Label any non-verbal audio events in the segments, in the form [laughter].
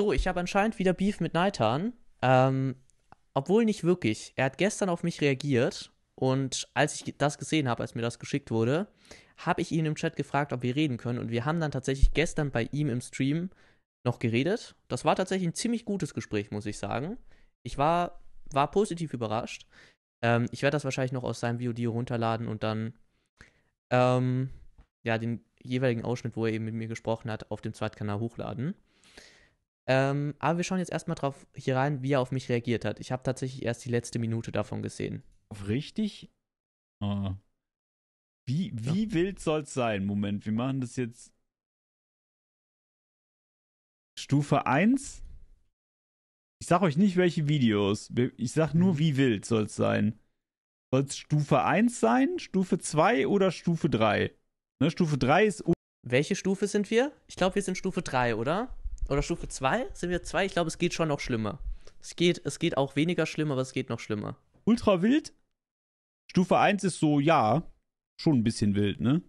so, ich habe anscheinend wieder Beef mit Naitan. Ähm, obwohl nicht wirklich. Er hat gestern auf mich reagiert und als ich das gesehen habe, als mir das geschickt wurde, habe ich ihn im Chat gefragt, ob wir reden können. Und wir haben dann tatsächlich gestern bei ihm im Stream noch geredet. Das war tatsächlich ein ziemlich gutes Gespräch, muss ich sagen. Ich war, war positiv überrascht. Ähm, ich werde das wahrscheinlich noch aus seinem Video runterladen und dann ähm, ja, den jeweiligen Ausschnitt, wo er eben mit mir gesprochen hat, auf dem Zweitkanal hochladen. Ähm, aber wir schauen jetzt erstmal drauf hier rein, wie er auf mich reagiert hat. Ich habe tatsächlich erst die letzte Minute davon gesehen. Auf Richtig? Ah. Wie, wie ja. wild soll's sein? Moment, wir machen das jetzt. Stufe 1? Ich sag euch nicht, welche Videos. Ich sag nur, mhm. wie wild soll's sein. Soll's Stufe 1 sein, Stufe 2 oder Stufe 3? Ne, Stufe 3 ist. Welche Stufe sind wir? Ich glaube, wir sind Stufe 3, oder? Oder Stufe 2? Sind wir 2? Ich glaube, es geht schon noch schlimmer. Es geht, es geht auch weniger schlimm, aber es geht noch schlimmer. Ultra wild? Stufe 1 ist so, ja, schon ein bisschen wild, ne?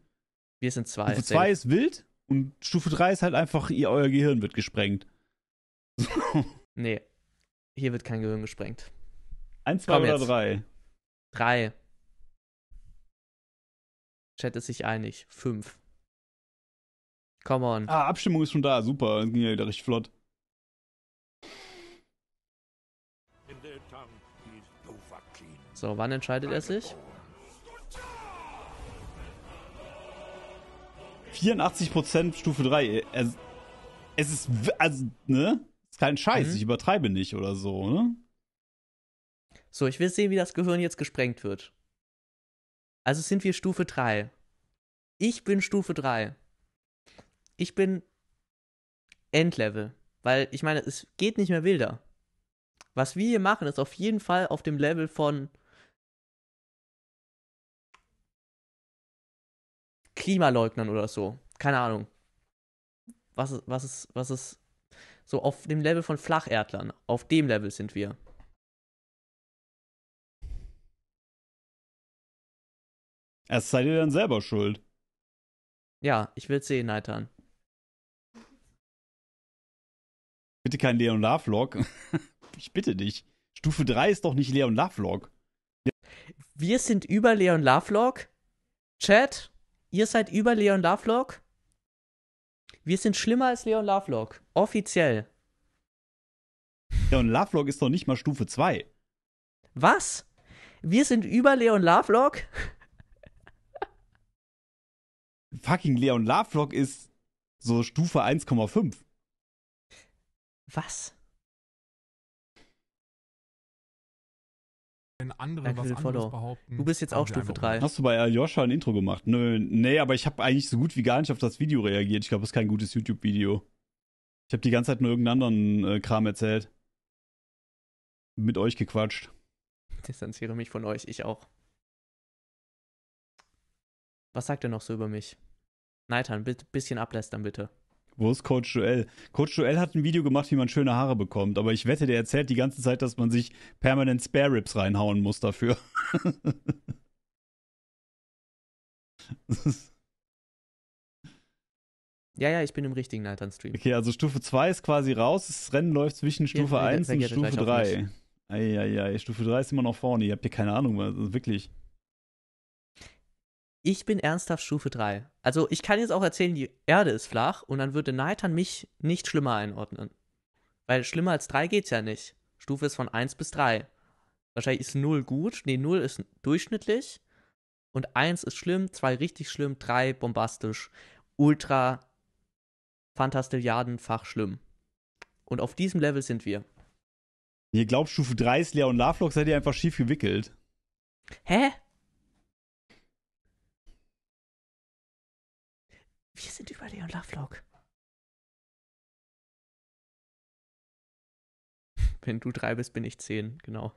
Wir sind 2. Stufe 2 ist wild und Stufe 3 ist halt einfach, ihr, euer Gehirn wird gesprengt. [laughs] nee, hier wird kein Gehirn gesprengt. 1, 2 oder 3? 3. Chat ist sich einig. 5. Come on. Ah, Abstimmung ist schon da. Super. Das ging ja wieder richtig flott. So, wann entscheidet er sich? 84% Stufe 3. Es, es ist, also, ne? Ist kein Scheiß. Mhm. Ich übertreibe nicht oder so, ne? So, ich will sehen, wie das Gehirn jetzt gesprengt wird. Also sind wir Stufe 3. Ich bin Stufe 3 ich bin Endlevel, weil ich meine, es geht nicht mehr wilder. Was wir hier machen, ist auf jeden Fall auf dem Level von Klimaleugnern oder so. Keine Ahnung. Was ist, was ist, was ist so auf dem Level von Flacherdlern. Auf dem Level sind wir. Erst seid ihr dann selber schuld. Ja, ich will sehen, Nathan. Bitte kein Leon Lovelock. [laughs] ich bitte dich. Stufe 3 ist doch nicht Leon Lovelock. Wir sind über Leon Lovelock. Chat, ihr seid über Leon Lovelock. Wir sind schlimmer als Leon Lovelock. Offiziell. Leon Lovelock ist doch nicht mal Stufe 2. Was? Wir sind über Leon Lovelock? Fucking Leon Lovelock ist so Stufe 1,5. Was? Ein andere Danke was anderes Follow. behaupten. Du bist jetzt auch Stufe 3. Hast du bei Aljoscha ein Intro gemacht? Nö, nee, aber ich habe eigentlich so gut wie gar nicht auf das Video reagiert. Ich glaube, es ist kein gutes YouTube-Video. Ich habe die ganze Zeit nur irgendeinen anderen äh, Kram erzählt. Mit euch gequatscht. Distanziere mich von euch, ich auch. Was sagt er noch so über mich? Nathan, bisschen ablästern bitte. Wo ist Coach Joel? Coach Joel hat ein Video gemacht, wie man schöne Haare bekommt, aber ich wette, der erzählt die ganze Zeit, dass man sich permanent Spare Ribs reinhauen muss dafür. [laughs] ja, ja, ich bin im richtigen Nathan-Stream. Okay, also Stufe 2 ist quasi raus, das Rennen läuft zwischen Stufe ja, 1 und Stufe 3. Eieiei, Stufe 3 ist immer noch vorne, ihr habt hier keine Ahnung, also wirklich ich bin ernsthaft Stufe 3. Also ich kann jetzt auch erzählen, die Erde ist flach und dann würde Nathan mich nicht schlimmer einordnen. Weil schlimmer als 3 geht's ja nicht. Stufe ist von 1 bis 3. Wahrscheinlich ist 0 gut, nee, 0 ist durchschnittlich und 1 ist schlimm, 2 richtig schlimm, 3 bombastisch, ultra fantastilliardenfach schlimm. Und auf diesem Level sind wir. Ihr glaubt, Stufe 3 ist leer und Lovelock, seid ihr einfach schief gewickelt. Hä? Wir sind über Leon Lovelock. Wenn du drei bist, bin ich zehn, genau.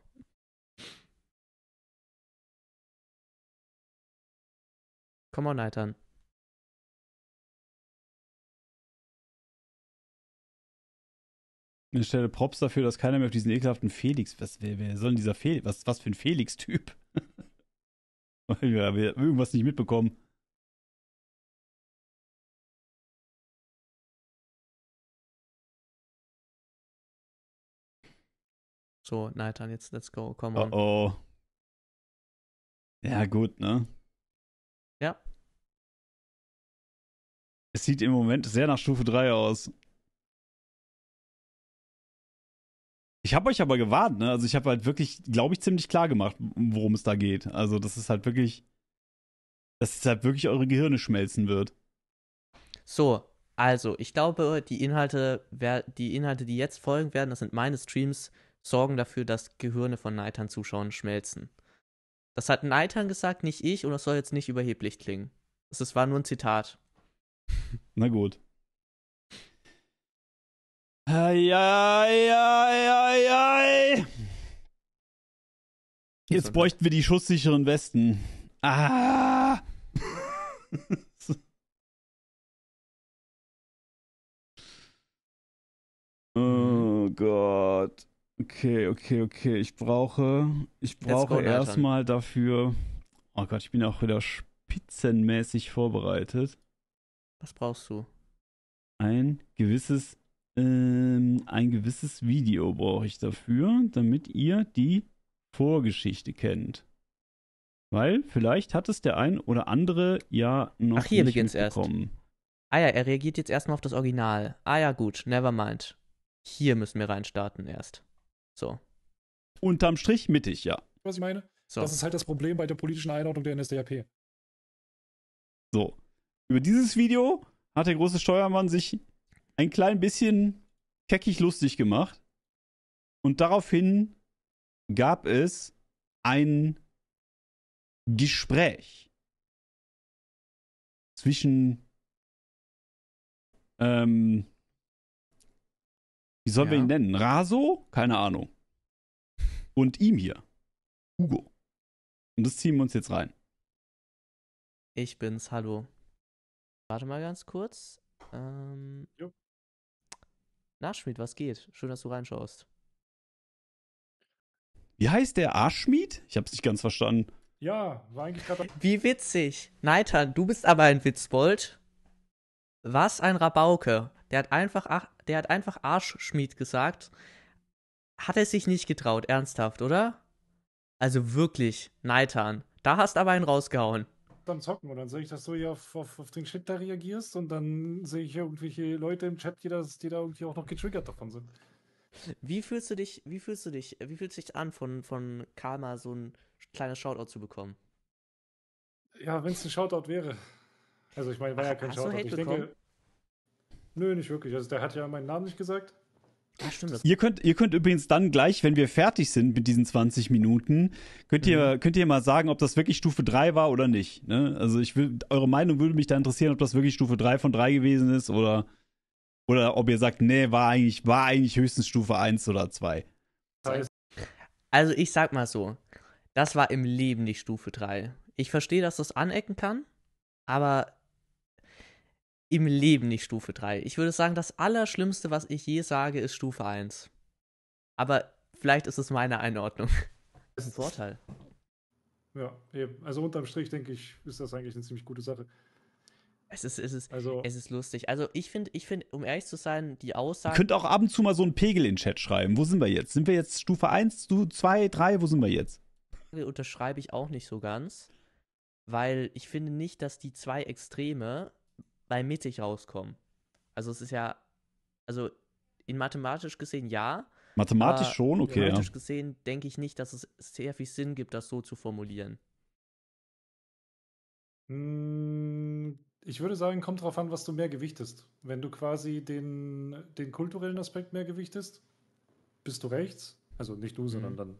Komm on, Nathan. Ich stelle Props dafür, dass keiner mehr auf diesen ekelhaften Felix. Was, wer, wer soll denn dieser Felix? Was, was für ein Felix-Typ? [laughs] Weil wir irgendwas nicht mitbekommen. So, Nathan, jetzt let's go, come on. Oh, oh. Ja, gut, ne? Ja. Es sieht im Moment sehr nach Stufe 3 aus. Ich habe euch aber gewarnt, ne? Also ich habe halt wirklich, glaube ich, ziemlich klar gemacht, worum es da geht. Also das ist halt wirklich, dass es halt wirklich eure Gehirne schmelzen wird. So, also ich glaube, die Inhalte, die Inhalte, die jetzt folgen werden, das sind meine Streams sorgen dafür, dass Gehirne von Neitern-Zuschauern schmelzen. Das hat Neitern gesagt, nicht ich, und das soll jetzt nicht überheblich klingen. Es war nur ein Zitat. [laughs] Na gut. Ei, ei, ei, ei, Jetzt bräuchten wir die schusssicheren Westen. Ah! [laughs] oh Gott. Okay, okay, okay. Ich brauche, ich brauche erstmal dafür. Oh Gott, ich bin auch wieder spitzenmäßig vorbereitet. Was brauchst du? Ein gewisses, ähm, ein gewisses Video brauche ich dafür, damit ihr die Vorgeschichte kennt. Weil vielleicht hat es der ein oder andere ja noch Ach, hier nicht beginnt's bekommen. erst. Ah ja, er reagiert jetzt erstmal auf das Original. Ah ja, gut, never mind. Hier müssen wir reinstarten erst. So. Unterm Strich mittig, ja. Was ich meine? So. Das ist halt das Problem bei der politischen Einordnung der NSDAP. So. Über dieses Video hat der große Steuermann sich ein klein bisschen keckig lustig gemacht. Und daraufhin gab es ein Gespräch zwischen ähm, wie sollen ja. wir ihn nennen? Raso? Keine Ahnung. Und ihm hier. Hugo. Und das ziehen wir uns jetzt rein. Ich bin's, hallo. Warte mal ganz kurz. Ähm, jo. Nachschmied, was geht? Schön, dass du reinschaust. Wie heißt der Arschmied? Ich hab's nicht ganz verstanden. Ja, war eigentlich gerade. Wie witzig. Neitan, du bist aber ein Witzbold. Was ein Rabauke der hat einfach, der hat einfach Arschschmied gesagt. Hat er sich nicht getraut, ernsthaft, oder? Also wirklich, Neitan. Da hast aber einen rausgehauen. Dann zocken und dann sehe ich, dass du hier auf, auf, auf, den Shit da reagierst und dann sehe ich irgendwelche Leute im Chat, die, das, die da irgendwie auch noch getriggert davon sind. Wie fühlst du dich, wie fühlst du dich, wie fühlt sich an, von, von Karma so ein kleines Shoutout zu bekommen? Ja, wenn es ein Shoutout wäre. Also ich meine, war ja kein Shoutout. Ich denke, Nö, nicht wirklich. Also der hat ja meinen Namen nicht gesagt. Ja, stimmt. Ihr könnt, ihr könnt übrigens dann gleich, wenn wir fertig sind mit diesen 20 Minuten, könnt ihr, mhm. könnt ihr mal sagen, ob das wirklich Stufe 3 war oder nicht. Ne? Also ich will, eure Meinung würde mich da interessieren, ob das wirklich Stufe 3 von 3 gewesen ist oder, oder ob ihr sagt, nee, war eigentlich, war eigentlich höchstens Stufe 1 oder 2. Also ich sag mal so, das war im Leben nicht Stufe 3. Ich verstehe, dass das anecken kann, aber im Leben nicht Stufe 3. Ich würde sagen, das Allerschlimmste, was ich je sage, ist Stufe 1. Aber vielleicht ist es meine Einordnung. Das [laughs] ist ein Vorteil. Ja, eben. Also unterm Strich, denke ich, ist das eigentlich eine ziemlich gute Sache. Es ist, es ist, also, es ist lustig. Also ich finde, ich finde, um ehrlich zu sein, die Aussage. Ihr könnt auch ab und zu mal so einen Pegel in den Chat schreiben. Wo sind wir jetzt? Sind wir jetzt Stufe 1, 2, 3? Wo sind wir jetzt? Unterschreibe ich auch nicht so ganz. Weil ich finde nicht, dass die zwei Extreme bei mittig rauskommen. Also es ist ja, also in mathematisch gesehen ja. Mathematisch schon, okay. Mathematisch ja. gesehen denke ich nicht, dass es sehr viel Sinn gibt, das so zu formulieren. Hm, ich würde sagen, kommt darauf an, was du mehr gewichtest. Wenn du quasi den, den kulturellen Aspekt mehr gewichtest, bist du rechts. Also nicht du, mhm. sondern dann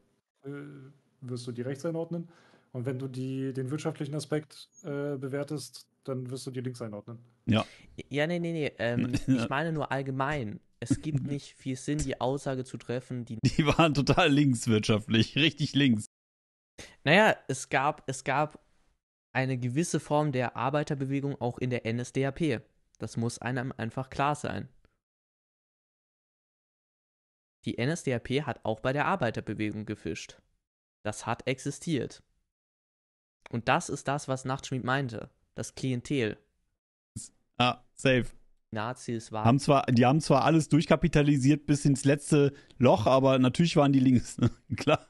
äh, wirst du die rechts einordnen. Und wenn du die, den wirtschaftlichen Aspekt äh, bewertest, dann wirst du die Links einordnen. Ja. Ja, nee, nee, nee. Ähm, [laughs] ich meine nur allgemein. Es gibt [laughs] nicht viel Sinn, die Aussage zu treffen, die. Die waren total linkswirtschaftlich, richtig links. Naja, es gab, es gab eine gewisse Form der Arbeiterbewegung auch in der NSDAP. Das muss einem einfach klar sein. Die NSDAP hat auch bei der Arbeiterbewegung gefischt. Das hat existiert. Und das ist das, was Nachtschmied meinte das Klientel. Ah, safe. Nazis waren. Haben zwar, die haben zwar alles durchkapitalisiert bis ins letzte Loch, aber natürlich waren die links, ne? [laughs] klar.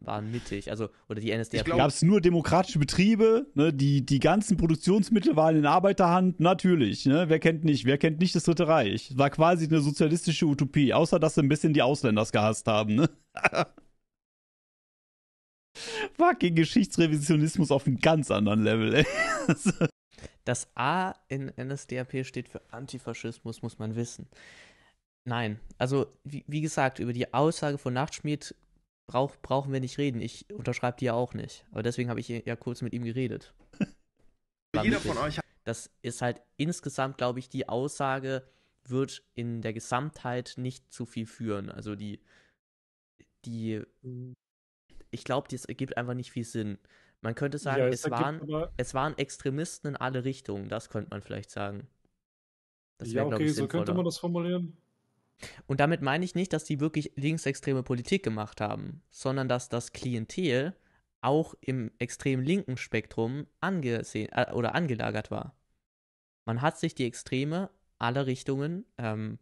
Waren mittig, also, oder die NSDAP. Gab es nur demokratische Betriebe, ne? die, die ganzen Produktionsmittel waren in Arbeiterhand, natürlich. Ne? Wer kennt nicht, wer kennt nicht das Dritte Reich? War quasi eine sozialistische Utopie, außer dass sie ein bisschen die Ausländer gehasst haben. Ne? [laughs] Fucking Geschichtsrevisionismus auf einem ganz anderen Level, ey. [laughs] Das A in NSDAP steht für Antifaschismus, muss man wissen. Nein, also wie, wie gesagt, über die Aussage von Nachtschmied brauch, brauchen wir nicht reden. Ich unterschreibe die ja auch nicht. Aber deswegen habe ich ja kurz mit ihm geredet. [laughs] Jeder von euch. Das ist halt insgesamt, glaube ich, die Aussage wird in der Gesamtheit nicht zu viel führen. Also die, die ich glaube, das ergibt einfach nicht viel Sinn. Man könnte sagen, ja, es, es waren, es waren Extremisten in alle Richtungen, das könnte man vielleicht sagen. Das ja, okay, ich, so könnte man das formulieren. Und damit meine ich nicht, dass die wirklich linksextreme Politik gemacht haben, sondern dass das Klientel auch im extrem linken Spektrum angesehen äh, oder angelagert war. Man hat sich die Extreme aller Richtungen ähm,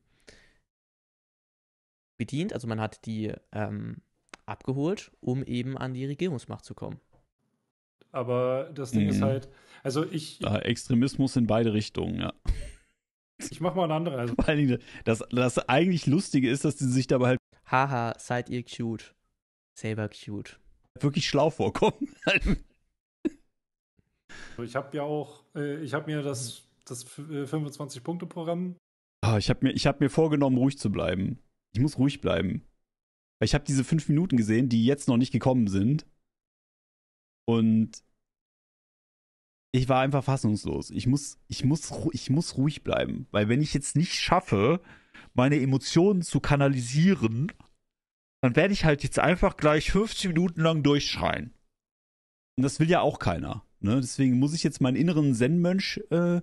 bedient, also man hat die ähm, abgeholt, um eben an die Regierungsmacht zu kommen. Aber das Ding mhm. ist halt, also ich. Da ah, Extremismus in beide Richtungen, ja. Ich mach mal eine andere. Also. das, das eigentlich Lustige ist, dass sie sich dabei halt. Haha, seid ihr cute. Selber cute. Wirklich schlau vorkommen. Also ich hab ja auch, äh, ich hab mir das, das 25-Punkte-Programm. Äh, ah, ich habe mir, ich hab mir vorgenommen, ruhig zu bleiben. Ich muss ruhig bleiben. Weil ich habe diese fünf Minuten gesehen, die jetzt noch nicht gekommen sind. Und ich war einfach fassungslos. Ich muss, ich muss, ich muss ruhig bleiben. Weil wenn ich jetzt nicht schaffe, meine Emotionen zu kanalisieren, dann werde ich halt jetzt einfach gleich 50 Minuten lang durchschreien. Und das will ja auch keiner. Ne? Deswegen muss ich jetzt meinen inneren Zen-Mönch, äh,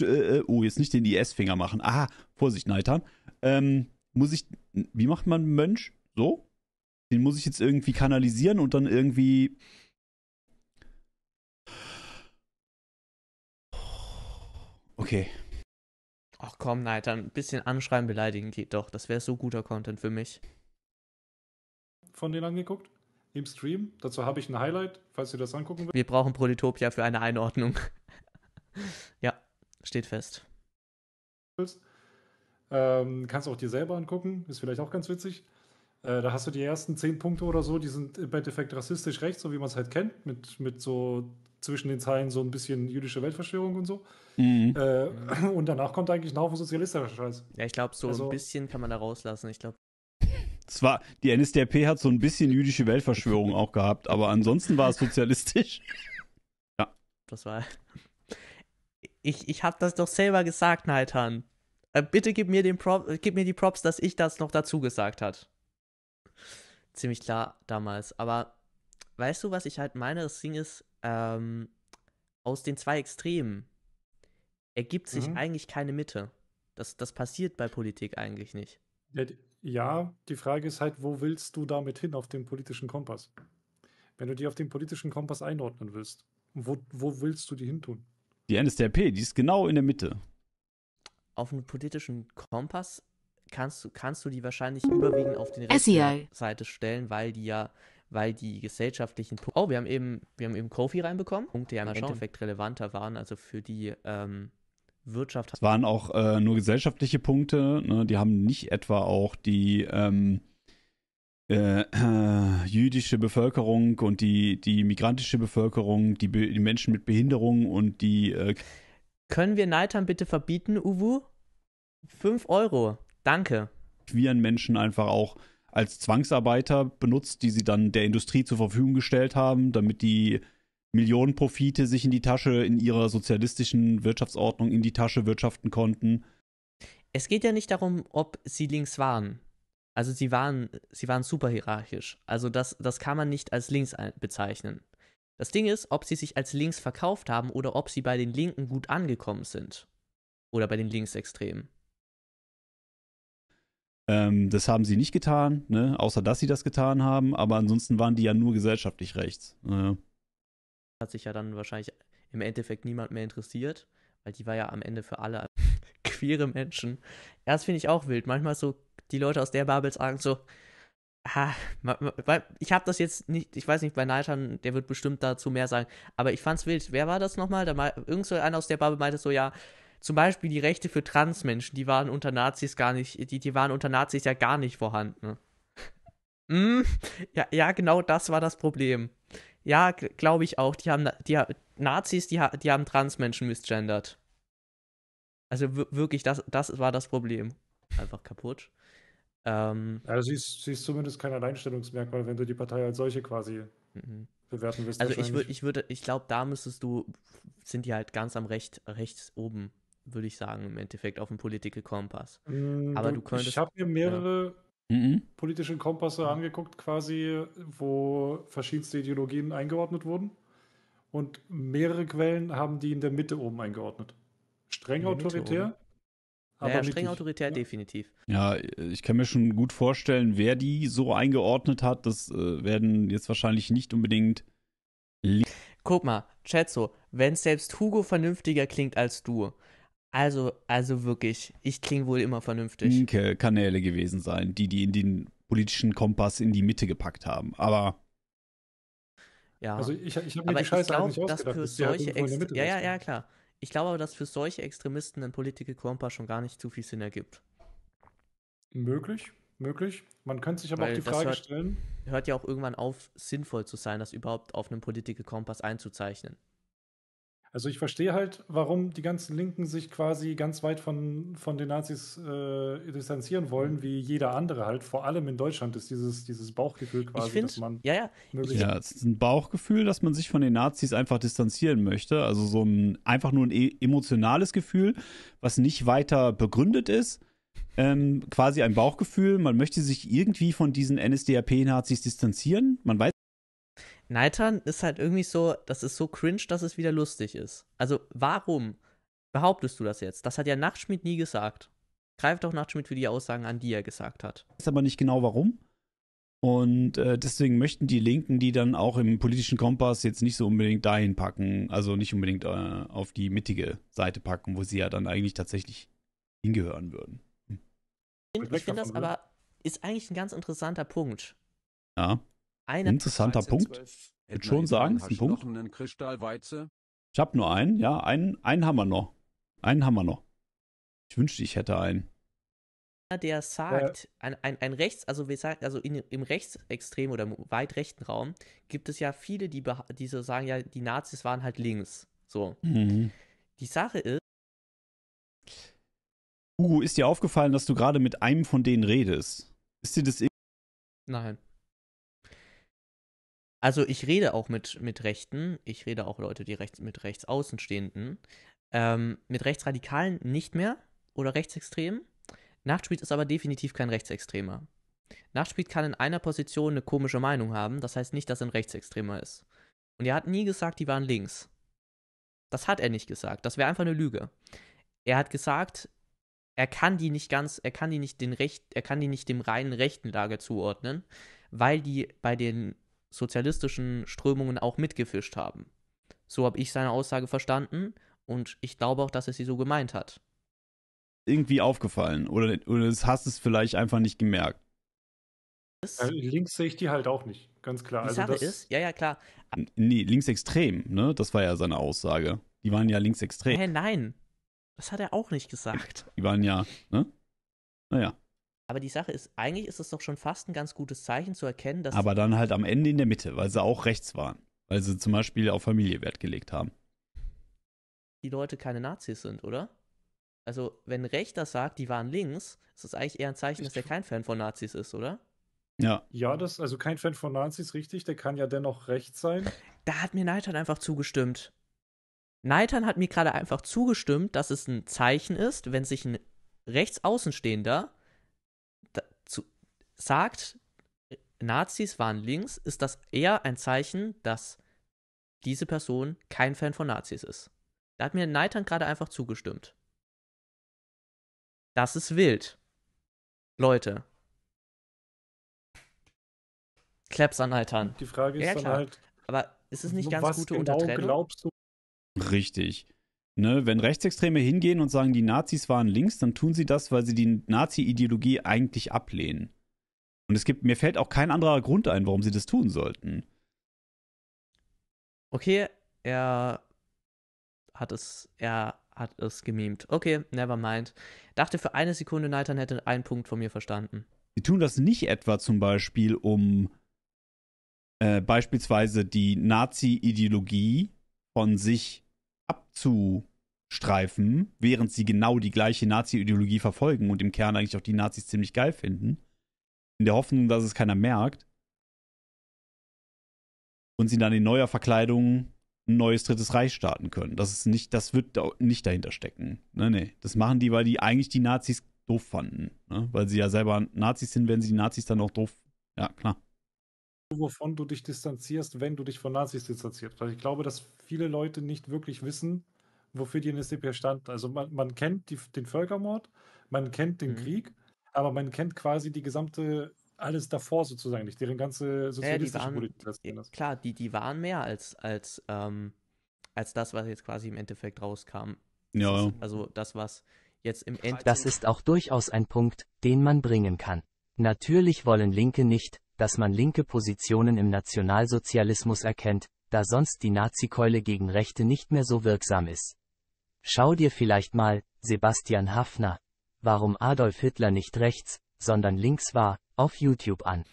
äh, äh, oh, jetzt nicht den IS-Finger machen. Ah, Vorsicht, Neitern. Ähm, muss ich, wie macht man Mönch? So. Den muss ich jetzt irgendwie kanalisieren und dann irgendwie. Okay. Ach komm, Neiter, ein bisschen anschreiben, beleidigen geht doch. Das wäre so guter Content für mich. Von denen angeguckt? Im Stream? Dazu habe ich ein Highlight, falls ihr das angucken wollt. Wir brauchen Proletopia für eine Einordnung. [laughs] ja, steht fest. Ähm, kannst auch dir selber angucken, ist vielleicht auch ganz witzig. Äh, da hast du die ersten zehn Punkte oder so, die sind im Endeffekt rassistisch rechts, so wie man es halt kennt, mit, mit so zwischen den Zeilen so ein bisschen jüdische Weltverschwörung und so. Mhm. Äh, und danach kommt eigentlich ein Haufen sozialistischer Scheiß. Ja, ich glaube, so also, ein bisschen kann man da rauslassen. Ich glaube, es die NSDAP hat so ein bisschen jüdische Weltverschwörung auch gehabt, aber ansonsten war es sozialistisch. [laughs] ja. Das war. Ich, ich habe das doch selber gesagt, Nathan. Äh, bitte gib mir, den Prop, gib mir die Props, dass ich das noch dazu gesagt hat ziemlich klar damals. Aber weißt du, was ich halt meine? Das Ding ist, ähm, aus den zwei Extremen ergibt sich mhm. eigentlich keine Mitte. Das, das passiert bei Politik eigentlich nicht. Ja, die Frage ist halt, wo willst du damit hin auf dem politischen Kompass? Wenn du die auf dem politischen Kompass einordnen willst, wo, wo willst du die hin tun? Die NSDAP, die ist genau in der Mitte. Auf dem politischen Kompass kannst du, kannst du die wahrscheinlich überwiegend auf den rechten e Seite stellen, weil die ja, weil die gesellschaftlichen Punkte. Oh, wir haben eben, wir haben eben Kofi reinbekommen, Punkte die ja im Endeffekt relevanter waren, also für die ähm, Wirtschaft. Es waren auch äh, nur gesellschaftliche Punkte, ne? die haben nicht etwa auch die ähm, äh, äh jüdische Bevölkerung und die, die migrantische Bevölkerung, die, Be die Menschen mit Behinderung und die. Äh, Können wir Neitern bitte verbieten, Uwu? 5 Euro. Danke. Queeren Menschen einfach auch als Zwangsarbeiter benutzt, die sie dann der Industrie zur Verfügung gestellt haben, damit die Millionenprofite sich in die Tasche, in ihrer sozialistischen Wirtschaftsordnung in die Tasche wirtschaften konnten. Es geht ja nicht darum, ob sie links waren. Also sie waren, sie waren super hierarchisch. Also das, das kann man nicht als links bezeichnen. Das Ding ist, ob sie sich als links verkauft haben oder ob sie bei den Linken gut angekommen sind. Oder bei den Linksextremen. Ähm, das haben sie nicht getan, ne? außer dass sie das getan haben, aber ansonsten waren die ja nur gesellschaftlich rechts. Ja. Ne? Hat sich ja dann wahrscheinlich im Endeffekt niemand mehr interessiert, weil die war ja am Ende für alle [laughs] queere Menschen. das finde ich auch wild. Manchmal so die Leute aus der Babel sagen so, Ah, ich habe das jetzt nicht, ich weiß nicht, bei Neitern, der wird bestimmt dazu mehr sagen, aber ich fand's wild. Wer war das nochmal? Da irgend so einer aus der Babel meinte so, ja, zum Beispiel die Rechte für Transmenschen, die waren unter Nazis gar nicht, die, die waren unter Nazis ja gar nicht vorhanden. [laughs] mm, ja, ja, genau das war das Problem. Ja, glaube ich auch. Die haben, die, Nazis, die, die haben Transmenschen misgendert. Also wirklich, das, das war das Problem. Einfach kaputt. Ähm, sie ist, siehst, siehst zumindest kein Alleinstellungsmerkmal, wenn du die Partei als solche quasi mhm. bewerten willst. Also ich würde, ich würde, ich glaube, da müsstest du, sind die halt ganz am Recht, rechts oben würde ich sagen, im Endeffekt auf den Political Kompass. Ähm, Aber du, könntest. Ich habe mir mehrere ja. Mhm. politische Kompasse mhm. angeguckt, quasi, wo verschiedenste Ideologien eingeordnet wurden. Und mehrere Quellen haben die in der Mitte oben eingeordnet. Streng autoritär, Ja, naja, streng autoritär ja. definitiv. Ja, ich kann mir schon gut vorstellen, wer die so eingeordnet hat, das äh, werden jetzt wahrscheinlich nicht unbedingt. Guck mal, Chatzo, wenn selbst Hugo vernünftiger klingt als du, also, also wirklich, ich klinge wohl immer vernünftig. Linke Kanäle gewesen sein, die die in den politischen Kompass in die Mitte gepackt haben. Aber ja. Also ich, ich habe mir aber die Scheiße ich glaub, dass für halt solche halt ja, ja, ja, klar. Ich glaube aber, dass für solche Extremisten ein Political Kompass schon gar nicht zu viel Sinn ergibt. Möglich, möglich. Man könnte sich aber Weil auch die Frage hört, stellen. Hört ja auch irgendwann auf, sinnvoll zu sein, das überhaupt auf einem Political Kompass einzuzeichnen. Also ich verstehe halt, warum die ganzen Linken sich quasi ganz weit von, von den Nazis äh, distanzieren wollen, wie jeder andere halt. Vor allem in Deutschland ist dieses, dieses Bauchgefühl quasi, find, dass man ja, ja. ja, es ist ein Bauchgefühl, dass man sich von den Nazis einfach distanzieren möchte. Also so ein einfach nur ein e-, emotionales Gefühl, was nicht weiter begründet ist. Ähm, quasi ein Bauchgefühl, man möchte sich irgendwie von diesen NSDAP-Nazis distanzieren. Man weiß Neitern ist halt irgendwie so, das ist so cringe, dass es wieder lustig ist. Also warum behauptest du das jetzt? Das hat ja Nachtschmidt nie gesagt. Greift doch Nachtschmidt für die Aussagen an, die er gesagt hat. Ich weiß aber nicht genau warum. Und äh, deswegen möchten die Linken die dann auch im politischen Kompass jetzt nicht so unbedingt dahin packen, also nicht unbedingt äh, auf die mittige Seite packen, wo sie ja dann eigentlich tatsächlich hingehören würden. Hm. Ich finde das aber, ist eigentlich ein ganz interessanter Punkt. Ja. Eine Interessanter Punkt. Ich würde schon sagen, ist ein Punkt. Ich habe nur einen, ja, einen, einen haben wir noch. Einen haben wir noch. Ich wünschte, ich hätte einen. Der sagt, äh. ein, ein, ein Rechts, also wir sagen, also in, im rechtsextremen oder im weit rechten Raum gibt es ja viele, die, die so sagen, ja, die Nazis waren halt links. So. Mhm. Die Sache ist. Hugo, ist dir aufgefallen, dass du gerade mit einem von denen redest? Ist dir das. Nein. Also ich rede auch mit, mit Rechten, ich rede auch Leute, die rechts, mit Rechtsaußenstehenden, ähm, mit Rechtsradikalen nicht mehr oder Rechtsextremen. Nachtspiel ist aber definitiv kein Rechtsextremer. Nachtspiel kann in einer Position eine komische Meinung haben, das heißt nicht, dass er ein Rechtsextremer ist. Und er hat nie gesagt, die waren links. Das hat er nicht gesagt. Das wäre einfach eine Lüge. Er hat gesagt, er kann die nicht ganz, er kann die nicht den Recht, er kann die nicht dem reinen rechten Lager zuordnen, weil die bei den sozialistischen Strömungen auch mitgefischt haben. So habe ich seine Aussage verstanden und ich glaube auch, dass er sie so gemeint hat. Irgendwie aufgefallen oder, oder hast es vielleicht einfach nicht gemerkt. Ja, also links sehe ich die halt auch nicht, ganz klar. Die also Sache das ist, ja, ja, klar. Nee, linksextrem, ne? Das war ja seine Aussage. Die waren ja linksextrem. Hä, nein. Das hat er auch nicht gesagt. Die waren ja, ne? Naja. Aber die Sache ist, eigentlich ist es doch schon fast ein ganz gutes Zeichen zu erkennen, dass. Aber dann halt am Ende in der Mitte, weil sie auch rechts waren. Weil sie zum Beispiel auf Familie Wert gelegt haben. Die Leute keine Nazis sind, oder? Also, wenn Rechter sagt, die waren links, ist das eigentlich eher ein Zeichen, dass er kein Fan von Nazis ist, oder? Ja. Ja, das, also kein Fan von Nazis, richtig, der kann ja dennoch rechts sein. Da hat mir Neitern einfach zugestimmt. Neitern hat mir gerade einfach zugestimmt, dass es ein Zeichen ist, wenn sich ein Rechtsaußenstehender sagt, Nazis waren links, ist das eher ein Zeichen, dass diese Person kein Fan von Nazis ist. Da hat mir Neitern gerade einfach zugestimmt. Das ist wild. Leute. Claps an Neitern. Die Frage ist ja, dann halt. Aber ist es nicht ganz was gute genau Untertrennung? Glaubst du? Richtig. Ne, wenn Rechtsextreme hingehen und sagen, die Nazis waren links, dann tun sie das, weil sie die Nazi-Ideologie eigentlich ablehnen. Und es gibt, mir fällt auch kein anderer Grund ein, warum sie das tun sollten. Okay, er hat es, er hat es gemimt. Okay, never mind. Dachte für eine Sekunde, Nathan hätte einen Punkt von mir verstanden. Sie tun das nicht etwa zum Beispiel, um äh, beispielsweise die Nazi-Ideologie von sich abzustreifen, während sie genau die gleiche Nazi-Ideologie verfolgen und im Kern eigentlich auch die Nazis ziemlich geil finden in der Hoffnung, dass es keiner merkt. Und sie dann in neuer Verkleidung ein neues drittes Reich starten können. Das ist nicht, das wird nicht dahinter stecken. Nee, nee. Das machen die, weil die eigentlich die Nazis doof fanden. Ne? Weil sie ja selber Nazis sind, werden sie die Nazis dann auch doof. Ja, klar. Wovon du dich distanzierst, wenn du dich von Nazis distanzierst. Weil ich glaube, dass viele Leute nicht wirklich wissen, wofür die NSDP stand. Also man, man kennt die, den Völkermord, man kennt den mhm. Krieg, aber man kennt quasi die gesamte, alles davor sozusagen nicht, deren ganze sozialistische ja, die waren, Politik. Die, klar, die, die waren mehr als, als, ähm, als das, was jetzt quasi im Endeffekt rauskam. Ja. Also das, was jetzt im Endeffekt. Das ist auch durchaus ein Punkt, den man bringen kann. Natürlich wollen Linke nicht, dass man linke Positionen im Nationalsozialismus erkennt, da sonst die Nazikeule gegen Rechte nicht mehr so wirksam ist. Schau dir vielleicht mal, Sebastian Hafner, warum Adolf Hitler nicht rechts, sondern links war, auf YouTube an.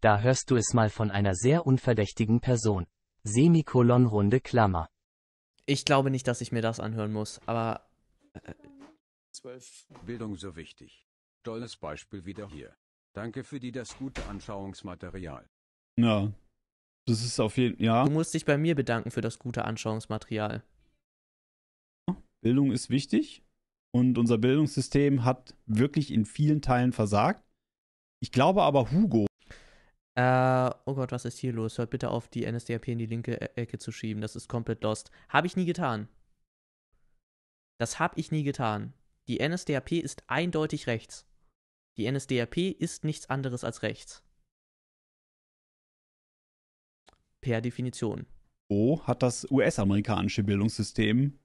Da hörst du es mal von einer sehr unverdächtigen Person. Semikolon runde Klammer. Ich glaube nicht, dass ich mir das anhören muss, aber. Äh, 12. Bildung so wichtig. Tolles Beispiel wieder hier. Danke für die das gute Anschauungsmaterial. Ja. Das ist auf jeden Fall. Ja. Du musst dich bei mir bedanken für das gute Anschauungsmaterial. Bildung ist wichtig. Und unser Bildungssystem hat wirklich in vielen Teilen versagt. Ich glaube aber, Hugo. Äh, oh Gott, was ist hier los? Hört bitte auf, die NSDAP in die linke e- Ecke zu schieben. Das ist komplett lost. Habe ich nie getan. Das habe ich nie getan. Die NSDAP ist eindeutig rechts. Die NSDAP ist nichts anderes als rechts. Per Definition. Wo hat das US-amerikanische Bildungssystem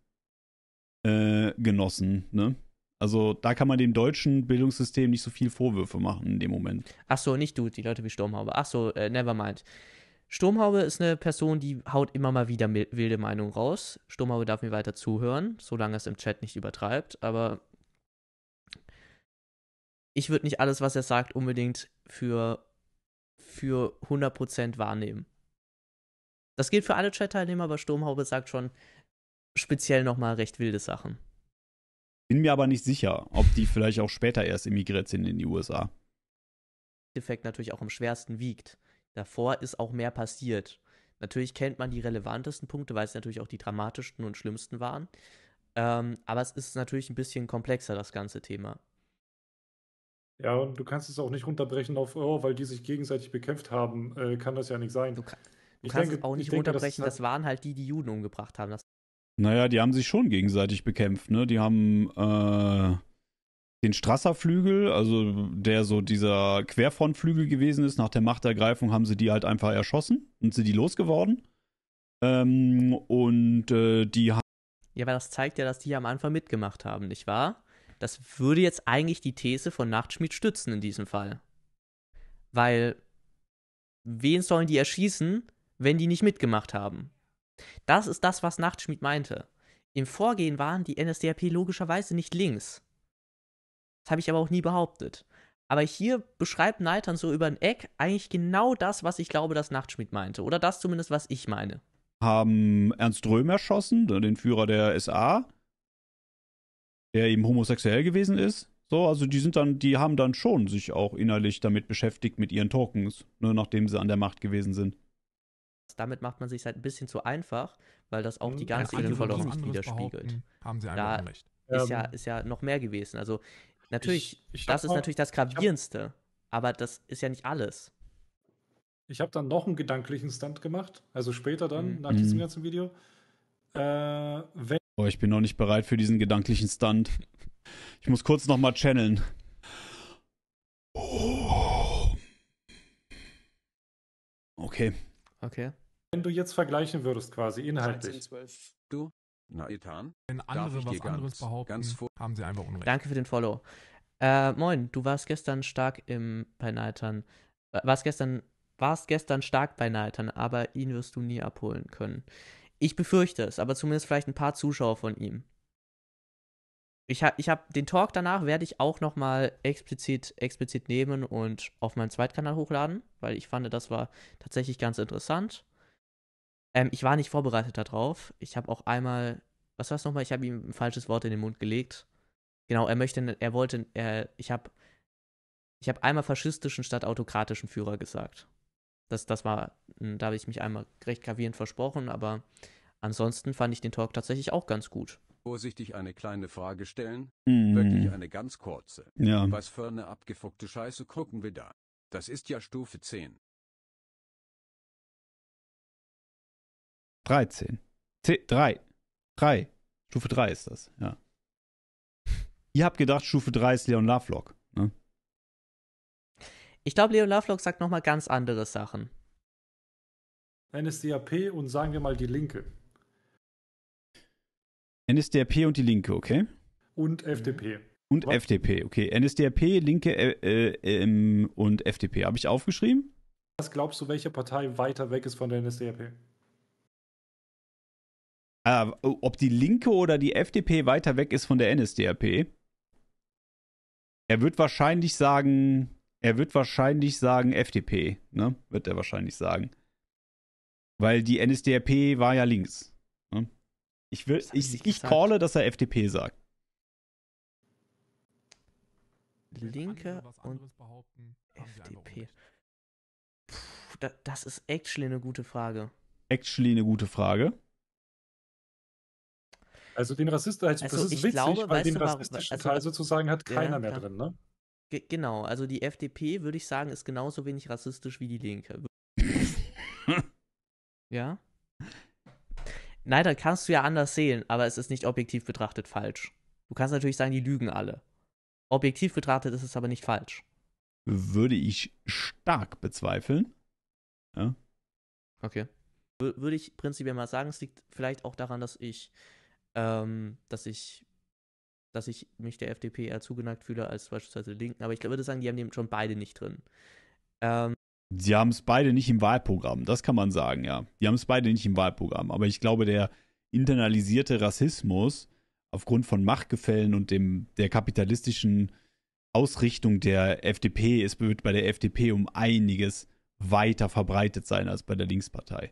äh, genossen. Ne? Also da kann man dem deutschen Bildungssystem nicht so viel Vorwürfe machen in dem Moment. Ach so, nicht du, die Leute wie Sturmhaube. Ach so, äh, never mind. Sturmhaube ist eine Person, die haut immer mal wieder wilde Meinungen raus. Sturmhaube darf mir weiter zuhören, solange es im Chat nicht übertreibt. Aber ich würde nicht alles, was er sagt, unbedingt für, für 100% wahrnehmen. Das gilt für alle Chat-Teilnehmer, aber Sturmhaube sagt schon, speziell nochmal recht wilde Sachen. Bin mir aber nicht sicher, ob die vielleicht auch später erst emigriert sind in die USA. Defekt natürlich auch am schwersten wiegt. Davor ist auch mehr passiert. Natürlich kennt man die relevantesten Punkte, weil es natürlich auch die dramatischsten und schlimmsten waren. Ähm, aber es ist natürlich ein bisschen komplexer, das ganze Thema. Ja, und du kannst es auch nicht runterbrechen auf, oh, weil die sich gegenseitig bekämpft haben, äh, kann das ja nicht sein. Du, kann, du kannst denke, es auch nicht runterbrechen, das, das, waren halt die, die Juden umgebracht haben. Das naja, die haben sich schon gegenseitig bekämpft, ne? Die haben äh, den Strasserflügel, also der so dieser Querfrontflügel gewesen ist, nach der Machtergreifung haben sie die halt einfach erschossen und sind die losgeworden. Ähm, und äh, die haben. Ja, aber das zeigt ja, dass die am Anfang mitgemacht haben, nicht wahr? Das würde jetzt eigentlich die These von Nachtschmidt stützen in diesem Fall. Weil wen sollen die erschießen, wenn die nicht mitgemacht haben? Das ist das, was Nachtschmied meinte. Im Vorgehen waren die NSDAP logischerweise nicht links. Das habe ich aber auch nie behauptet. Aber hier beschreibt Neitern so über ein Eck eigentlich genau das, was ich glaube, dass Nachtschmied meinte. Oder das zumindest, was ich meine. Haben Ernst Röhm erschossen, ne, den Führer der SA, der eben homosexuell gewesen ist. So, also die sind dann, die haben dann schon sich auch innerlich damit beschäftigt mit ihren Tokens, nur ne, nachdem sie an der Macht gewesen sind damit macht man sich halt ein bisschen zu einfach, weil das auch die mhm. ganze Ideologie nicht widerspiegelt. Haben sie einfach da recht. Ist, ja, ähm, ist ja noch mehr gewesen. Also natürlich, ich, ich das ist auch, natürlich das Gravierendste, hab, aber das ist ja nicht alles. Ich habe dann noch einen gedanklichen Stunt gemacht, also später dann, mhm. nach diesem mhm. ganzen Video. Äh, wenn oh, ich bin noch nicht bereit für diesen gedanklichen Stunt. Ich muss kurz nochmal channeln. Okay. Okay. Wenn du jetzt vergleichen würdest, quasi inhaltlich. 12. Du? Na, Ethan? Wenn andere was anderes ganz, behaupten, ganz haben sie einfach Unrecht. Danke für den Follow. Äh, moin, du warst gestern stark im, bei Neitern. Äh, warst gestern, warst gestern stark bei Neitern, aber ihn wirst du nie abholen können. Ich befürchte es, aber zumindest vielleicht ein paar Zuschauer von ihm ich habe ich hab den Talk danach werde ich auch noch mal explizit explizit nehmen und auf meinen Zweitkanal hochladen, weil ich fand, das war tatsächlich ganz interessant. Ähm, ich war nicht vorbereitet darauf. Ich habe auch einmal, was war es nochmal? Ich habe ihm ein falsches Wort in den Mund gelegt. Genau, er möchte, er wollte, er, ich habe, ich habe einmal faschistischen statt autokratischen Führer gesagt. Das, das war, hm, da habe ich mich einmal recht gravierend versprochen, aber ansonsten fand ich den Talk tatsächlich auch ganz gut vorsichtig eine kleine Frage stellen? Mm. Wirklich eine ganz kurze. Ja. Was für eine abgefuckte Scheiße gucken wir da? Das ist ja Stufe 10. 13. 10, 3. 3. Stufe 3 ist das, ja. [laughs] Ihr habt gedacht, Stufe 3 ist Leon Lovelock, ne? Ich glaube, Leon Lovelock sagt nochmal ganz andere Sachen. NSDAP und sagen wir mal die Linke. NSDAP und die Linke, okay? Und FDP. Und Was? FDP, okay. NSDAP, Linke äh, äh, und FDP. Habe ich aufgeschrieben? Was glaubst du, welche Partei weiter weg ist von der NSDAP? Ah, ob die Linke oder die FDP weiter weg ist von der NSDAP? Er wird wahrscheinlich sagen, er wird wahrscheinlich sagen FDP, ne? Wird er wahrscheinlich sagen. Weil die NSDAP war ja links. Ich, will, ich, ich calle, dass er FDP sagt. Linke und FDP. Puh, da, das ist actually eine gute Frage. Actually eine gute Frage. Also den Rassisten, also, also das ist ich witzig, glaube, weil den rassistischen also, Teil sozusagen hat keiner ja, mehr drin, ne? genau, also die FDP, würde ich sagen, ist genauso wenig rassistisch wie die Linke. [laughs] ja? Nein, das kannst du ja anders sehen, aber es ist nicht objektiv betrachtet falsch. Du kannst natürlich sagen, die lügen alle. Objektiv betrachtet ist es aber nicht falsch. Würde ich stark bezweifeln. Ja. Okay. W würde ich prinzipiell mal sagen, es liegt vielleicht auch daran, dass ich, ähm, dass ich, dass ich mich der FDP eher zugeneigt fühle als beispielsweise Linken. Aber ich würde sagen, die haben eben schon beide nicht drin. Ähm, Sie haben es beide nicht im Wahlprogramm, das kann man sagen, ja. Die haben es beide nicht im Wahlprogramm. Aber ich glaube, der internalisierte Rassismus aufgrund von Machtgefällen und dem, der kapitalistischen Ausrichtung der FDP ist, wird bei der FDP um einiges weiter verbreitet sein als bei der Linkspartei.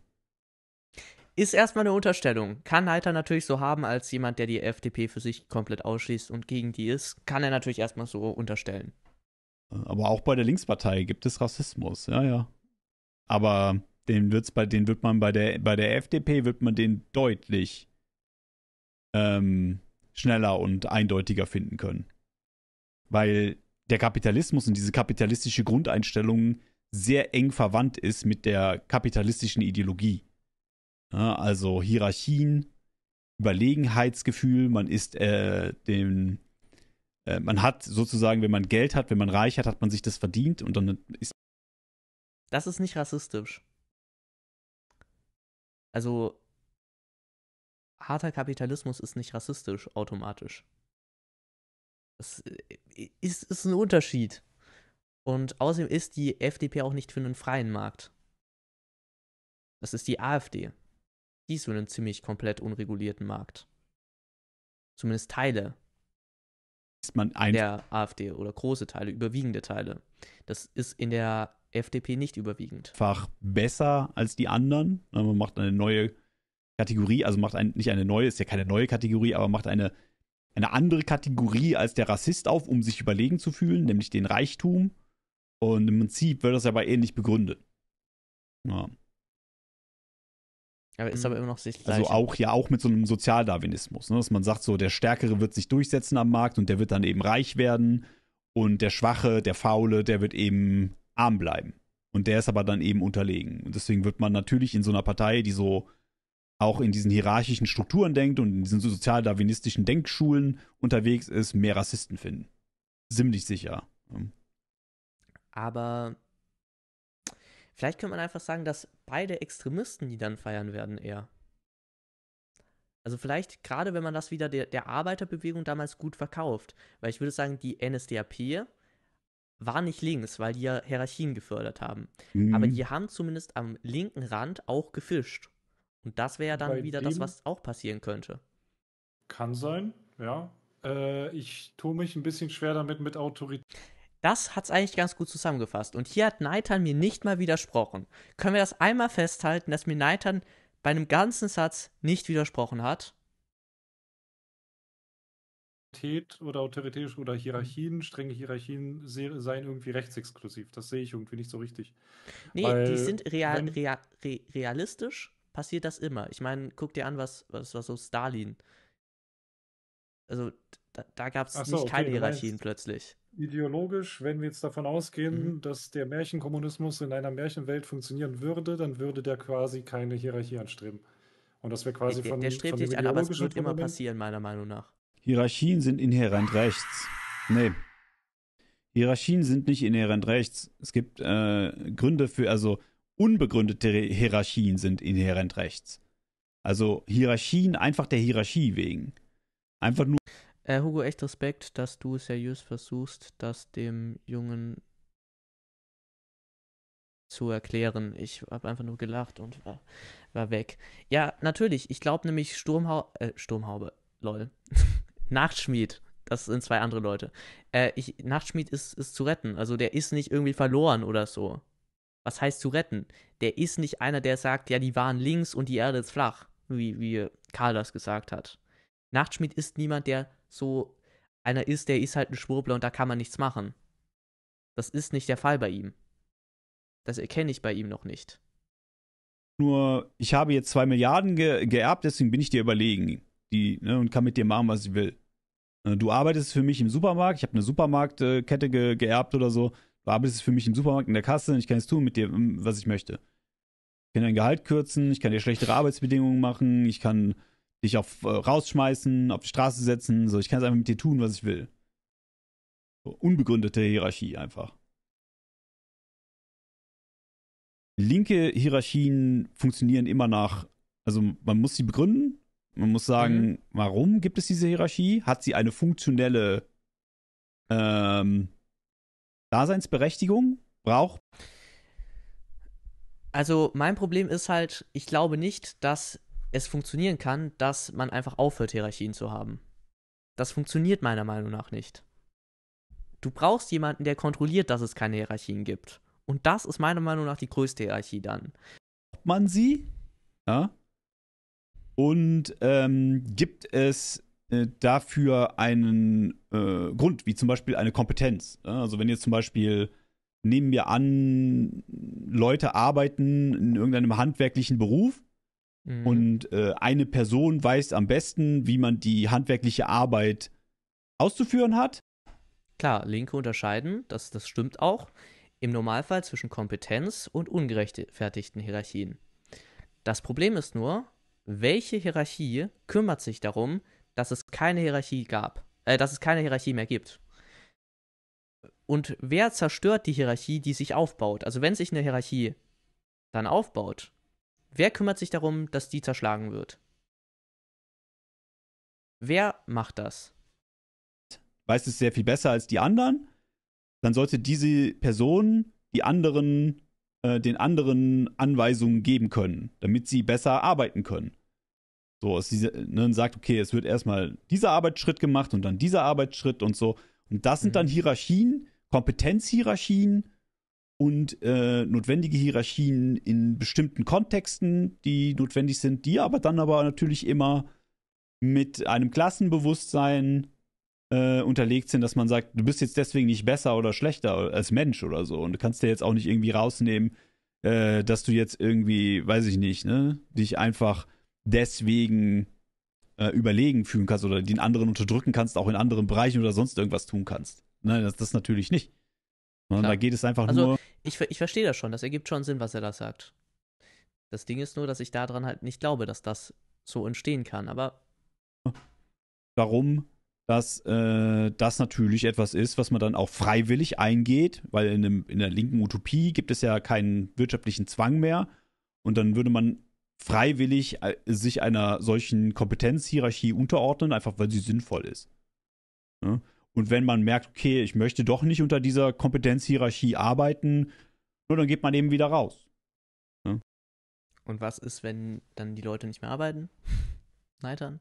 Ist erstmal eine Unterstellung. Kann Leiter natürlich so haben, als jemand, der die FDP für sich komplett ausschließt und gegen die ist, kann er natürlich erstmal so unterstellen. Aber auch bei der Linkspartei gibt es Rassismus, ja, ja. Aber den wird's bei den wird man bei der bei der FDP wird man den deutlich ähm, schneller und eindeutiger finden können. Weil der Kapitalismus und diese kapitalistische Grundeinstellung sehr eng verwandt ist mit der kapitalistischen Ideologie. Ja, also Hierarchien, Überlegenheitsgefühl, man ist äh, dem äh, man hat sozusagen, wenn man Geld hat, wenn man reich hat, hat man sich das verdient und dann ist. Das ist nicht rassistisch. Also, harter Kapitalismus ist nicht rassistisch automatisch. Das äh, ist, ist ein Unterschied. Und außerdem ist die FDP auch nicht für einen freien Markt. Das ist die AfD. Die ist für einen ziemlich komplett unregulierten Markt. Zumindest Teile ist man ein der AfD oder große Teile, überwiegende Teile. Das ist in der FDP nicht überwiegend. Einfach besser als die anderen. Man macht eine neue Kategorie, also macht ein, nicht eine neue, ist ja keine neue Kategorie, aber macht eine, eine andere Kategorie als der Rassist auf, um sich überlegen zu fühlen, nämlich den Reichtum. Und im Prinzip wird das aber ähnlich begründet. Ja. Aber ist mhm. aber immer noch sich Also auch ja auch mit so einem Sozialdarwinismus, ne? dass man sagt, so der Stärkere wird sich durchsetzen am Markt und der wird dann eben reich werden und der Schwache, der Faule, der wird eben arm bleiben. Und der ist aber dann eben unterlegen. Und deswegen wird man natürlich in so einer Partei, die so auch in diesen hierarchischen Strukturen denkt und in diesen sozialdarwinistischen Denkschulen unterwegs ist, mehr Rassisten finden. Ziemlich sicher. Aber Vielleicht könnte man einfach sagen, dass beide Extremisten die dann feiern werden eher. Also vielleicht, gerade wenn man das wieder der, der Arbeiterbewegung damals gut verkauft, weil ich würde sagen, die NSDAP war nicht links, weil die ja Hierarchien gefördert haben. Mhm. Aber die haben zumindest am linken Rand auch gefischt. Und das wäre ja dann Bei wieder das, was auch passieren könnte. Kann sein, ja. Äh, ich tue mich ein bisschen schwer damit mit Autorität. Das hat's eigentlich ganz gut zusammengefasst. Und hier hat Neitan mir nicht mal widersprochen. Können wir das einmal festhalten, dass mir Neitan bei einem ganzen Satz nicht widersprochen hat? Autorität oder autoritätisch oder Hierarchien, mhm. strenge Hierarchien seien irgendwie rechtsexklusiv. Das sehe ich irgendwie nicht so richtig. Nee, Weil, die sind real, real, realistisch, passiert das immer. Ich meine, guck dir an, was, was, was so Stalin. Also da, da gab es so, nicht okay, keine Hierarchien meinst, plötzlich ideologisch, wenn wir jetzt davon ausgehen, mhm. dass der Märchenkommunismus in einer Märchenwelt funktionieren würde, dann würde der quasi keine Hierarchie anstreben. Und das wäre quasi der, von Der strebt von nicht an, aber es wird immer passieren, meiner Meinung nach. Hierarchien sind inhärent rechts. Nee. Hierarchien sind nicht inhärent rechts. Es gibt äh, Gründe für, also unbegründete Hierarchien sind inhärent rechts. Also Hierarchien einfach der Hierarchie wegen. Einfach nur äh, Hugo, echt Respekt, dass du seriös versuchst, das dem Jungen zu erklären. Ich habe einfach nur gelacht und war, war weg. Ja, natürlich. Ich glaube nämlich Sturmhau äh, Sturmhaube, lol. [laughs] Nachtschmied. Das sind zwei andere Leute. Äh, ich, Nachtschmied ist, ist zu retten. Also der ist nicht irgendwie verloren oder so. Was heißt zu retten? Der ist nicht einer, der sagt, ja, die waren links und die Erde ist flach, wie, wie Karl das gesagt hat. Nachtschmied ist niemand, der so einer ist, der ist halt ein Schwurbler und da kann man nichts machen. Das ist nicht der Fall bei ihm. Das erkenne ich bei ihm noch nicht. Nur, ich habe jetzt zwei Milliarden ge geerbt, deswegen bin ich dir überlegen die, ne, und kann mit dir machen, was ich will. Äh, du arbeitest für mich im Supermarkt, ich habe eine Supermarktkette ge geerbt oder so. Du arbeitest für mich im Supermarkt in der Kasse und ich kann es tun mit dir, hm, was ich möchte. Ich kann dein Gehalt kürzen, ich kann dir schlechtere Arbeitsbedingungen machen, ich kann dich auf äh, rausschmeißen, auf die Straße setzen. So, ich kann es einfach mit dir tun, was ich will. So, unbegründete Hierarchie einfach. Linke Hierarchien funktionieren immer nach, also man muss sie begründen, man muss sagen, mhm. warum gibt es diese Hierarchie? Hat sie eine funktionelle ähm, Daseinsberechtigung? Braucht? Also mein Problem ist halt, ich glaube nicht, dass es funktionieren kann, dass man einfach aufhört, Hierarchien zu haben. Das funktioniert meiner Meinung nach nicht. Du brauchst jemanden, der kontrolliert, dass es keine Hierarchien gibt. Und das ist meiner Meinung nach die größte Hierarchie dann. Braucht man sie? Ja. Und ähm, gibt es äh, dafür einen äh, Grund, wie zum Beispiel eine Kompetenz? Ja? Also wenn jetzt zum Beispiel nehmen wir an, Leute arbeiten in irgendeinem handwerklichen Beruf Mhm. Und äh, eine Person weiß am besten, wie man die handwerkliche Arbeit auszuführen hat. Klar, Linke unterscheiden, das, das stimmt auch, im Normalfall zwischen Kompetenz und ungerechtfertigten Hierarchien. Das Problem ist nur, welche Hierarchie kümmert sich darum, dass es keine Hierarchie gab, äh, dass es keine Hierarchie mehr gibt? Und wer zerstört die Hierarchie, die sich aufbaut? Also wenn sich eine Hierarchie dann aufbaut, Wer kümmert sich darum, dass die zerschlagen wird? Wer macht das? Weiß es sehr viel besser als die anderen? Dann sollte diese Person die anderen, äh, den anderen Anweisungen geben können, damit sie besser arbeiten können. So, es ne, sagt, okay, es wird erstmal dieser Arbeitsschritt gemacht und dann dieser Arbeitsschritt und so. Und das sind mhm. dann Hierarchien, Kompetenzhierarchien, und äh, notwendige Hierarchien in bestimmten Kontexten, die notwendig sind, die aber dann aber natürlich immer mit einem Klassenbewusstsein äh, unterlegt sind, dass man sagt, du bist jetzt deswegen nicht besser oder schlechter als Mensch oder so. Und du kannst dir jetzt auch nicht irgendwie rausnehmen, äh, dass du jetzt irgendwie, weiß ich nicht, ne, dich einfach deswegen äh, überlegen fühlen kannst oder den anderen unterdrücken kannst, auch in anderen Bereichen oder sonst irgendwas tun kannst. Nein, das, das natürlich nicht. Ne? Klar. Da geht es einfach also, nur. Ich, ich verstehe das schon, das ergibt schon Sinn, was er da sagt. Das Ding ist nur, dass ich daran halt nicht glaube, dass das so entstehen kann, aber. Warum? dass äh, das natürlich etwas ist, was man dann auch freiwillig eingeht, weil in, einem, in der linken Utopie gibt es ja keinen wirtschaftlichen Zwang mehr und dann würde man freiwillig äh, sich einer solchen Kompetenzhierarchie unterordnen, einfach weil sie sinnvoll ist. Ja? Ne? Und wenn man merkt, okay, ich möchte doch nicht unter dieser Kompetenzhierarchie arbeiten, nur dann geht man eben wieder raus. Ja. Ne? Und was ist, wenn dann die Leute nicht mehr arbeiten? [laughs] Neitern?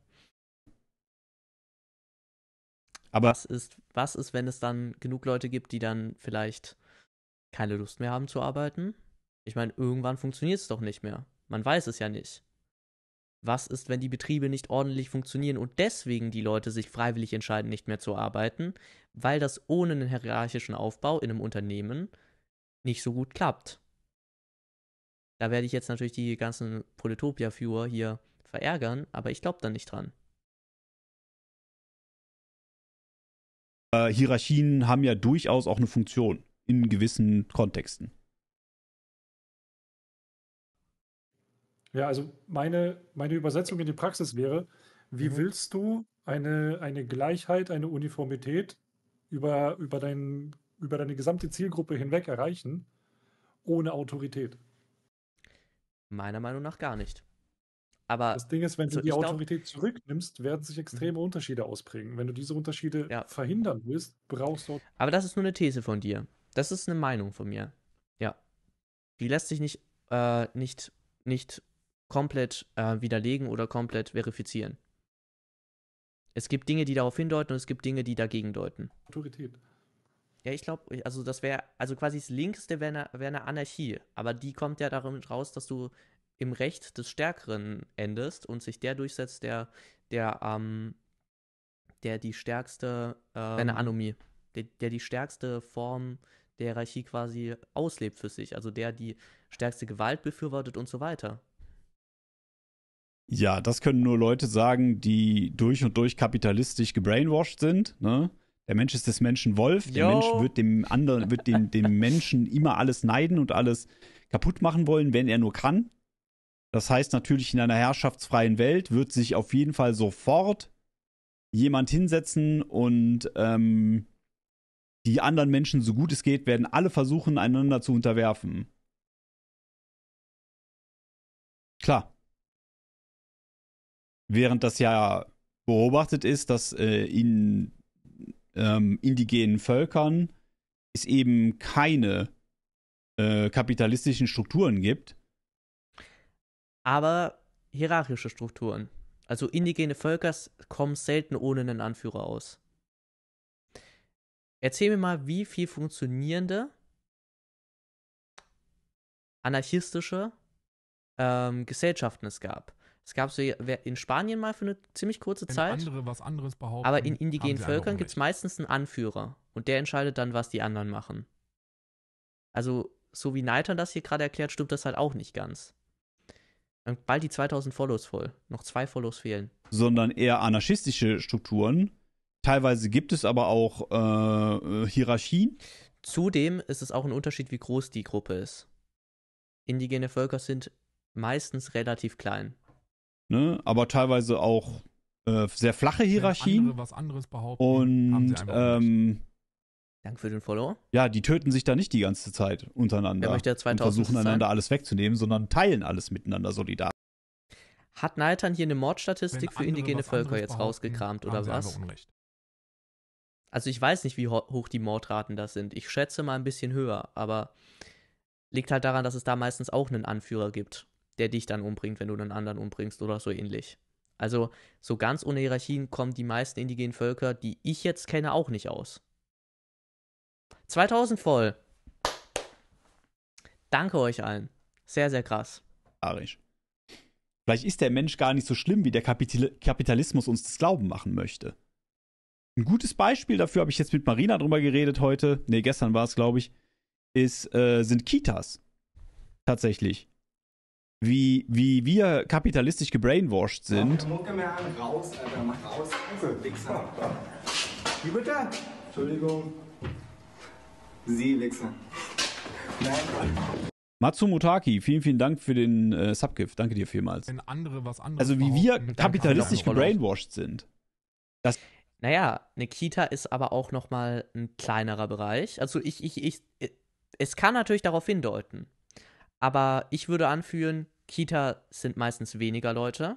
Aber was ist, was ist, wenn es dann genug Leute gibt, die dann vielleicht keine Lust mehr haben zu arbeiten? Ich meine, irgendwann funktioniert es doch nicht mehr. Man weiß es ja nicht was ist, wenn die Betriebe nicht ordentlich funktionieren und deswegen die Leute sich freiwillig entscheiden, nicht mehr zu arbeiten, weil das ohne einen hierarchischen Aufbau in einem Unternehmen nicht so gut klappt. Da werde ich jetzt natürlich die ganzen Polytopia-Viewer hier verärgern, aber ich glaube da nicht dran. Äh, Hierarchien haben ja durchaus auch eine Funktion in gewissen Kontexten. Ja, also meine, meine Übersetzung in die Praxis wäre, wie mhm. willst du eine, eine Gleichheit, eine Uniformität über, über, dein, über deine gesamte Zielgruppe hinweg erreichen, ohne Autorität? Meiner Meinung nach gar nicht. Aber das Ding ist, wenn also du die Autorität glaub, zurücknimmst, werden sich mhm. extreme Unterschiede ausprägen. Wenn du diese Unterschiede ja. verhindern willst, brauchst du. Aber das ist nur eine These von dir. Das ist eine Meinung von mir. Ja. Die lässt sich nicht, äh, nicht, nicht komplett äh, widerlegen oder komplett verifizieren. Es gibt Dinge, die darauf hindeuten und es gibt Dinge, die dagegen deuten. Autorität. Ja, ich glaube, also das wäre, also quasi das Linkste wäre eine wär ne Anarchie, aber die kommt ja darin raus, dass du im Recht des Stärkeren endest und sich der durchsetzt, der, der, ähm, der die stärkste, ähm, eine Anomie, der, der die stärkste Form der Hierarchie quasi auslebt für sich, also der die stärkste Gewalt befürwortet und so weiter. Ja, das können nur Leute sagen, die durch und durch kapitalistisch gebrainwashed sind. Ne? Der Mensch ist des Menschen Wolf. Yo. Der Mensch wird dem anderen, wird dem, dem Menschen immer alles neiden und alles kaputt machen wollen, wenn er nur kann. Das heißt natürlich, in einer herrschaftsfreien Welt wird sich auf jeden Fall sofort jemand hinsetzen und ähm, die anderen Menschen, so gut es geht, werden alle versuchen, einander zu unterwerfen. Klar. Während das ja beobachtet ist, dass äh, in ähm, indigenen Völkern es eben keine äh, kapitalistischen Strukturen gibt. Aber hierarchische Strukturen. Also indigene Völker kommen selten ohne einen Anführer aus. Erzähl mir mal, wie viel funktionierende anarchistische ähm, Gesellschaften es gab. Es gab so in Spanien mal für eine ziemlich kurze Wenn Zeit. Andere was anderes behaupten. Aber in indigenen Völkern gibt es meistens einen Anführer und der entscheidet dann, was die anderen machen. Also, so wie Neitern das hier gerade erklärt, stimmt das halt auch nicht ganz. Und bald die 2000 Follows voll. Noch zwei Follows fehlen. Sondern eher anarchistische Strukturen. Teilweise gibt es aber auch äh, Hierarchien. Zudem ist es auch ein Unterschied, wie groß die Gruppe ist. Indigene Völker sind meistens relativ klein ne? aber teilweise auch äh, sehr flache Hierarchien. Andere was anderes behaupten. Und ähm, Danke für den Follow. Ja, die töten sich da nicht die ganze Zeit untereinander. Wer möchte 2000 und versuchen einander sein? alles wegzunehmen, sondern teilen alles miteinander solidarisch. Hat Nathan hier eine Mordstatistik für indigene Völker jetzt rausgekramt oder was? Also ich weiß nicht, wie hoch die Mordraten das sind. Ich schätze mal ein bisschen höher, aber liegt halt daran, dass es da meistens auch einen Anführer gibt der dich dann umbringt, wenn du einen anderen umbringst oder so ähnlich. Also so ganz ohne Hierarchien kommen die meisten indigenen Völker, die ich jetzt kenne, auch nicht aus. 2000 voll. Danke euch allen. Sehr, sehr krass. Arisch. Vielleicht ist der Mensch gar nicht so schlimm, wie der Kapital Kapitalismus uns das Glauben machen möchte. Ein gutes Beispiel dafür habe ich jetzt mit Marina drüber geredet heute. Ne, gestern war es, glaube ich. Ist, äh, sind Kitas. Tatsächlich wie, wie wir kapitalistisch gebrainwashed sind. Mucke mehr an, halt raus, Alter, mach raus, also, Wichser. Wie bitte? Entschuldigung. Sie, Wichser. Nein. Matsumotaki, vielen, vielen Dank für den äh, Subgift. Danke dir vielmals. Wenn andere was anderes also wie wir kapitalistisch gebrainwashed sind. Das naja, eine Kita ist aber auch noch mal ein kleinerer Bereich. Also ich, ich, ich, es kann natürlich darauf hindeuten. Aber ich würde anführen, Kita sind meistens weniger Leute.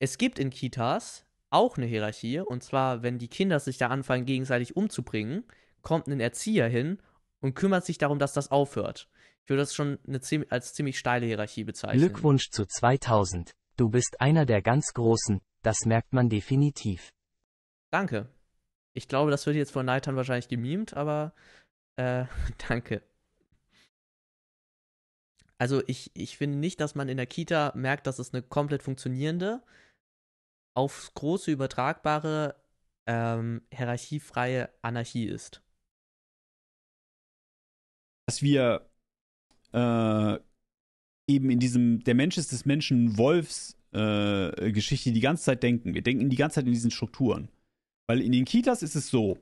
Es gibt in Kitas auch eine Hierarchie, und zwar, wenn die Kinder sich da anfangen, gegenseitig umzubringen, kommt ein Erzieher hin und kümmert sich darum, dass das aufhört. Ich würde das schon eine, als ziemlich steile Hierarchie bezeichnen. Glückwunsch zu 2000. Du bist einer der ganz Großen, das merkt man definitiv. Danke. Ich glaube, das wird jetzt von Neitern wahrscheinlich gemimt, aber äh, [laughs] danke also ich, ich finde nicht, dass man in der Kita merkt, dass es eine komplett funktionierende, aufs Große übertragbare, ähm, hierarchiefreie Anarchie ist. Dass wir äh, eben in diesem Der Mensch ist des Menschen Wolfs äh, Geschichte die ganze Zeit denken. Wir denken die ganze Zeit in diesen Strukturen. Weil in den Kitas ist es so,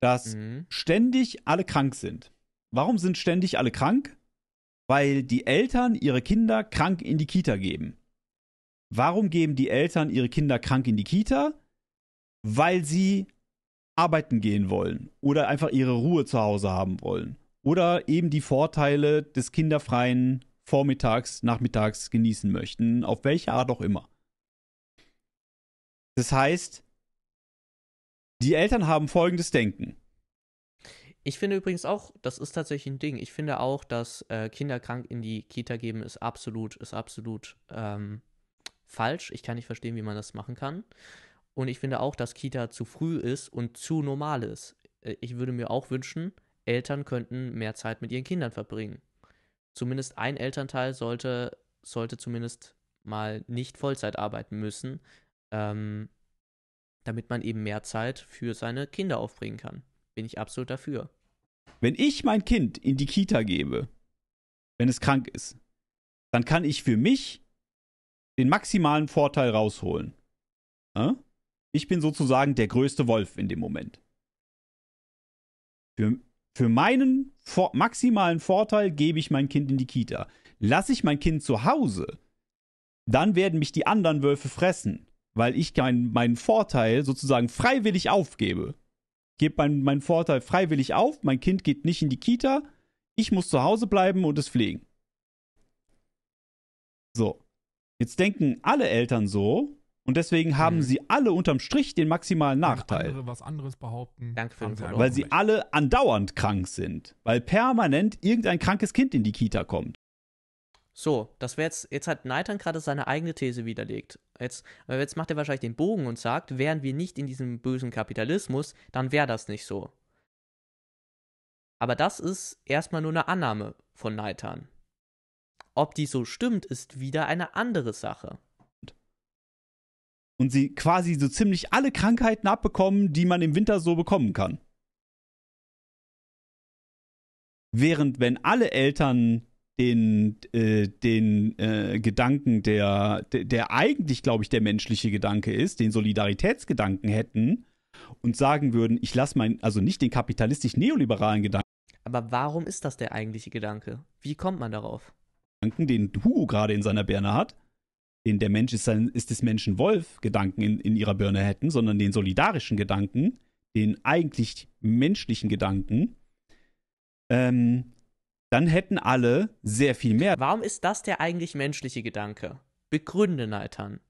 dass mhm. ständig alle krank sind. Warum sind ständig alle krank? weil die Eltern ihre Kinder krank in die Kita geben. Warum geben die Eltern ihre Kinder krank in die Kita? Weil sie arbeiten gehen wollen oder einfach ihre Ruhe zu Hause haben wollen oder eben die Vorteile des kinderfreien Vormittags, Nachmittags genießen möchten, auf welche Art auch immer. Das heißt, die Eltern haben folgendes Denken. Ich finde übrigens auch, das ist tatsächlich ein Ding. Ich finde auch, dass äh, Kinder krank in die Kita geben ist absolut, ist absolut ähm, falsch. Ich kann nicht verstehen, wie man das machen kann. Und ich finde auch, dass Kita zu früh ist und zu normal ist. Äh, ich würde mir auch wünschen, Eltern könnten mehr Zeit mit ihren Kindern verbringen. Zumindest ein Elternteil sollte, sollte zumindest mal nicht Vollzeit arbeiten müssen, ähm, damit man eben mehr Zeit für seine Kinder aufbringen kann. Bin ich absolut dafür. Wenn ich mein Kind in die Kita gebe, wenn es krank ist, dann kann ich für mich den maximalen Vorteil rausholen. Ich bin sozusagen der größte Wolf in dem Moment. Für, für meinen vor, maximalen Vorteil gebe ich mein Kind in die Kita. Lasse ich mein Kind zu Hause, dann werden mich die anderen Wölfe fressen, weil ich mein, meinen Vorteil sozusagen freiwillig aufgebe gebe meinen mein Vorteil freiwillig auf, mein Kind geht nicht in die Kita, ich muss zu Hause bleiben und es pflegen. So. Jetzt denken alle Eltern so und deswegen haben mhm. sie alle unterm Strich den maximalen Nachteil. Andere was anderes behaupten. Danke für Weil sie alle andauernd krank sind, weil permanent irgendein krankes Kind in die Kita kommt. So, das wäre jetzt, jetzt hat Neitern gerade seine eigene These widerlegt. Jetzt, jetzt macht er wahrscheinlich den Bogen und sagt, wären wir nicht in diesem bösen Kapitalismus, dann wäre das nicht so. Aber das ist erstmal nur eine Annahme von Neitern. Ob die so stimmt, ist wieder eine andere Sache. Und sie quasi so ziemlich alle Krankheiten abbekommen, die man im Winter so bekommen kann. Während wenn alle Eltern den, äh, den äh, Gedanken, der, der, eigentlich, glaube ich, der menschliche Gedanke ist, den Solidaritätsgedanken hätten und sagen würden, ich lasse meinen, also nicht den kapitalistisch-neoliberalen Gedanken. Aber warum ist das der eigentliche Gedanke? Wie kommt man darauf? Gedanken, den Hugo gerade in seiner Birne hat, den der Mensch ist, sein, ist des Menschen Wolf Gedanken in, in ihrer Birne hätten, sondern den solidarischen Gedanken, den eigentlich menschlichen Gedanken, ähm, dann hätten alle sehr viel mehr. Warum ist das der eigentlich menschliche Gedanke? Begründe, Nathan.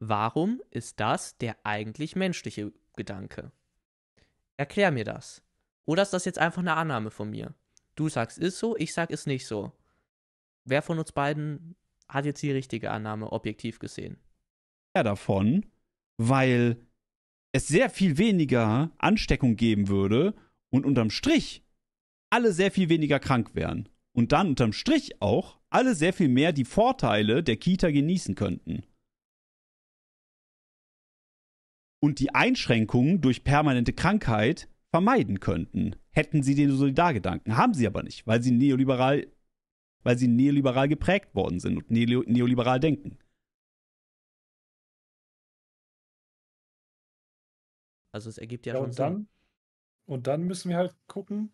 Warum ist das der eigentlich menschliche Gedanke? Erklär mir das. Oder ist das jetzt einfach eine Annahme von mir? Du sagst ist so, ich sag ist nicht so. Wer von uns beiden hat jetzt die richtige Annahme objektiv gesehen? Ja, davon, weil es sehr viel weniger Ansteckung geben würde und unterm Strich alle sehr viel weniger krank wären. Und dann unterm Strich auch alle sehr viel mehr die Vorteile der Kita genießen könnten. Und die Einschränkungen durch permanente Krankheit vermeiden könnten, hätten sie den Solidargedanken. Haben sie aber nicht, weil sie neoliberal, weil sie neoliberal geprägt worden sind und neoliberal denken. Also es ergibt ja, ja schon und Sinn. dann, Und dann müssen wir halt gucken,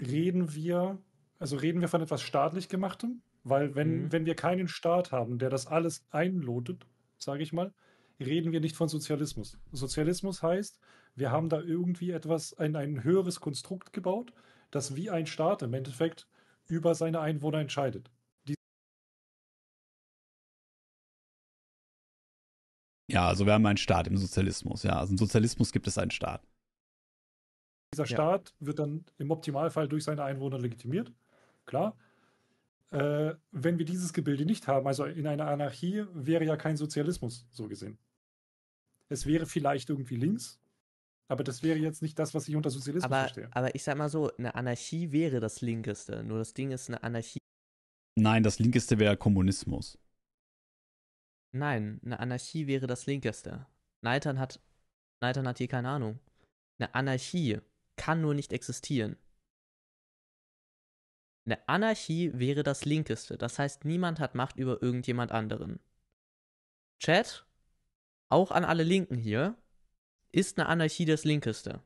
reden wir, also reden wir von etwas staatlich gemachtem? Weil wenn, mhm. wenn wir keinen Staat haben, der das alles einlotet, sage ich mal, reden wir nicht von Sozialismus. Sozialismus heißt, wir haben da irgendwie etwas, ein, ein höheres Konstrukt gebaut, das wie ein Staat im Endeffekt über seine Einwohner entscheidet. Die ja, also wir haben einen Staat im Sozialismus, ja. Also im Sozialismus gibt es einen Staat. Dieser Staat ja. wird dann im Optimalfall durch seine Einwohner legitimiert, klar. Äh, wenn wir dieses Gebilde nicht haben, also in einer Anarchie, wäre ja kein Sozialismus so gesehen. Es wäre vielleicht irgendwie links, aber das wäre jetzt nicht das, was ich unter Sozialismus aber, verstehe. Aber ich sag mal so, eine Anarchie wäre das Linkeste. Nur das Ding ist eine Anarchie. Nein, das Linkeste wäre Kommunismus. Nein, eine Anarchie wäre das Linkeste. Neitern hat, Neitern hat hier keine Ahnung. Eine Anarchie kann nur nicht existieren. Eine Anarchie wäre das Linkeste, das heißt, niemand hat Macht über irgendjemand anderen. Chat, auch an alle Linken hier, ist eine Anarchie das Linkeste.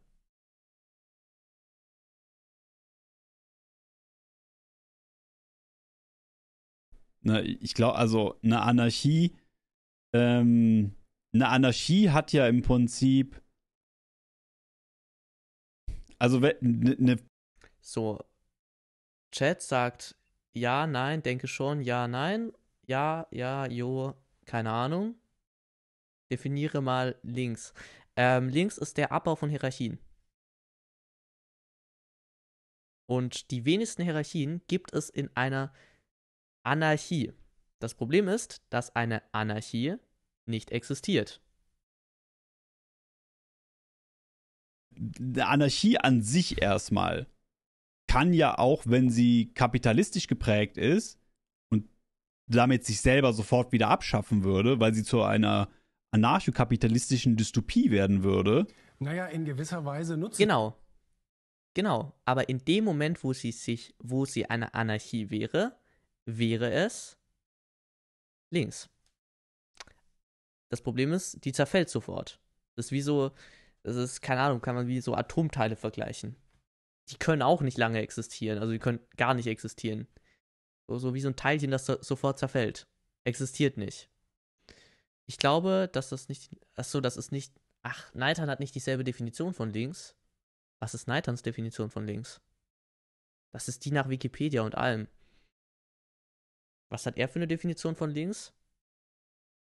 Na, ich glaube, also eine Anarchie, ähm, eine Anarchie hat ja im Prinzip also ne, ne So, Chat sagt ja, nein, denke schon, ja, nein, ja, ja, jo, keine Ahnung. Definiere mal links. Ähm, links ist der Abbau von Hierarchien. Und die wenigsten Hierarchien gibt es in einer Anarchie. Das Problem ist, dass eine Anarchie nicht existiert. Anarchie an sich erstmal kann ja auch, wenn sie kapitalistisch geprägt ist und damit sich selber sofort wieder abschaffen würde, weil sie zu einer anarchokapitalistischen Dystopie werden würde. Naja, in gewisser Weise nutzen. Genau. Genau. Aber in dem Moment, wo sie sich, wo sie eine Anarchie wäre, wäre es links. Das Problem ist, die zerfällt sofort. Das ist wie so, das ist, keine Ahnung, kann man wie so Atomteile vergleichen. Die können auch nicht lange existieren, also die können gar nicht existieren. So, so wie so ein Teilchen, das so, sofort zerfällt. Existiert nicht. Ich glaube, dass das nicht. Achso, das ist nicht. Ach, Neitern hat nicht dieselbe Definition von links. Was ist Neiterns Definition von links? Das ist die nach Wikipedia und allem. Was hat er für eine Definition von links?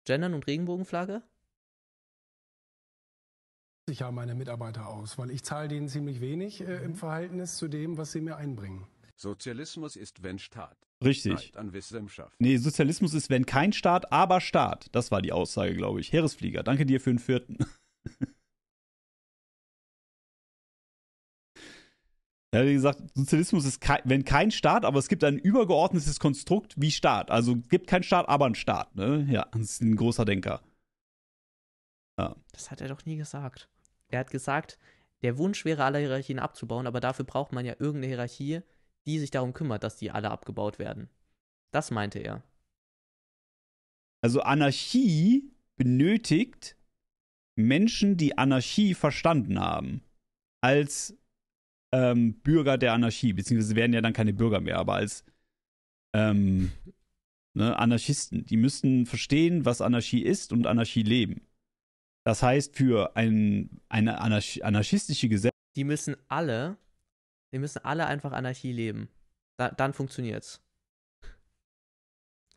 Gendern und Regenbogenflagge? ich ja meine Mitarbeiter aus, weil ich zahle denen ziemlich wenig äh, im mhm. Verhältnis zu dem, was sie mir einbringen. Sozialismus ist wenn Staat. Richtig. An Wissenschaft. Nee, Sozialismus ist wenn kein Staat, aber Staat. Das war die Aussage, glaube ich. Heeresflieger, danke dir für den vierten. [laughs] Ja, wie gesagt, Sozialismus ist kein, wenn kein Staat, aber es gibt ein übergeordnetes Konstrukt wie Staat. Also gibt kein Staat, aber ein Staat. Ne? Ja, das ist ein großer Denker. Ja. Das hat er doch nie gesagt. Er hat gesagt, der Wunsch wäre, alle Hierarchien abzubauen, aber dafür braucht man ja irgendeine Hierarchie, die sich darum kümmert, dass die alle abgebaut werden. Das meinte er. Also Anarchie benötigt Menschen, die Anarchie verstanden haben, als ähm, Bürger der Anarchie, beziehungsweise werden ja dann keine Bürger mehr, aber als ähm, [laughs] ne, Anarchisten. Die müssten verstehen, was Anarchie ist und Anarchie leben. Das heißt, für ein, eine anarch anarchistische Gesellschaft. Die müssen alle, wir müssen alle einfach Anarchie leben. Da, dann funktioniert's.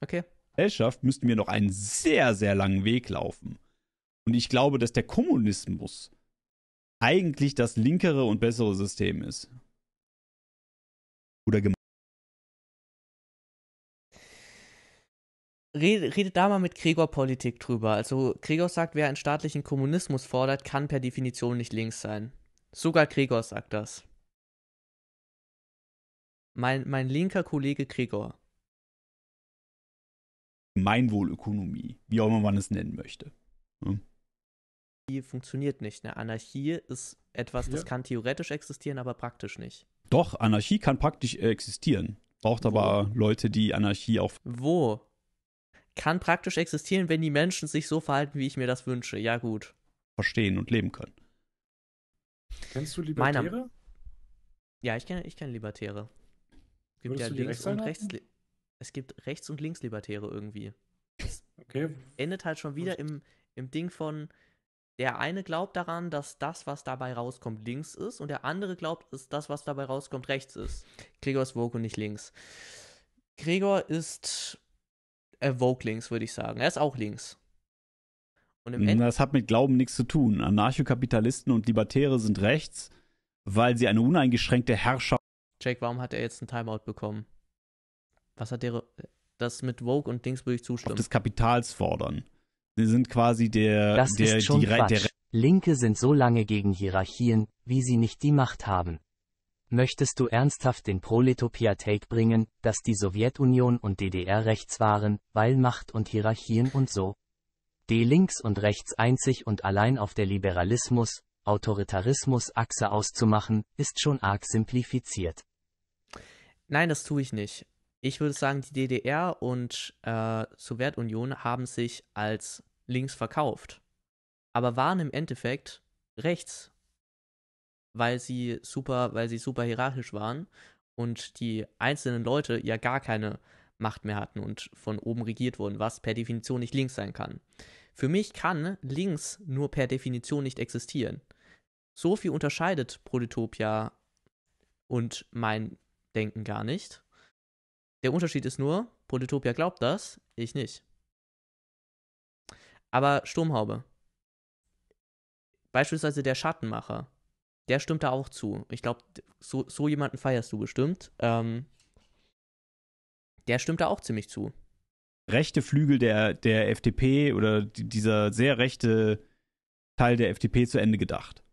Okay. Gesellschaft müssten wir noch einen sehr, sehr langen Weg laufen. Und ich glaube, dass der Kommunismus eigentlich das linkere und bessere System ist. Oder redet, da mal mit Gregor Politik drüber. Also Gregor sagt, wer einen staatlichen Kommunismus fordert, kann per Definition nicht links sein. Sogar Gregor sagt das. Mein, mein linker Kollege Gregor. Gemeinwohlökonomie, wie auch immer man es nennen möchte. Hm? Anarchie funktioniert nicht. Eine Anarchie ist etwas, ja. das kann theoretisch existieren, aber praktisch nicht. Doch, Anarchie kann praktisch existieren. Braucht Wo? aber Leute, die Anarchie auch. Wo? kann praktisch existieren, wenn die Menschen sich so verhalten, wie ich mir das wünsche. Ja, gut. Verstehen und leben können. Kennst du Libertäre? Meiner... Ja, ich kenne ich kenn Libertäre. Es gibt Würdest ja links und rechts. Es gibt rechts und links Libertäre irgendwie. Okay. Endet halt schon wieder im, im Ding von, der eine glaubt daran, dass das, was dabei rauskommt, links ist und der andere glaubt, dass das, was dabei rauskommt, rechts ist. Gregor ist woke und nicht links. Gregor ist äh, Vogue links, würde ich sagen. Er ist auch links. Und im Ende das hat mit Glauben nichts zu tun. Anarchokapitalisten und Libertäre sind rechts, weil sie eine uneingeschränkte Herrschaft. Jake, warum hat er jetzt einen Timeout bekommen? Was hat der. Das mit Vogue und Dings würde ich zustimmen. Des Kapitals fordern. Sie sind quasi der. Das der, ist schon die, Quatsch. Linke sind so lange gegen Hierarchien, wie sie nicht die Macht haben. Möchtest du ernsthaft den Proletopia-Take bringen, dass die Sowjetunion und DDR rechts waren, weil Macht und Hierarchien und so? Die links und rechts einzig und allein auf der Liberalismus, Autoritarismus-Achse auszumachen, ist schon arg simplifiziert. Nein, das tue ich nicht. Ich würde sagen, die DDR und äh, Sowjetunion haben sich als links verkauft, aber waren im Endeffekt rechts weil sie super, weil sie super hierarchisch waren und die einzelnen Leute ja gar keine Macht mehr hatten und von oben regiert wurden, was per Definition nicht links sein kann. Für mich kann links nur per Definition nicht existieren. So viel unterscheidet Proletopia und mein Denken gar nicht. Der Unterschied ist nur, Proletopia glaubt das, ich nicht. Aber Sturmhaube. Beispielsweise der Schattenmacher der stimmt da auch zu. Ich glaube, so, so jemanden feierst du bestimmt. Ähm, der stimmt da auch ziemlich zu. Rechte Flügel der, der FDP oder dieser sehr rechte Teil der FDP zu Ende gedacht.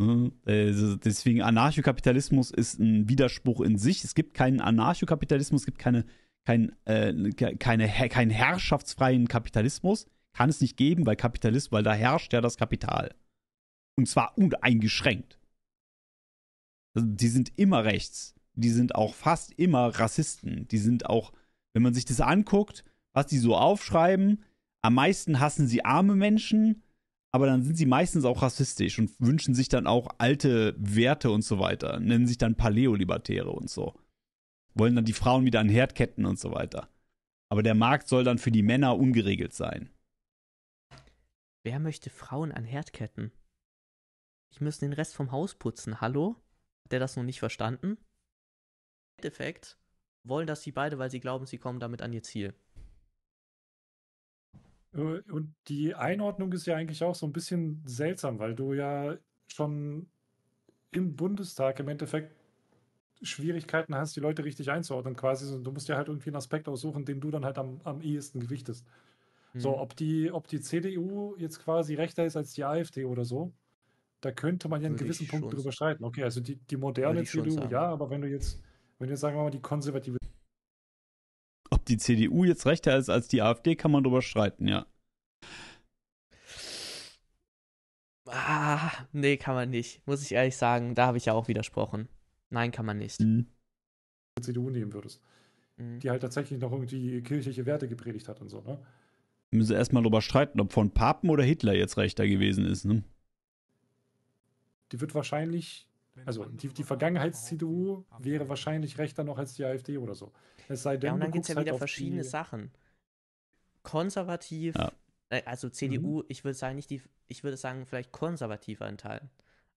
Hm, also deswegen, Anarchokapitalismus ist ein Widerspruch in sich. Es gibt keinen Anarchokapitalismus, es gibt keine, kein, äh, keine, keinen herrschaftsfreien Kapitalismus. Kann es nicht geben, weil Kapitalismus, weil da herrscht ja das Kapital. Und zwar uneingeschränkt. Also die sind immer rechts. Die sind auch fast immer Rassisten. Die sind auch, wenn man sich das anguckt, was die so aufschreiben, am meisten hassen sie arme Menschen, aber dann sind sie meistens auch rassistisch und wünschen sich dann auch alte Werte und so weiter, nennen sich dann Paleolibertäre und so. Wollen dann die Frauen wieder an Herdketten und so weiter. Aber der Markt soll dann für die Männer ungeregelt sein. Wer möchte Frauen an Herdketten? ich müsste den Rest vom Haus putzen. Hallo? Hat der das noch nicht verstanden? Im Endeffekt wollen das die beide, weil sie glauben, sie kommen damit an ihr Ziel. Äh, und die Einordnung ist ja eigentlich auch so ein bisschen seltsam, weil du ja schon im Bundestag im Endeffekt Schwierigkeiten hast, die Leute richtig einzuordnen, quasi. Du musst ja halt irgendwie einen Aspekt aussuchen, den du dann halt am, am ehesten gewichtest. Mhm. So, hm. ob die, ob die CDU jetzt quasi rechter ist als die AfD oder so, da könnte man ja einen gewissen Punkt drüber streiten. Okay, also die, die moderne CDU, ja, aber wenn du jetzt, wenn du jetzt sagen wir mal die konservative. Ob die CDU jetzt rechter ist als die AfD, kann man drüber streiten, ja. Ah, nee, kann man nicht. Muss ich ehrlich sagen, da habe ich ja auch widersprochen. Nein, kann man nicht. Mhm. CDU nehmen würdest. Mhm. Die halt tatsächlich noch irgendwie kirchliche Werte gepredigt hat und so, ne? Müssen erstmal drüber streiten, ob von Papen oder Hitler jetzt rechter gewesen ist, ne? die wird wahrscheinlich, also die, die Vergangenheits-CDU wäre wahrscheinlich rechter noch als die AfD oder so. Es sei denn, ja, und dann gibt es ja halt wieder verschiedene Sachen. Konservativ, ja. Äh, also CDU, mhm. ich würde sagen, nicht die, ich würde sagen, vielleicht konservativer Anteil.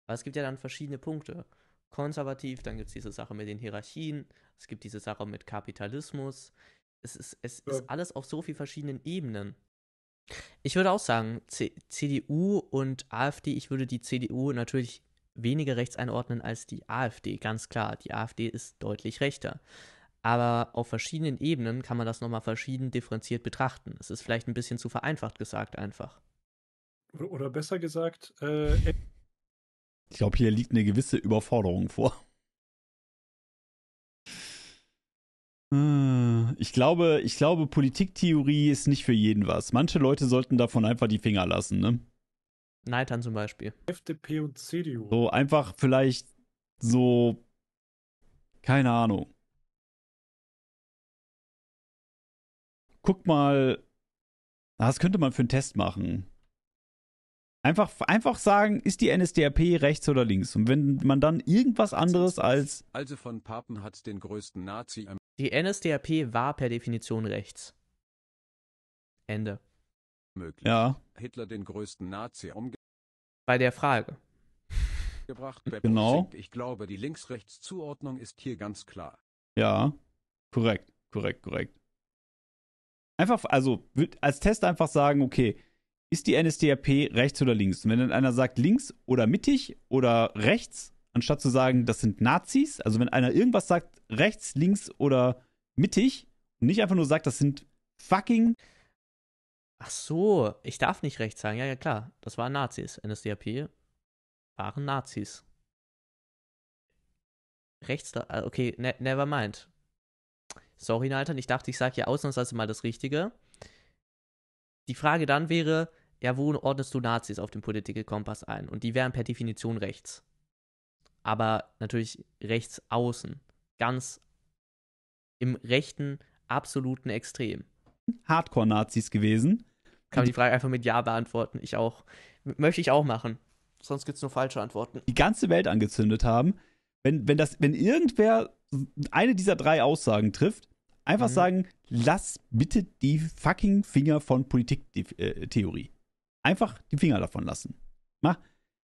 Aber es gibt ja dann verschiedene Punkte. Konservativ, dann gibt es diese Sache mit den Hierarchien, es gibt diese Sache mit Kapitalismus. Es ist, es ja. ist alles auf so vielen verschiedenen Ebenen. Ich würde auch sagen, C CDU und AfD, ich würde die CDU natürlich weniger rechts einordnen als die AfD, ganz klar. Die AfD ist deutlich rechter. Aber auf verschiedenen Ebenen kann man das nochmal verschieden differenziert betrachten. Es ist vielleicht ein bisschen zu vereinfacht gesagt einfach. Oder besser gesagt, äh, ich glaube, hier liegt eine gewisse Überforderung vor. Äh, ich glaube, ich glaube, Politiktheorie ist nicht für jeden was. Manche Leute sollten davon einfach die Finger lassen, ne? Neitern zum Beispiel. FDP und CDU. So einfach vielleicht so, keine Ahnung. Guck mal, das könnte man für einen Test machen. Einfach, einfach sagen, ist die NSDAP rechts oder links? Und wenn man dann irgendwas anderes als. Also von Papen hat den größten Nazi. Die NSDAP war per Definition rechts. Ende. Möglich. Ja. Hitler den größten Nazi umgebracht bei der Frage. Gebracht, genau. Ich glaube, die Links-Rechts-Zuordnung ist hier ganz klar. Ja, korrekt, korrekt, korrekt. Einfach, also als Test einfach sagen, okay, ist die NSDAP rechts oder links? Und wenn dann einer sagt links oder mittig oder rechts, anstatt zu sagen, das sind Nazis, also wenn einer irgendwas sagt, rechts, links oder mittig und nicht einfach nur sagt, das sind fucking Ach so, ich darf nicht rechts sagen. Ja, ja, klar. Das waren Nazis. NSDAP waren Nazis. Rechts, äh, okay, ne, never mind. Sorry, Nathan, ich dachte, ich sage hier ausnahmsweise mal das Richtige. Die Frage dann wäre, ja, wo ordnest du Nazis auf dem Political Kompass ein? Und die wären per Definition rechts. Aber natürlich rechts außen. Ganz im rechten, absoluten Extrem. Hardcore-Nazis gewesen. Kann man die Frage einfach mit Ja beantworten. Ich auch. Möchte ich auch machen. Sonst gibt es nur falsche Antworten. Die ganze Welt angezündet haben. Wenn, wenn, das, wenn irgendwer eine dieser drei Aussagen trifft, einfach mhm. sagen, lass bitte die fucking Finger von Politiktheorie. Einfach die Finger davon lassen. Mach,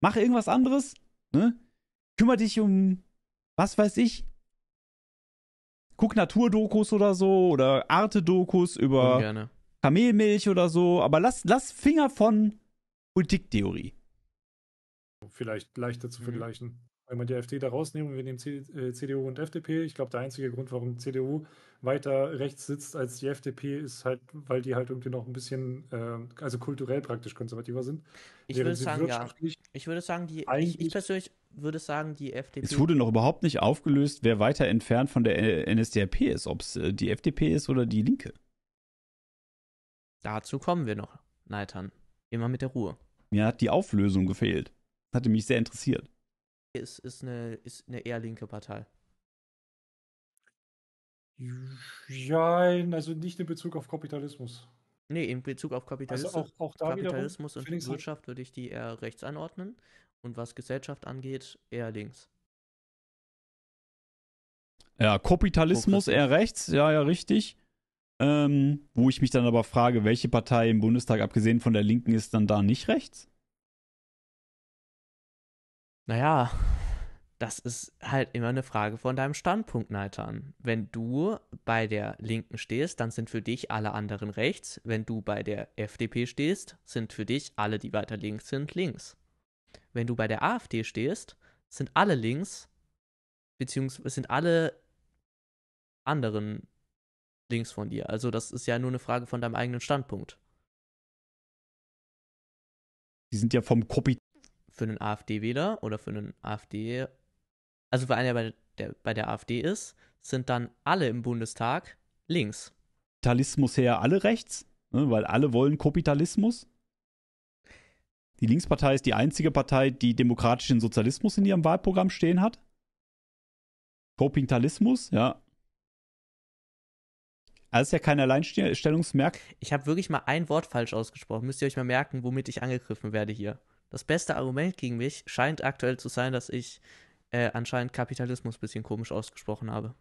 mach irgendwas anderes, ne? Kümmer dich um, was weiß ich, guck Naturdokus oder so oder Arte-Dokus über Ungerne. Kamelmilch oder so, aber lass, lass Finger von Politiktheorie. Vielleicht leichter zu mhm. vergleichen. Wenn wir die AfD da rausnehmen, und wir nehmen CDU äh, und FDP. Ich glaube, der einzige Grund, warum CDU weiter rechts sitzt als die FDP, ist halt, weil die halt irgendwie noch ein bisschen, äh, also kulturell praktisch konservativer sind. Ich würde sagen, ja. Ich würde sagen, die, ich, ich persönlich würde sagen, die FDP. Es wurde noch überhaupt nicht aufgelöst, wer weiter entfernt von der äh, NSDAP ist, ob es äh, die FDP ist oder die Linke. Dazu kommen wir noch, Neitern. Immer mit der Ruhe. Mir hat die Auflösung gefehlt. Hatte mich sehr interessiert ist, ist, eine, ist eine eher linke Partei. Ja, also nicht in Bezug auf Kapitalismus. Nee, in Bezug auf Kapitalis also auch, auch Kapitalismus und halt Wirtschaft würde ich die eher rechts anordnen und was Gesellschaft angeht, eher links. Ja, Kapitalismus eher rechts, ja, ja, richtig. Ähm, wo ich mich dann aber frage, welche Partei im Bundestag, abgesehen von der Linken, ist dann da nicht rechts? Naja, das ist halt immer eine Frage von deinem Standpunkt, Neitan. Wenn du bei der Linken stehst, dann sind für dich alle anderen rechts. Wenn du bei der FDP stehst, sind für dich alle, die weiter links sind, links. Wenn du bei der AfD stehst, sind alle links, beziehungsweise sind alle anderen links von dir. Also das ist ja nur eine Frage von deinem eigenen Standpunkt. Die sind ja vom Kopit für einen AfD-Wähler oder für einen AfD, also für einen, der bei der, bei der AfD ist, sind dann alle im Bundestag links. Kapitalismus her alle rechts, ne, weil alle wollen Kapitalismus. Die Linkspartei ist die einzige Partei, die demokratischen Sozialismus in ihrem Wahlprogramm stehen hat. Kapitalismus, ja. Also ist ja kein Alleinstellungsmerkmal. Ich habe wirklich mal ein Wort falsch ausgesprochen. Müsst ihr euch mal merken, womit ich angegriffen werde hier das beste Argument gegen mich scheint aktuell zu sein, dass ich äh, anscheinend Kapitalismus ein bisschen komisch ausgesprochen habe.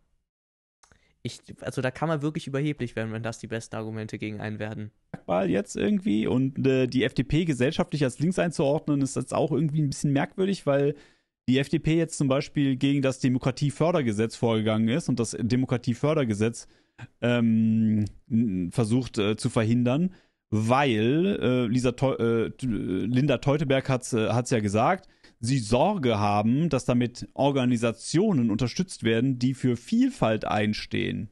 Ich, also da kann man wirklich überheblich werden, wenn das die besten Argumente gegen einen werden. Mal jetzt irgendwie und äh, die FDP gesellschaftlich als links einzuordnen, ist jetzt auch irgendwie ein bisschen merkwürdig, weil die FDP jetzt zum Beispiel gegen das Demokratiefördergesetz vorgegangen ist und das Demokratiefördergesetz ähm, versucht äh, zu verhindern weil äh, Lisa Teu äh, äh Linda Teuteberg hat es äh, ja gesagt, sie Sorge haben, dass damit Organisationen unterstützt werden, die für Vielfalt einstehen.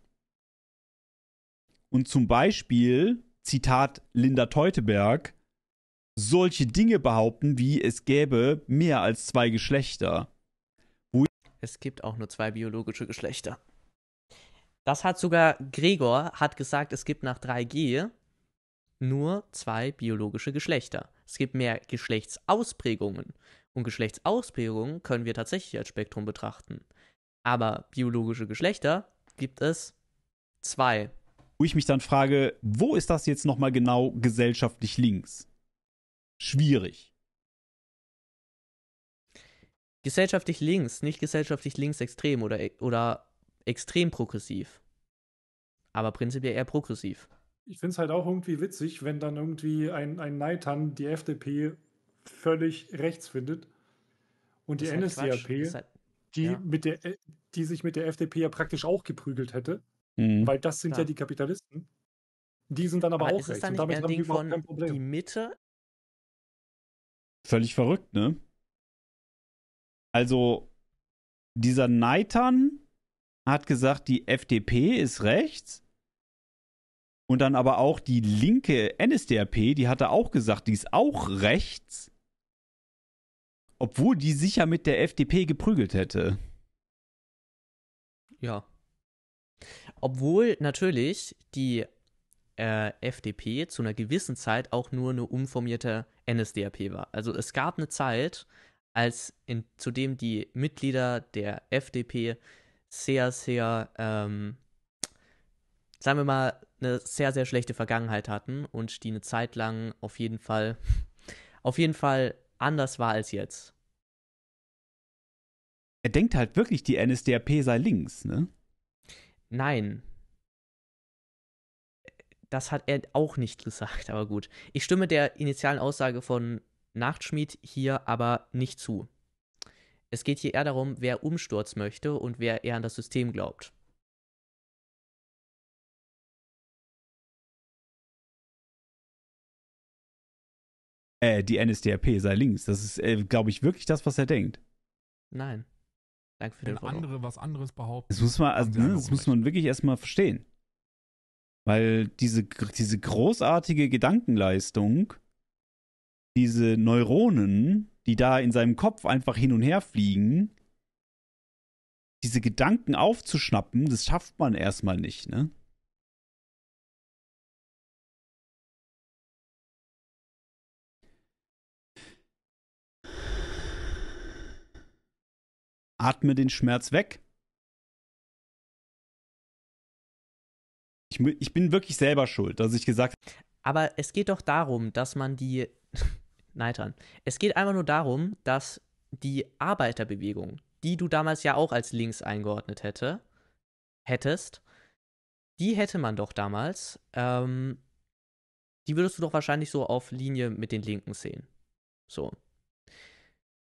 Und zum Beispiel, Zitat Linda Teuteberg, solche Dinge behaupten, wie es gäbe mehr als zwei Geschlechter. Es gibt auch nur zwei biologische Geschlechter. Das hat sogar Gregor hat gesagt, es gibt nach 3G nur zwei biologische Geschlechter. Es gibt mehr Geschlechtsausprägungen. Und Geschlechtsausprägungen können wir tatsächlich als Spektrum betrachten. Aber biologische Geschlechter gibt es zwei. Wo ich mich dann frage, wo ist das jetzt nochmal genau gesellschaftlich links? Schwierig. Gesellschaftlich links, nicht gesellschaftlich linksextrem oder, e- oder extrem progressiv. Aber prinzipiell eher progressiv ich finde es halt auch irgendwie witzig, wenn dann irgendwie ein, ein Neitan die FDP völlig rechts findet und das die halt NSDAP, halt, die, ja. mit der, die sich mit der FDP ja praktisch auch geprügelt hätte, mhm. weil das sind ja. ja die Kapitalisten. Die sind dann aber, aber auch rechts und damit haben Ding die überhaupt kein Problem. Die Mitte? Völlig verrückt, ne? Also, dieser Neitan hat gesagt, die FDP ist rechts und dann aber auch die linke NSDAP, die hatte auch gesagt, die ist auch rechts, obwohl die sicher mit der FDP geprügelt hätte. Ja. Obwohl natürlich die äh, FDP zu einer gewissen Zeit auch nur eine umformierte NSDAP war. Also es gab eine Zeit, als in, zu dem die Mitglieder der FDP sehr, sehr, ähm, sagen wir mal, eine sehr, sehr schlechte Vergangenheit hatten und die eine Zeit lang auf jeden Fall, [laughs] auf jeden Fall anders war als jetzt. Er denkt halt wirklich, die NSDAP sei links, ne? Nein. Das hat er auch nicht [laughs] gesagt, aber gut. Ich stimme der initialen Aussage von Nachtschmied hier aber nicht zu. Es geht hier eher darum, wer umsturz möchte und wer eher an das System glaubt. äh, die NSDAP sei links. Das ist, äh, glaube ich, wirklich das, was er denkt. Nein. Danke für Wenn den andere was anderes behaupten. Das muss man, also, ne, das muss man wirklich erstmal verstehen. Weil diese, diese großartige Gedankenleistung, diese Neuronen, die da in seinem Kopf einfach hin und her fliegen, diese Gedanken aufzuschnappen, das schafft man erstmal nicht, ne? atme den Schmerz weg. Ich, ich bin wirklich selber schuld, dass ich gesagt habe. Aber es geht doch darum, dass man die. [laughs] Neitern. Es geht einfach nur darum, dass die Arbeiterbewegung, die du damals ja auch als links eingeordnet hätte, hättest, die hätte man doch damals, ähm, die würdest du doch wahrscheinlich so auf Linie mit den Linken sehen. So.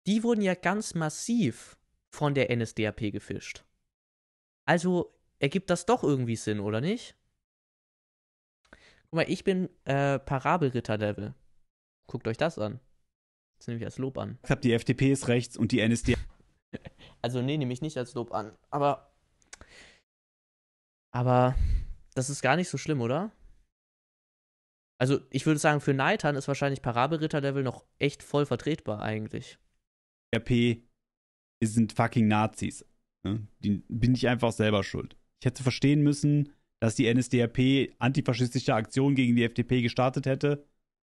Die wurden ja ganz massiv von der NSDAP gefischt. Also ergibt das doch irgendwie Sinn, oder nicht? Guck mal, ich bin äh, Parabelritter-Level. Guckt euch das an. Das nehme ich als Lob an. Ich habe die FDP ist rechts und die NSDAP. [laughs] also nee, nehme ich nicht als Lob an. Aber. Aber das ist gar nicht so schlimm, oder? Also ich würde sagen, für Neitan ist wahrscheinlich Parabelritter-Level noch echt voll vertretbar eigentlich. RP sind fucking Nazis. Ne? Die bin ich einfach selber schuld. Ich hätte verstehen müssen, dass die NSDAP antifaschistische Aktionen gegen die FDP gestartet hätte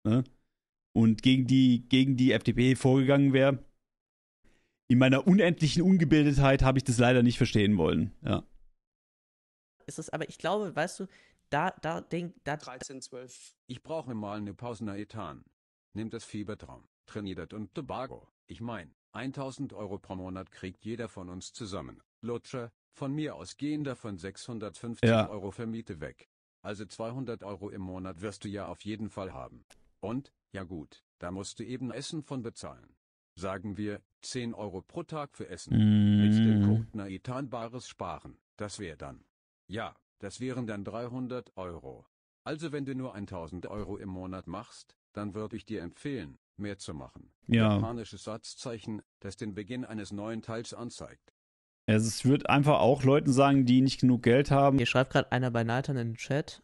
ne? und gegen die, gegen die FDP vorgegangen wäre. In meiner unendlichen Ungebildetheit habe ich das leider nicht verstehen wollen. Ja. Ist es, aber ich glaube, weißt du, da, da, denk, da. 13, 12. Ich brauche mal eine Pause, nach Ethan. Nimm das Fiebertraum, Trinidad und Tobago. Ich mein, 1000 Euro pro Monat kriegt jeder von uns zusammen. Lutscher, von mir aus gehen davon 650 ja. Euro Vermiete weg. Also 200 Euro im Monat wirst du ja auf jeden Fall haben. Und, ja gut, da musst du eben Essen von bezahlen. Sagen wir, 10 Euro pro Tag für Essen. Mm. Mit dem Code Naitanbares sparen, das wäre dann. Ja, das wären dann 300 Euro. Also wenn du nur 1000 Euro im Monat machst, dann würde ich dir empfehlen, mehr zu machen. Ja. Japanisches Satzzeichen, das den Beginn eines neuen Teils anzeigt. Also es wird einfach auch Leuten sagen, die nicht genug Geld haben. Hier schreibt gerade einer bei Nathan in den Chat,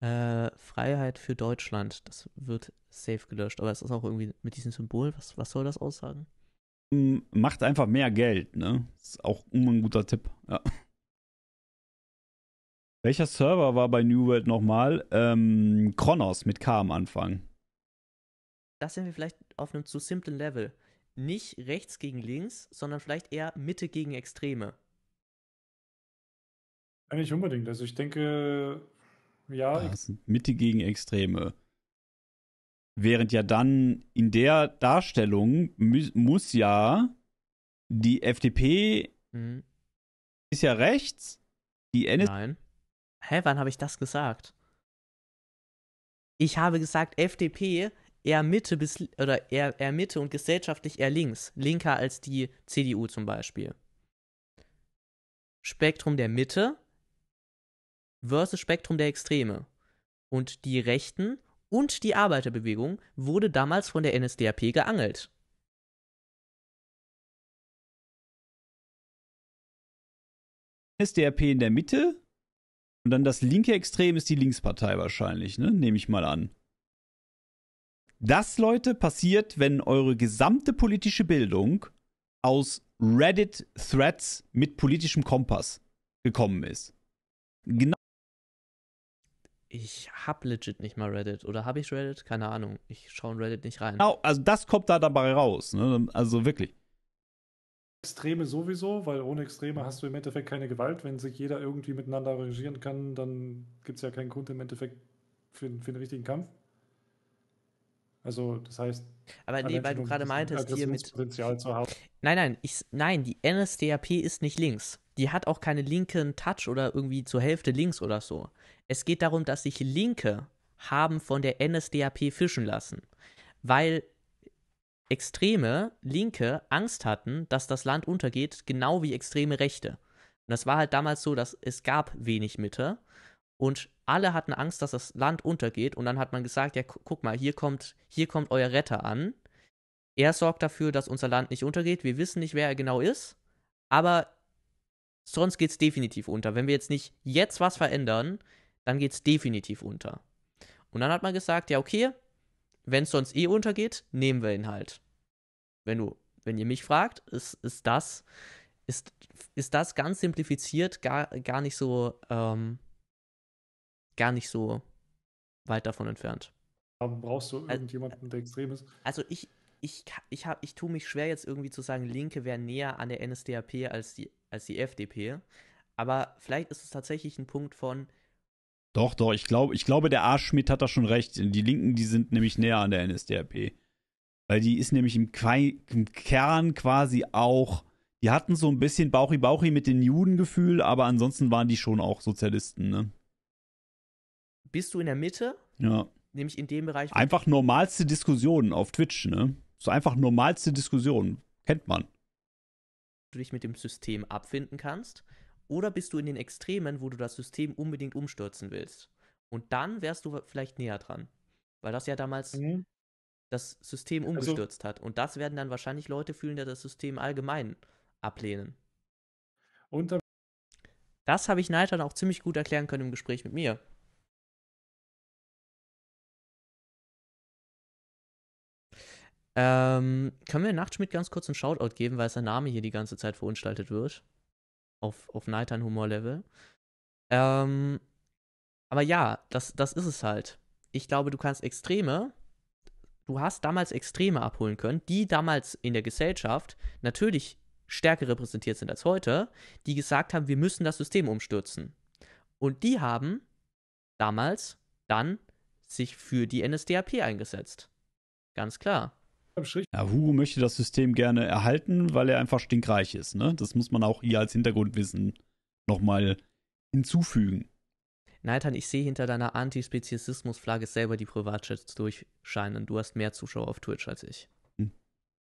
äh, Freiheit für Deutschland. Das wird safe gelöscht, aber es ist auch irgendwie mit diesem Symbol, was, was soll das aussagen? Hm, macht einfach mehr Geld, ne? Ist auch immer ein guter Tipp, ja. Welcher Server war bei New World nochmal? Ähm, Kronos mit K am Anfang das sind wir vielleicht auf einem zu simplen Level. Nicht rechts gegen links, sondern vielleicht eher Mitte gegen Extreme. Eigentlich unbedingt. Also ich denke, ja. Das, Mitte gegen Extreme. Während ja dann in der Darstellung muss ja die FDP mhm. ist ja rechts, die NSU. Nein. Hä, wann habe ich das gesagt? Ich habe gesagt, FDP eher Mitte bis oder eher, eher Mitte und gesellschaftlich eher links, linker als die CDU zum Beispiel. Spektrum der Mitte versus Spektrum der Extreme. Und die Rechten und die Arbeiterbewegung wurde damals von der NSDAP geangelt. NSDAP in der Mitte und dann das linke Extrem ist die Linkspartei wahrscheinlich, ne? Nehme ich mal an. Das, Leute, passiert, wenn eure gesamte politische Bildung aus Reddit-Threads mit politischem Kompass gekommen ist. Genau. Ich hab legit nicht mal Reddit. Oder habe ich Reddit? Keine Ahnung. Ich schaue in Reddit nicht rein. Genau, also das kommt da dabei raus. Ne? Also wirklich. Extreme sowieso, weil ohne Extreme hast du im Endeffekt keine Gewalt. Wenn sich jeder irgendwie miteinander arrangieren kann, dann gibt es ja keinen Grund im Endeffekt für, für den richtigen Kampf. Also, das heißt. Aber nee, weil du gerade meintest, hier mit. Potenzial zu haben. Nein, nein, ich, nein, die NSDAP ist nicht links. Die hat auch keine linken Touch oder irgendwie zur Hälfte links oder so. Es geht darum, dass sich Linke haben von der NSDAP fischen lassen. Weil extreme Linke Angst hatten, dass das Land untergeht, genau wie extreme Rechte. Und das war halt damals so, dass es gab wenig Mitte und alle hatten Angst, dass das Land untergeht und dann hat man gesagt, ja guck mal, hier kommt, hier kommt euer Retter an. Er sorgt dafür, dass unser Land nicht untergeht. Wir wissen nicht, wer er genau ist, aber sonst geht es definitiv unter. Wenn wir jetzt nicht jetzt was verändern, dann geht es definitiv unter. Und dann hat man gesagt, ja okay, wenn es sonst eh untergeht, nehmen wir ihn halt. Wenn du, wenn ihr mich fragt, ist, ist das, ist, ist das ganz simplifiziert gar, gar nicht so, ähm, gar nicht so weit davon entfernt. Aber brauchst du irgendjemanden, also, der extrem ist? Also ich, ich, ich, hab, ich tue mich schwer jetzt irgendwie zu sagen, Linke wäre näher an der NSDAP als die, als die FDP. Aber vielleicht ist es tatsächlich ein Punkt von. Doch, doch, ich, glaub, ich glaube, der Arschschmidt hat da schon recht. Die Linken, die sind nämlich näher an der NSDAP. Weil die ist nämlich im, Quai, im Kern quasi auch. Die hatten so ein bisschen Bauchi-Bauchi mit den Juden Judengefühl, aber ansonsten waren die schon auch Sozialisten, ne? bist du in der Mitte. Ja. Nämlich in dem Bereich. Einfach normalste Diskussionen auf Twitch, ne? So einfach normalste Diskussionen. Kennt man. Du dich mit dem System abfinden kannst. Oder bist du in den Extremen, wo du das System unbedingt umstürzen willst? Und dann wärst du vielleicht näher dran. Weil das ja damals mhm. das System also umgestürzt also, hat. Und das werden dann wahrscheinlich Leute fühlen, die das System allgemein ablehnen. Und das habe ich Neitern auch ziemlich gut erklären können im Gespräch mit mir. Ähm, können wir Nachtschmidt ganz kurz einen Shoutout geben, weil sein Name hier die ganze Zeit verunstaltet wird? Auf, auf Nightern Humor-Level. Ähm, aber ja, das, das ist es halt. Ich glaube, du kannst Extreme, du hast damals Extreme abholen können, die damals in der Gesellschaft natürlich stärker repräsentiert sind als heute, die gesagt haben, wir müssen das System umstürzen. Und die haben damals dann sich für die NSDAP eingesetzt. Ganz klar. Ja, Hugo möchte das System gerne erhalten, weil er einfach stinkreich ist. Ne? Das muss man auch hier als Hintergrundwissen nochmal hinzufügen. Nathan, ich sehe hinter deiner Antispeziesismus-Flagge selber die Privatchats durchscheinen. Du hast mehr Zuschauer auf Twitch als ich. Hm.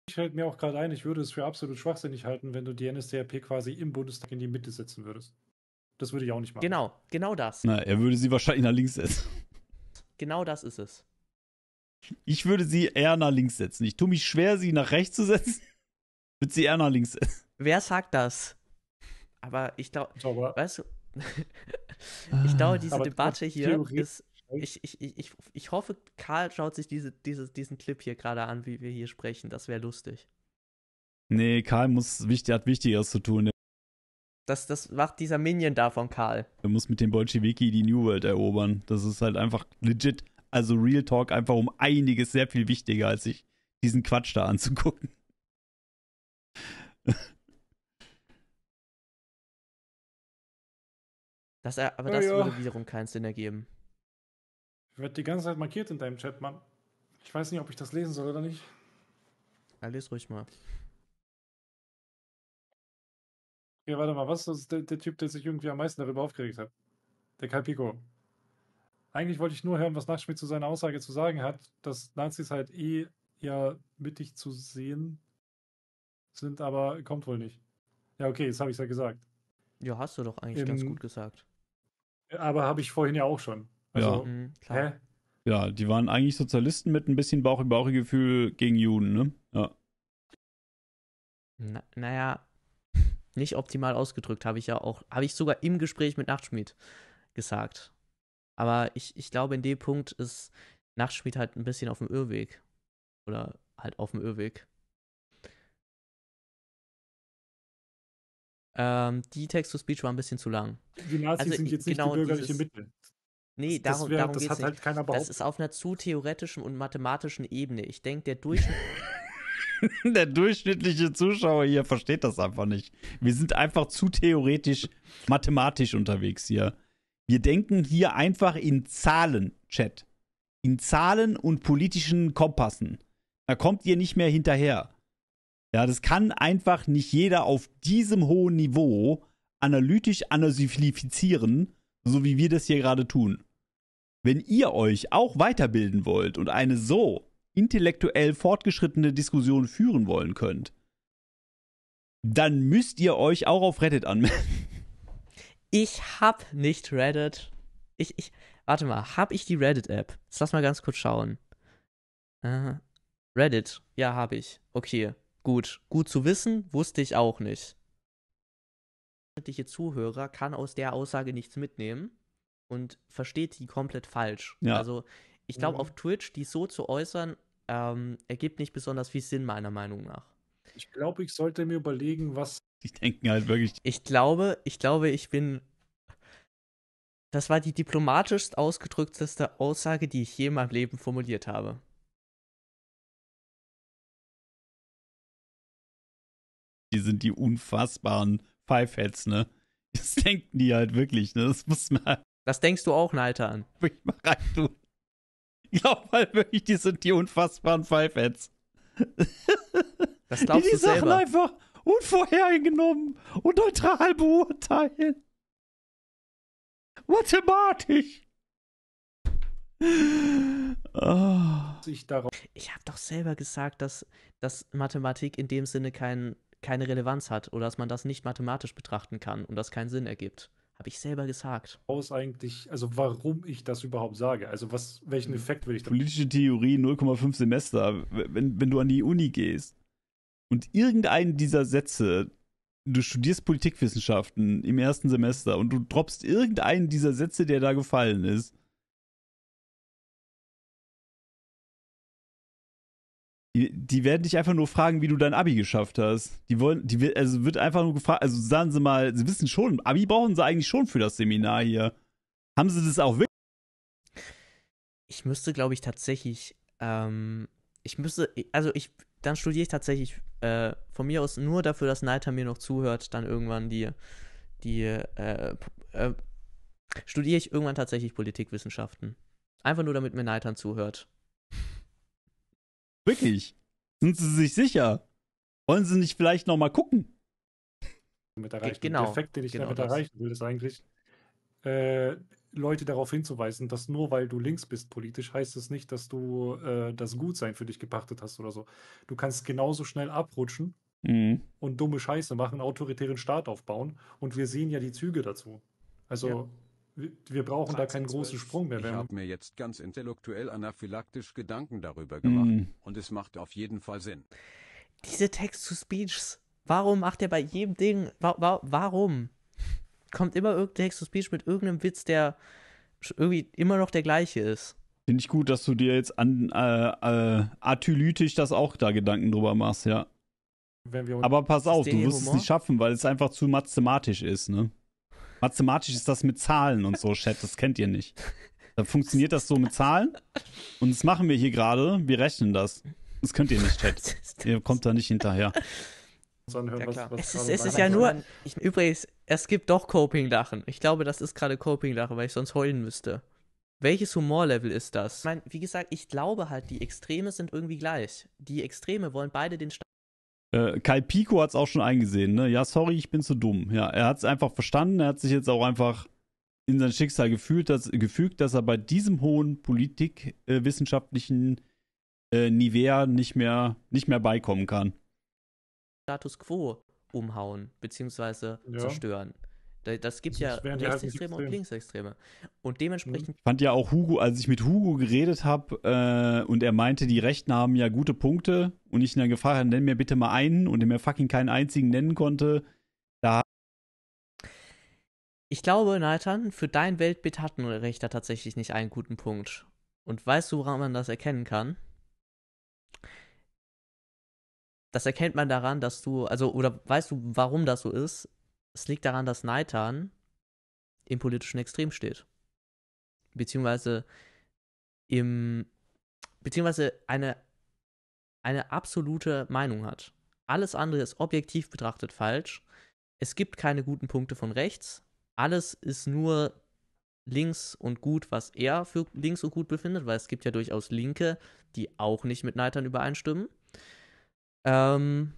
Ich halte mir auch gerade ein, ich würde es für absolut schwachsinnig halten, wenn du die NSDAP quasi im Bundestag in die Mitte setzen würdest. Das würde ich auch nicht machen. Genau, genau das. Na, er würde sie wahrscheinlich nach links setzen. Genau das ist es. Ich würde sie eher nach links setzen. Ich tue mich schwer, sie nach rechts zu setzen. Ich würde sie eher nach links setzen. Wer sagt das? Aber ich glaube, weißt du, [laughs] ich glaube, diese Aber Debatte hier ist. Ich, ich, ich, ich hoffe, Karl schaut sich diese, diese, diesen Clip hier gerade an, wie wir hier sprechen. Das wäre lustig. Nee, Karl muss, hat Wichtigeres zu tun. Das, das macht dieser Minion da von Karl. Er muss mit den Bolschewiki die New World erobern. Das ist halt einfach legit also Real Talk einfach um einiges sehr viel wichtiger, als sich diesen Quatsch da anzugucken. Das, aber das ja, ja. würde wiederum keinen Sinn ergeben. Ich werde die ganze Zeit markiert in deinem Chat, Mann. Ich weiß nicht, ob ich das lesen soll oder nicht. Ja, les ruhig mal. Ja, warte mal, was ist der, der Typ, der sich irgendwie am meisten darüber aufgeregt hat? Der Kai Pico. Eigentlich wollte ich nur hören, was Nachtschmidt zu seiner Aussage zu sagen hat, dass Nazis halt eh ja mittig zu sehen sind, aber kommt wohl nicht. Ja, okay, jetzt habe ich es ja gesagt. Ja, hast du doch eigentlich Im, ganz ähm, gut gesagt. Aber habe ich vorhin ja auch schon. Also, ja. Mhm, klar. Hä? Ja, die waren eigentlich Sozialisten mit ein bisschen bauch in bauch gefühl gegen Juden, ne? Ja. Na, naja, [laughs] nicht optimal ausgedrückt, habe ich ja auch, habe ich sogar im Gespräch mit Nachtschmied gesagt. Aber ich, ich glaube, in dem Punkt ist Nachtschmied halt ein bisschen auf dem Irrweg. Oder halt auf dem Irrweg. Ähm, die Text-to-Speech war ein bisschen zu lang. Die Nazis also, sind jetzt genau nicht die genau bürgerliche Mittel. Nee, das, darum, wär, darum das hat nicht. halt keiner behauptet. Das ist auf einer zu theoretischen und mathematischen Ebene. Ich denke, der Durchschnitt. [laughs] der durchschnittliche Zuschauer hier versteht das einfach nicht. Wir sind einfach zu theoretisch mathematisch unterwegs hier. Wir denken hier einfach in Zahlen, Chat. In Zahlen und politischen Kompassen. Da kommt ihr nicht mehr hinterher. Ja, das kann einfach nicht jeder auf diesem hohen Niveau analytisch analysifizieren, so wie wir das hier gerade tun. Wenn ihr euch auch weiterbilden wollt und eine so intellektuell fortgeschrittene Diskussion führen wollen könnt, dann müsst ihr euch auch auf Reddit anmelden. Ich hab nicht Reddit. Ich, ich, warte mal, hab ich die Reddit-App? Jetzt lass mal ganz kurz schauen. Äh, Reddit, ja, hab ich. Okay, gut. Gut zu wissen, wusste ich auch nicht. Der Zuhörer kann aus der Aussage nichts mitnehmen und versteht die komplett falsch. Ja. Also, ich glaube, mhm. auf Twitch, die so zu äußern, ähm, ergibt nicht besonders viel Sinn, meiner Meinung nach. Ich glaube, ich sollte mir überlegen, was [laughs] Die denken halt wirklich. Ich glaube, ich glaube, ich bin. Das war die diplomatisch ausgedrückteste Aussage, die ich je in meinem Leben formuliert habe. Die sind die unfassbaren Pfeifheads, ne? [laughs] Das denken die halt wirklich, ne? Das muss man. Halt das denkst du auch, Alter, an. [laughs] Ich mal rein, du. Ich glaub halt wirklich, die sind die unfassbaren Pfeifheads. Das glaubst die, die du selber. Sachen einfach unvorhergenommen und neutral beurteilen. Mathematisch. Oh. Ich habe doch selber gesagt, dass, dass Mathematik in dem Sinne kein, keine Relevanz hat oder dass man das nicht mathematisch betrachten kann und das keinen Sinn ergibt. Habe ich selber gesagt. Aus eigentlich, also warum ich das überhaupt sage. Also was, welchen hm. Effekt will ich da? Politische Theorie 0,5 Semester. Wenn, wenn du an die Uni gehst, und irgendeinen dieser Sätze, du studierst Politikwissenschaften im ersten Semester und du droppst irgendeinen dieser Sätze, der da gefallen ist. Die, werden dich einfach nur fragen, wie du dein Abi geschafft hast. Die wollen, die also wird einfach nur gefragt, also sagen sie mal, sie wissen schon, Abi brauchen sie eigentlich schon für das Seminar hier. Haben sie das auch wirklich? Ich müsste, glaube ich, tatsächlich ähm, ich müsste, also ich, dann studiere ich tatsächlich äh, von mir aus nur dafür, dass Neiter mir noch zuhört, dann irgendwann die, die, äh, äh, studiere ich irgendwann tatsächlich Politikwissenschaften. Einfach nur, damit mir Neitern zuhört. Wirklich? Sind Sie sich sicher? Wollen Sie nicht vielleicht nochmal gucken? Damit erreicht Genau. Der Effekt, den ich genau damit erreichen will, ist eigentlich, äh, Leute darauf hinzuweisen, dass nur weil du links bist politisch, heißt es nicht, dass du äh, das Gutsein für dich gepachtet hast oder so. Du kannst genauso schnell abrutschen mhm. und dumme Scheiße machen, autoritären Staat aufbauen. Und wir sehen ja die Züge dazu. Also ja. wir, wir, brauchen 13, da keinen 12. großen Sprung mehr. Ich habe mir jetzt ganz intellektuell anaphylaktisch Gedanken darüber mhm. gemacht. Mhm. Und es macht auf jeden Fall Sinn. Diese text to speechs warum macht er bei jedem Ding, wa wa warum? kommt immer irgendein Text-to-Speech mit irgendeinem Witz, der irgendwie immer noch der gleiche ist. Finde ich gut, dass du dir jetzt an, äh, äh, atelytisch das auch da Gedanken drüber machst, ja. Aber pass auf, du wirst es nicht schaffen, weil es einfach zu mathematisch ist, ne? Mathematisch ist das mit Zahlen und so, Chat, das kennt ihr nicht. Da funktioniert das so mit Zahlen und das machen wir hier gerade, wir rechnen das. Das könnt ihr nicht, Chat. Ihr kommt da nicht hinterher. Anhören, ja, was, was es ist, es ist ja also nur, ich, übrigens, es gibt doch Coping-Lachen. Ich glaube, das ist gerade Coping-Lachen, weil ich sonst heulen müsste. Welches Humorlevel ist das? Ich meine, wie gesagt, ich glaube halt, die Extreme sind irgendwie gleich. Die Extreme wollen beide den Stand. Äh, Kai Pico hat es auch schon eingesehen, ne? Ja, sorry, ich bin zu dumm. Ja, er hat es einfach verstanden. Er hat sich jetzt auch einfach in sein Schicksal gefühlt, dass, gefügt, dass er bei diesem hohen politikwissenschaftlichen äh, äh, Nivea nicht mehr, nicht mehr beikommen kann. Status quo umhauen bzw. Ja. zerstören. Das gibt das also ja Rechtsextreme und Linksextreme. Und dementsprechend. Ich mhm. fand ja auch Hugo, als ich mit Hugo geredet habe äh, und er meinte, die Rechten haben ja gute Punkte und ich ihn dann gefragt habe, nenn mir bitte mal einen und er mir fucking keinen einzigen nennen konnte, da. Ich glaube, Nathan, für dein Weltbild hatten Rechter tatsächlich nicht einen guten Punkt. Und weißt du, woran man das erkennen kann? Das erkennt man daran, dass du, also, oder weißt du, warum das so ist? Es liegt daran, dass Neitan im politischen Extrem steht. Beziehungsweise im, beziehungsweise eine, eine absolute Meinung hat. Alles andere ist objektiv betrachtet falsch. Es gibt keine guten Punkte von rechts. Alles ist nur links und gut, was er für links und gut befindet, weil es gibt ja durchaus Linke, die auch nicht mit Neitern übereinstimmen. Ähm,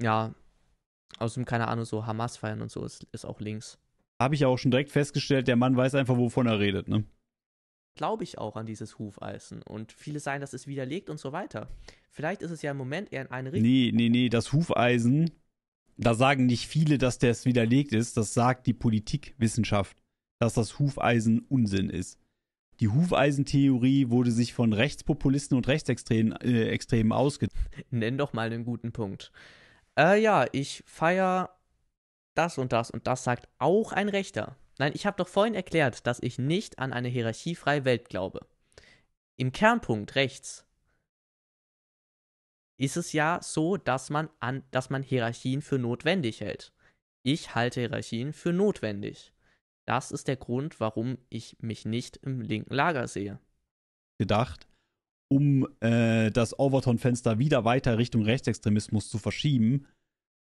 ja, außerdem, keine Ahnung, so Hamas feiern und so ist, ist auch links. Habe ich ja auch schon direkt festgestellt, der Mann weiß einfach, wovon er redet, ne? Glaube ich auch an dieses Hufeisen. Und viele sagen, dass es widerlegt und so weiter. Vielleicht ist es ja im Moment eher in eine Richtung. Nee, nee, nee, das Hufeisen, da sagen nicht viele, dass das widerlegt ist. Das sagt die Politikwissenschaft, dass das Hufeisen Unsinn ist. Die Hufeisentheorie wurde sich von Rechtspopulisten und Rechtsextremen äh, Extremen ausge... Nenn doch mal einen guten Punkt. Äh, ja, ich feier das und das und das sagt auch ein Rechter. Nein, ich habe doch vorhin erklärt, dass ich nicht an eine hierarchiefreie Welt glaube. Im Kernpunkt rechts ist es ja so, dass man, an, dass man Hierarchien für notwendig hält. Ich halte Hierarchien für notwendig. Das ist der Grund, warum ich mich nicht im linken Lager sehe. Gedacht, um äh, das Overton-Fenster wieder weiter Richtung Rechtsextremismus zu verschieben.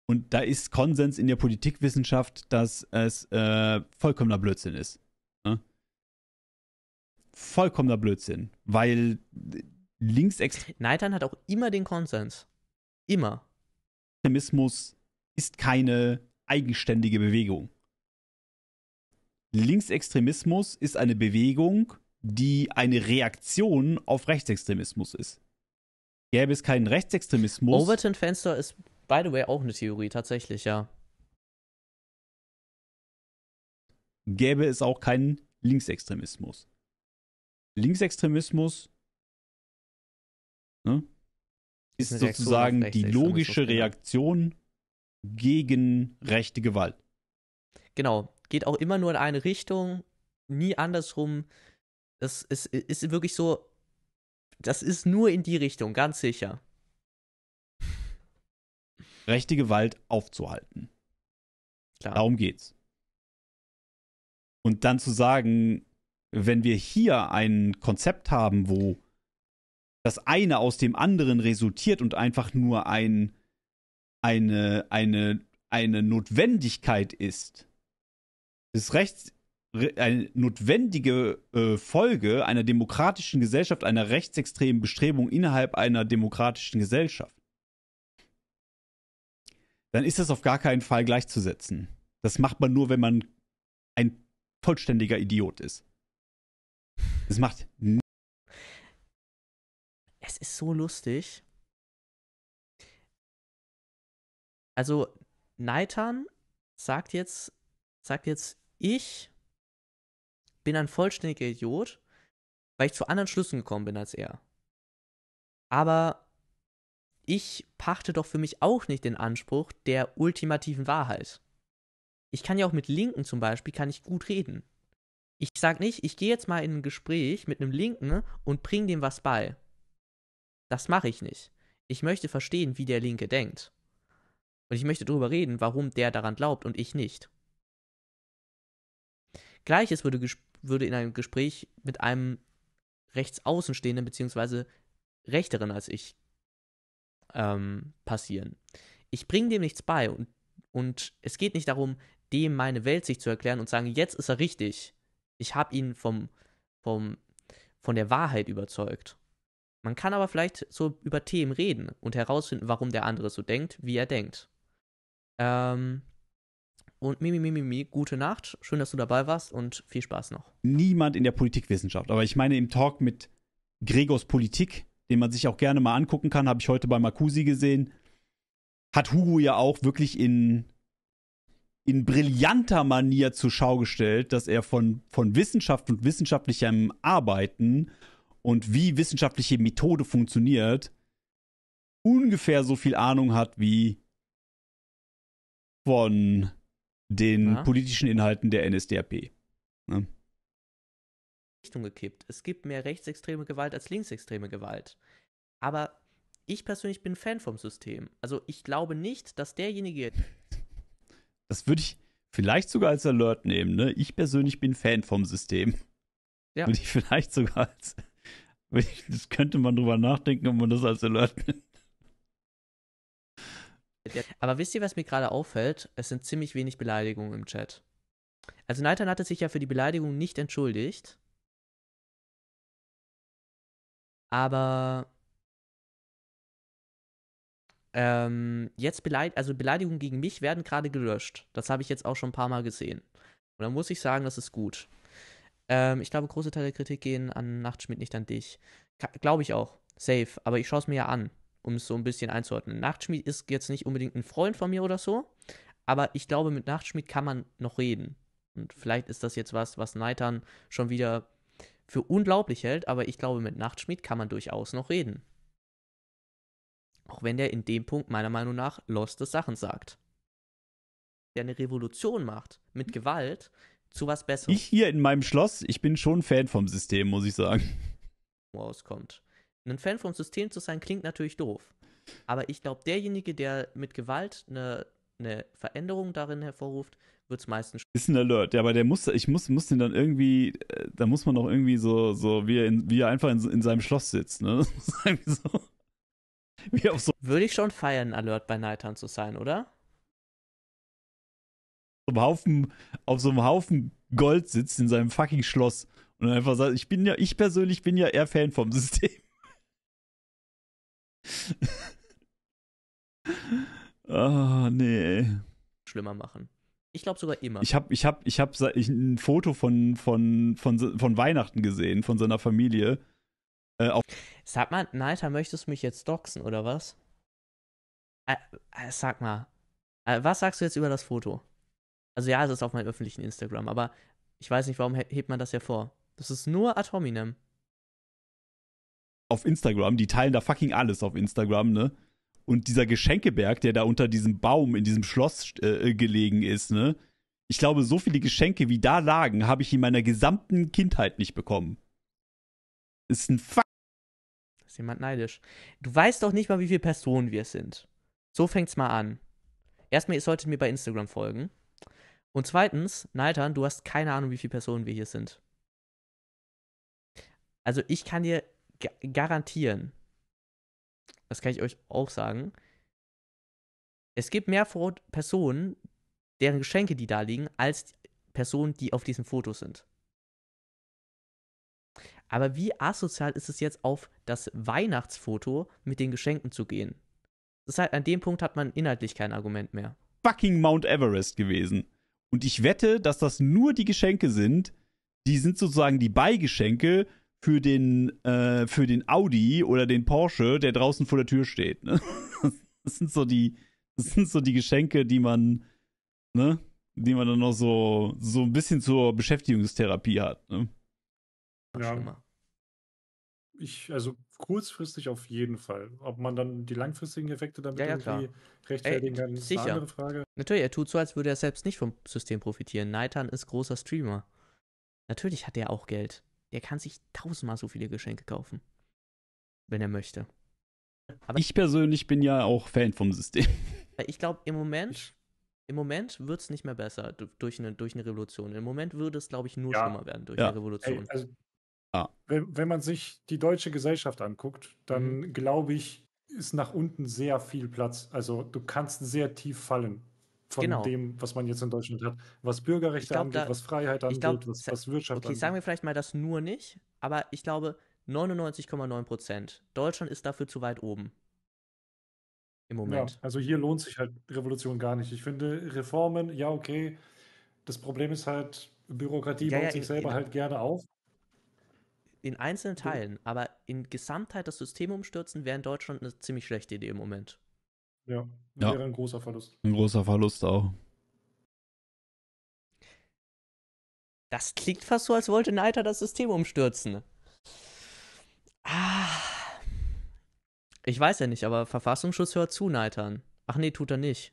Und da ist Konsens in der Politikwissenschaft, dass es äh, vollkommener Blödsinn ist. Ne? Vollkommener Blödsinn, weil Linksextremismus. Neitern hat auch immer den Konsens. Immer. Extremismus ist keine eigenständige Bewegung. Linksextremismus ist eine Bewegung, die eine Reaktion auf Rechtsextremismus ist. Gäbe es keinen Rechtsextremismus. Overton Fenster ist, by the way, auch eine Theorie, tatsächlich, ja. Gäbe es auch keinen Linksextremismus. Linksextremismus ne, ist, ist sozusagen die logische genau. Reaktion gegen rechte Gewalt. Genau geht auch immer nur in eine Richtung, nie andersrum. Das ist, ist wirklich so, das ist nur in die Richtung, ganz sicher. Rechte Gewalt aufzuhalten. Klar. Darum geht's. Und dann zu sagen, wenn wir hier ein Konzept haben, wo das eine aus dem anderen resultiert und einfach nur ein, eine, eine, eine Notwendigkeit ist, des Rechts eine notwendige äh, Folge einer demokratischen Gesellschaft, einer rechtsextremen Bestrebung innerhalb einer demokratischen Gesellschaft, dann ist das auf gar keinen Fall gleichzusetzen. Das macht man nur, wenn man ein vollständiger Idiot ist. Das macht. Es ist so lustig. Also, Neitan sagt jetzt, sagt jetzt ich bin ein vollständiger Idiot, weil ich zu anderen Schlüssen gekommen bin als er. Aber ich pachte doch für mich auch nicht den Anspruch der ultimativen Wahrheit. Ich kann ja auch mit Linken zum Beispiel, kann ich gut reden. Ich sag nicht, ich gehe jetzt mal in ein Gespräch mit einem Linken und bring dem was bei. Das mache ich nicht. Ich möchte verstehen, wie der Linke denkt. Und ich möchte darüber reden, warum der daran glaubt und ich nicht. Gleiches würde, würde in einem Gespräch mit einem rechtsaußenstehenden bzw. rechteren als ich ähm, passieren. Ich bringe dem nichts bei und, und es geht nicht darum, dem meine Welt sich zu erklären und sagen, jetzt ist er richtig. Ich habe ihn vom, vom, von der Wahrheit überzeugt. Man kann aber vielleicht so über Themen reden und herausfinden, warum der andere so denkt, wie er denkt. Ähm, und Mimi, Mimi, Mimi, gute Nacht. Schön, dass du dabei warst und viel Spaß noch. Niemand in der Politikwissenschaft, aber ich meine im Talk mit Gregors Politik, den man sich auch gerne mal angucken kann, habe ich heute bei Marcusi gesehen, hat Hugo ja auch wirklich in, in brillanter Manier zur Schau gestellt, dass er von, von Wissenschaft und wissenschaftlichem Arbeiten und wie wissenschaftliche Methode funktioniert, ungefähr so viel Ahnung hat wie von den ja. politischen Inhalten der NSDAP. Ne? Richtung gekippt. Es gibt mehr rechtsextreme Gewalt als linksextreme Gewalt. Aber ich persönlich bin Fan vom System. Also ich glaube nicht, dass derjenige. [laughs] Das würde ich vielleicht sogar als Alert nehmen, ne? Ich persönlich bin Fan vom System. Ja. Würde ich vielleicht sogar als. [laughs] Das könnte man drüber nachdenken, ob man das als Alert nimmt. Aber wisst ihr, was mir gerade auffällt? Es sind ziemlich wenig Beleidigungen im Chat. Also Nathan hatte sich ja für die Beleidigung nicht entschuldigt. Aber ähm, jetzt Beleid also Beleidigungen gegen mich werden gerade gelöscht. Das habe ich jetzt auch schon ein paar Mal gesehen. Und da muss ich sagen, das ist gut. Ähm, ich glaube, große Teile der Kritik gehen an Nachtschmidt, nicht an dich. Glaube ich auch. Safe. Aber ich schaue es mir ja an um es so ein bisschen einzuordnen. Nachtschmied ist jetzt nicht unbedingt ein Freund von mir oder so, aber ich glaube, mit Nachtschmied kann man noch reden. Und vielleicht ist das jetzt was, was Neitern schon wieder für unglaublich hält, aber ich glaube, mit Nachtschmied kann man durchaus noch reden. Auch wenn der in dem Punkt meiner Meinung nach loste Sachen sagt. Der eine Revolution macht mit Gewalt zu was Besserem. Ich hier in meinem Schloss, ich bin schon Fan vom System, muss ich sagen. Wo es kommt ein Fan vom System zu sein, klingt natürlich doof. Aber ich glaube, derjenige, der mit Gewalt eine, eine Veränderung darin hervorruft, wird es meistens. Ist ein Alert, ja, aber der muss, ich muss, muss den dann irgendwie, äh, da muss man doch irgendwie so, so wie er, in, wie er einfach in, in seinem Schloss sitzt, ne? [laughs] so, wie auf so Würde ich schon feiern, Alert bei Nightern zu sein, oder? Auf so Haufen, auf so einem Haufen Gold sitzt in seinem fucking Schloss und einfach sagt, ich bin ja, ich persönlich bin ja eher Fan vom System. Ah, oh, nee. Schlimmer machen. Ich glaube sogar immer. Ich habe ich hab, ich hab ein Foto von, von, von, von Weihnachten gesehen, von seiner Familie. Äh, sag mal, Neiter, möchtest du mich jetzt doxen oder was? Äh, äh, sag mal, äh, was sagst du jetzt über das Foto? Also ja, es ist auf meinem öffentlichen Instagram, aber ich weiß nicht, warum hebt man das vor? Das ist nur Atominem auf Instagram, die teilen da fucking alles auf Instagram, ne? Und dieser Geschenkeberg, der da unter diesem Baum in diesem Schloss äh, äh, gelegen ist, ne? Ich glaube, so viele Geschenke, wie da lagen, habe ich in meiner gesamten Kindheit nicht bekommen. Ist ein Fuck. Ist jemand neidisch. Du weißt doch nicht mal, wie viele Personen wir sind. So fängt's mal an. Erstmal, ihr solltet mir bei Instagram folgen. Und zweitens, Neitern, du hast keine Ahnung, wie viele Personen wir hier sind. Also ich kann dir garantieren, das kann ich euch auch sagen, es gibt mehr Personen, deren Geschenke die da liegen, als Personen, die auf diesem Foto sind. Aber wie asozial ist es jetzt, auf das Weihnachtsfoto mit den Geschenken zu gehen? Das ist halt, an dem Punkt hat man inhaltlich kein Argument mehr. Fucking Mount Everest gewesen. Und ich wette, dass das nur die Geschenke sind. Die sind sozusagen die Beigeschenke für den, äh, für den Audi oder den Porsche, der draußen vor der Tür steht. Ne? [laughs] Das sind so die, das sind so die Geschenke, die man, ne, die man dann noch so, so ein bisschen zur Beschäftigungstherapie hat. Ne? Ja. Ich, also kurzfristig auf jeden Fall. Ob man dann die langfristigen Effekte damit ja, ja, irgendwie klar. rechtfertigen kann, ist eine andere Frage. Natürlich, er tut so, als würde er selbst nicht vom System profitieren. Neitan ist großer Streamer. Natürlich hat er auch Geld. Der kann sich tausendmal so viele Geschenke kaufen, wenn er möchte. Aber ich persönlich bin ja auch Fan vom System. Ich glaube, im Moment, im Moment wird es nicht mehr besser durch eine, durch eine Revolution. Im Moment würde es, glaube ich, nur ja. schlimmer werden durch ja. eine Revolution. Ey, also, ah. wenn, wenn, man sich die deutsche Gesellschaft anguckt, dann mhm. glaube ich, ist nach unten sehr viel Platz. Also du kannst sehr tief fallen von genau. dem, was man jetzt in Deutschland hat, was Bürgerrechte glaub, angeht, da, was Freiheit angeht, glaub, was, was, Wirtschaft okay, angeht. Okay, sagen wir vielleicht mal das nur nicht, aber ich glaube 99,9 Prozent. Deutschland ist dafür zu weit oben. Im Moment. Ja, also hier lohnt sich halt Revolution gar nicht. Ich finde Reformen, ja, okay. Das Problem ist halt, Bürokratie ja, baut ja, sich in, selber in, halt gerne auf. In einzelnen Teilen, aber in Gesamtheit das System umstürzen, wäre in Deutschland eine ziemlich schlechte Idee im Moment. Ja, wäre ein großer Verlust. Ein großer Verlust auch. Das klingt fast so, als wollte Neiter das System umstürzen. Ah. Ich weiß ja nicht, aber Verfassungsschutz hört zu, Neitern. Ach nee, tut er nicht.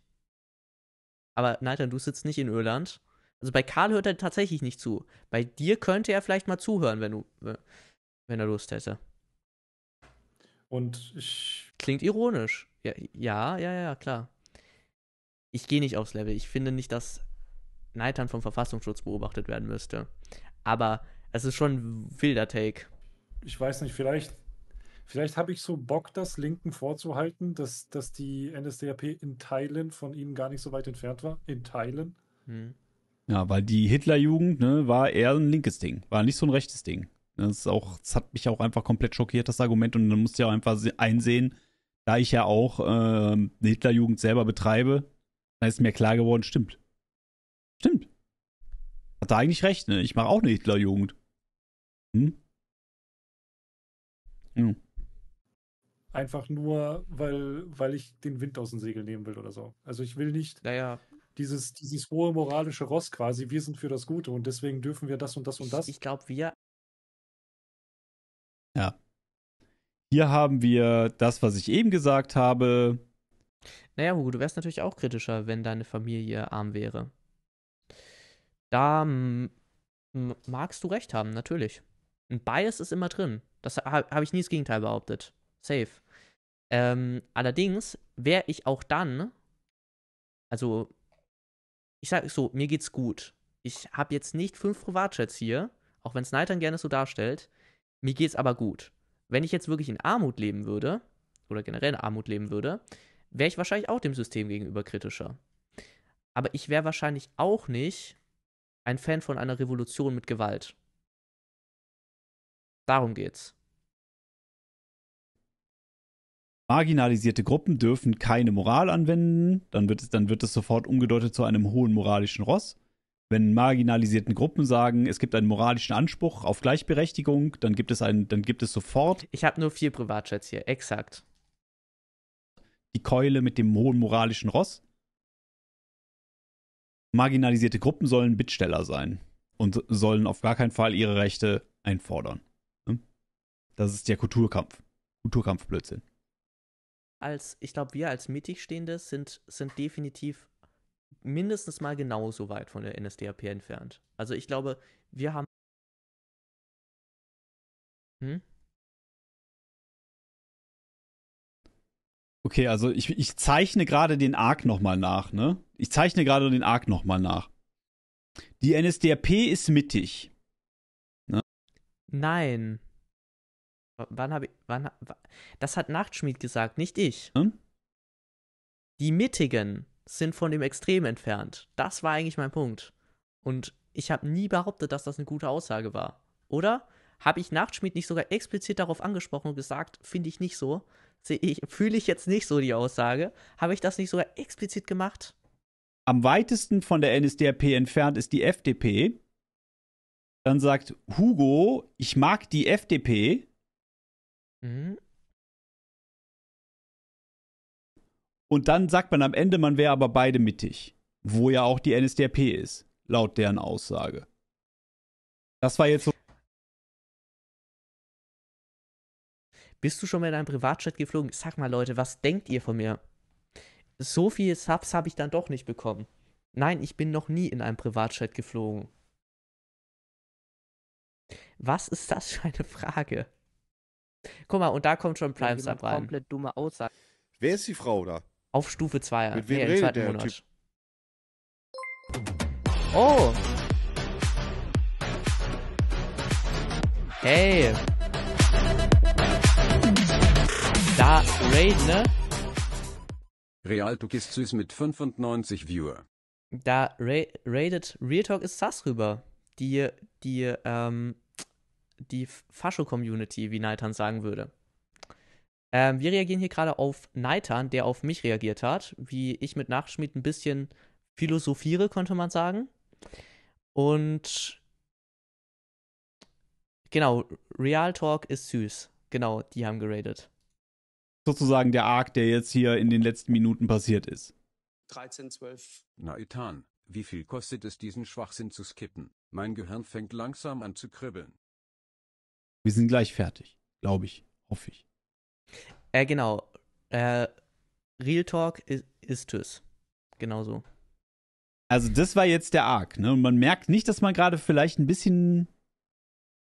Aber Neitern, du sitzt nicht in Irland. Also bei Karl hört er tatsächlich nicht zu. Bei dir könnte er vielleicht mal zuhören, wenn du, äh, wenn er Lust hätte. Und ich. Klingt ironisch. Ja, ja, ja, ja, klar. Ich gehe nicht aufs Level. Ich finde nicht, dass Neitern vom Verfassungsschutz beobachtet werden müsste. Aber es ist schon ein wilder Take. Ich weiß nicht, vielleicht, vielleicht habe ich so Bock, das Linken vorzuhalten, dass, dass die NSDAP in Teilen von ihnen gar nicht so weit entfernt war. In Teilen. Hm. Ja, weil die Hitlerjugend ne, war eher ein linkes Ding, war nicht so ein rechtes Ding. Das, ist auch, das hat mich auch einfach komplett schockiert, das Argument. Und dann musst du ja auch einfach einsehen, da ich ja auch äh, eine Hitlerjugend selber betreibe, da ist mir klar geworden, stimmt. Stimmt. Hat er eigentlich recht, ne? Ich mache auch eine Hitlerjugend. Hm? Hm. Einfach nur, weil, weil ich den Wind aus dem Segel nehmen will oder so. Also ich will nicht naja. dieses, dieses hohe moralische Ross quasi, wir sind für das Gute und deswegen dürfen wir das und das und das. ich glaube, wir. Ja. Hier haben wir das, was ich eben gesagt habe. Naja, Hugo, du wärst natürlich auch kritischer, wenn deine Familie arm wäre. Da magst du recht haben, natürlich. Ein Bias ist immer drin. Das habe hab ich nie das Gegenteil behauptet. Safe. Ähm, allerdings wäre ich auch dann, also ich sage so, mir geht's gut. Ich habe jetzt nicht fünf Privatchats hier, auch wenn Snyder gerne so darstellt. Mir geht's aber gut. Wenn ich jetzt wirklich in Armut leben würde, oder generell in Armut leben würde, wäre ich wahrscheinlich auch dem System gegenüber kritischer. Aber ich wäre wahrscheinlich auch nicht ein Fan von einer Revolution mit Gewalt. Darum geht's. Marginalisierte Gruppen dürfen keine Moral anwenden, dann wird es, dann wird es sofort umgedeutet zu einem hohen moralischen Ross wenn marginalisierten Gruppen sagen, es gibt einen moralischen Anspruch auf Gleichberechtigung, dann gibt es einen, dann gibt es sofort. Ich habe nur vier Privatchats hier, exakt. Die Keule mit dem hohen moralischen Ross. Marginalisierte Gruppen sollen Bittsteller sein und sollen auf gar keinen Fall ihre Rechte einfordern. Ne? Das ist der Kulturkampf. Kulturkampfblödsinn. Als, ich glaube, wir als mittig sind, sind definitiv mindestens mal genauso weit von der NSDAP entfernt. Also ich glaube, wir haben. Hm? Okay, also ich, ich zeichne gerade den Arc nochmal nach, ne? Ich zeichne gerade den Arc nochmal nach. Die NSDAP ist mittig. Ne? Nein. Wann habe ich. Wann, das hat Nachtschmied gesagt, nicht ich. Hm? Die Mittigen sind von dem Extrem entfernt. Das war eigentlich mein Punkt. Und ich habe nie behauptet, dass das eine gute Aussage war. Oder? Habe ich Nachtschmied nicht sogar explizit darauf angesprochen und gesagt, finde ich nicht so? [laughs] Fühle ich jetzt nicht so die Aussage? Habe ich das nicht sogar explizit gemacht? Am weitesten von der NSDAP entfernt ist die FDP. Dann sagt Hugo, ich mag die FDP. Mhm. Und dann sagt man am Ende, man wäre aber beide mittig. Wo ja auch die NSDAP ist, laut deren Aussage. Das war jetzt so. Bist du schon mal in einem Privatjet geflogen? Sag mal, Leute, was denkt ihr von mir? So viele Subs habe ich dann doch nicht bekommen. Nein, ich bin noch nie in einem Privatjet geflogen. Was ist das für eine Frage? Guck mal, und da kommt schon Prime Sub rein. Komplett dumme Aussage. Wer ist die Frau da? Auf Stufe 2. Mit äh, wem nee, redet der Monat. Typ? Oh! Hey! Da, Raid, ne? Realtalk ist süß mit 95 Viewer. Da ra raided Real Talk ist Sass rüber. Die, die, ähm, die Fascho-Community, wie Nathan sagen würde. Ähm, wir reagieren hier gerade auf Neitan, der auf mich reagiert hat, wie ich mit Nachschmied ein bisschen philosophiere, könnte man sagen. Und genau, Real Talk ist süß. Genau, die haben geradet. Sozusagen der Arc, der jetzt hier in den letzten Minuten passiert ist. 13, 12. Naitan, wie viel kostet es, diesen Schwachsinn zu skippen? Mein Gehirn fängt langsam an zu kribbeln. Wir sind gleich fertig, glaube ich, hoffe ich. Äh, genau. Äh, Real Talk ist, ist es. Genau so. Also das war jetzt der Arc, ne? Und man merkt nicht, dass man gerade vielleicht ein bisschen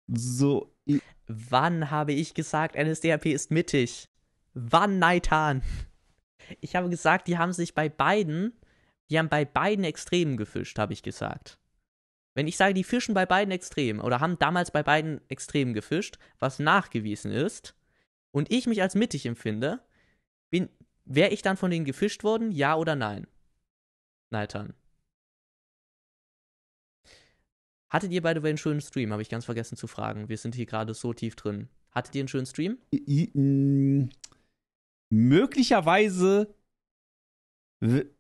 so. Wann habe ich gesagt, NSDAP ist mittig? Wann, Neitan? Ich habe gesagt, die haben sich bei beiden, die haben bei beiden Extremen gefischt, habe ich gesagt. Wenn ich sage, die fischen bei beiden Extremen oder haben damals bei beiden Extremen gefischt, was nachgewiesen ist, und ich mich als mittig empfinde, wäre ich dann von denen gefischt worden, ja oder nein? Neitern. Hattet ihr beide einen schönen Stream? Habe ich ganz vergessen zu fragen. Wir sind hier gerade so tief drin. Hattet ihr einen schönen Stream? I, I, mm, möglicherweise, wenn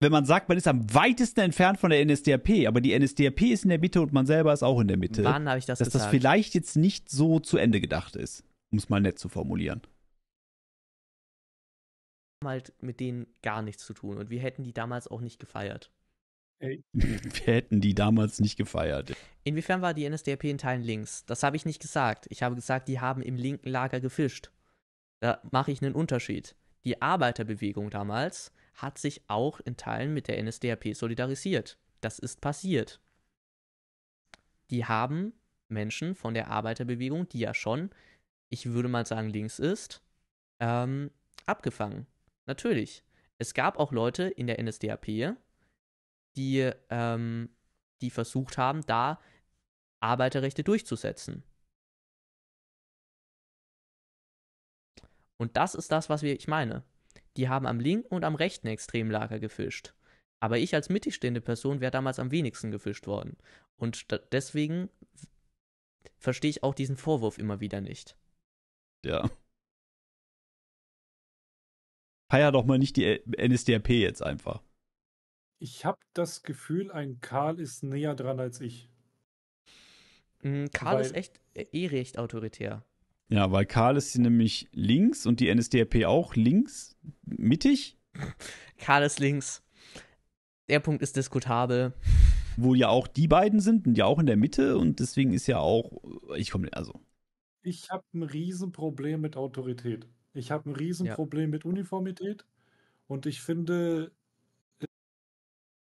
man sagt, man ist am weitesten entfernt von der NSDAP, aber die NSDAP ist in der Mitte und man selber ist auch in der Mitte. Wann habe ich das gesagt? Dass das vielleicht jetzt nicht so zu Ende gedacht ist um es mal nett zu formulieren. Halt mit denen gar nichts zu tun und wir hätten die damals auch nicht gefeiert. Ey. [laughs] Wir hätten die damals nicht gefeiert. Inwiefern war die NSDAP in Teilen links? Das habe ich nicht gesagt. Ich habe gesagt, die haben im linken Lager gefischt. Da mache ich einen Unterschied. Die Arbeiterbewegung damals hat sich auch in Teilen mit der NSDAP solidarisiert. Das ist passiert. Die haben Menschen von der Arbeiterbewegung, die ja schon ich würde mal sagen links ist, ähm, abgefangen. Natürlich. Es gab auch Leute in der NSDAP, die, ähm, die versucht haben, da Arbeiterrechte durchzusetzen. Und das ist das, was wir, ich meine. Die haben am linken und am rechten Extremlager gefischt. Aber ich als mittigstehende Person wäre damals am wenigsten gefischt worden. Und deswegen verstehe ich auch diesen Vorwurf immer wieder nicht. Ja. Feier doch mal nicht die NSDAP jetzt einfach. Ich habe das Gefühl, ein Karl ist näher dran als ich. Mm, Karl weil, ist echt eh, eh recht autoritär. Ja, weil Karl ist nämlich links und die NSDAP auch links, mittig. [laughs] Karl ist links. Der Punkt ist diskutabel. Wo ja auch die beiden sind und ja auch in der Mitte und deswegen ist ja auch, ich komme, also ich habe ein Riesenproblem mit Autorität. Ich habe ein Riesenproblem ja. mit Uniformität. Und ich finde.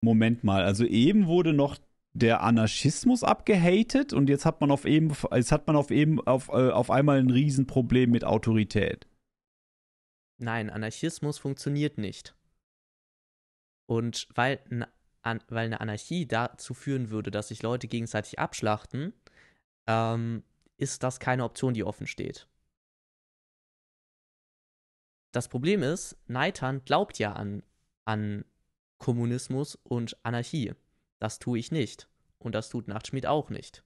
Moment mal, also eben wurde noch der Anarchismus abgehatet und jetzt hat man auf eben, jetzt hat man auf eben auf, äh, auf einmal ein Riesenproblem mit Autorität. Nein, Anarchismus funktioniert nicht. Und weil, an, weil eine Anarchie dazu führen würde, dass sich Leute gegenseitig abschlachten, ähm, ist das keine Option, die offen steht. Das Problem ist, Neitern glaubt ja an, an Kommunismus und Anarchie. Das tue ich nicht. Und das tut Nachtschmidt auch nicht.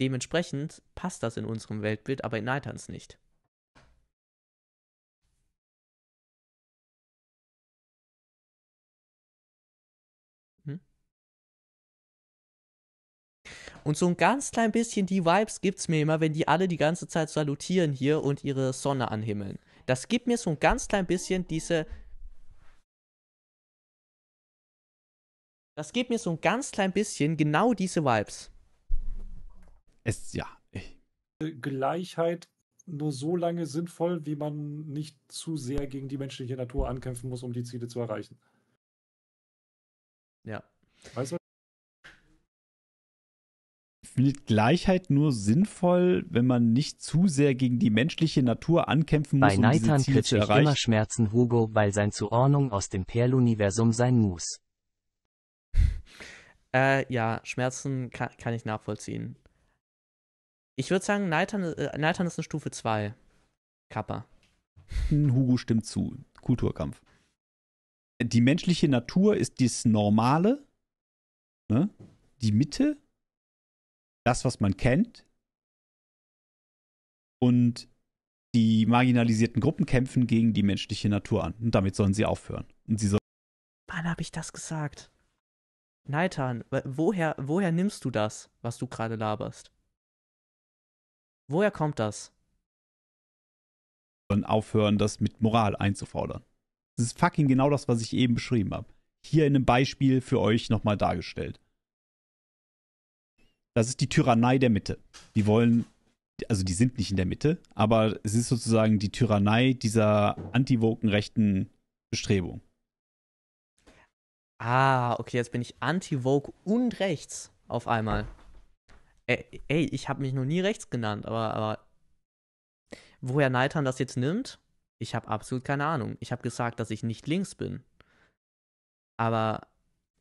Dementsprechend passt das in unserem Weltbild, aber in Neiterns nicht. Und so ein ganz klein bisschen die Vibes gibt es mir immer, wenn die alle die ganze Zeit salutieren hier und ihre Sonne anhimmeln. Das gibt mir so ein ganz klein bisschen diese. Das gibt mir so ein ganz klein bisschen genau diese Vibes. Es, ja. Gleichheit nur so lange sinnvoll, wie man nicht zu sehr gegen die menschliche Natur ankämpfen muss, um die Ziele zu erreichen. Ja. Weißt du, spielt Gleichheit nur sinnvoll, wenn man nicht zu sehr gegen die menschliche Natur ankämpfen muss, Bei um Neitan diese Ziele zu erreichen? immer Schmerzen Hugo, weil sein Zuordnung aus dem perl sein muss. [laughs] äh, ja, Schmerzen kann, kann, ich nachvollziehen. Ich würde sagen, Neitan, äh, ist eine Stufe 2. Kappa. Hm, Hugo stimmt zu. Kulturkampf. Die menschliche Natur ist das Normale, ne? die Mitte das, was man kennt und die marginalisierten Gruppen kämpfen gegen die menschliche Natur an. Und damit sollen sie aufhören. Und sie sollen. Wann habe ich das gesagt? Neitan, woher, woher nimmst du das, was du gerade laberst? Woher kommt das? Und aufhören, das mit Moral einzufordern. Das ist fucking genau das, was ich eben beschrieben habe. Hier in einem Beispiel für euch nochmal dargestellt. Das ist die Tyrannei der Mitte. Die wollen, also die sind nicht in der Mitte, aber es ist sozusagen die Tyrannei dieser antivoken rechten Bestrebung. Ah, okay, jetzt bin ich anti vogue und rechts auf einmal. Ey, ey ich habe mich noch nie rechts genannt, aber, aber woher Neithan das jetzt nimmt, ich habe absolut keine Ahnung. Ich habe gesagt, dass ich nicht links bin. Aber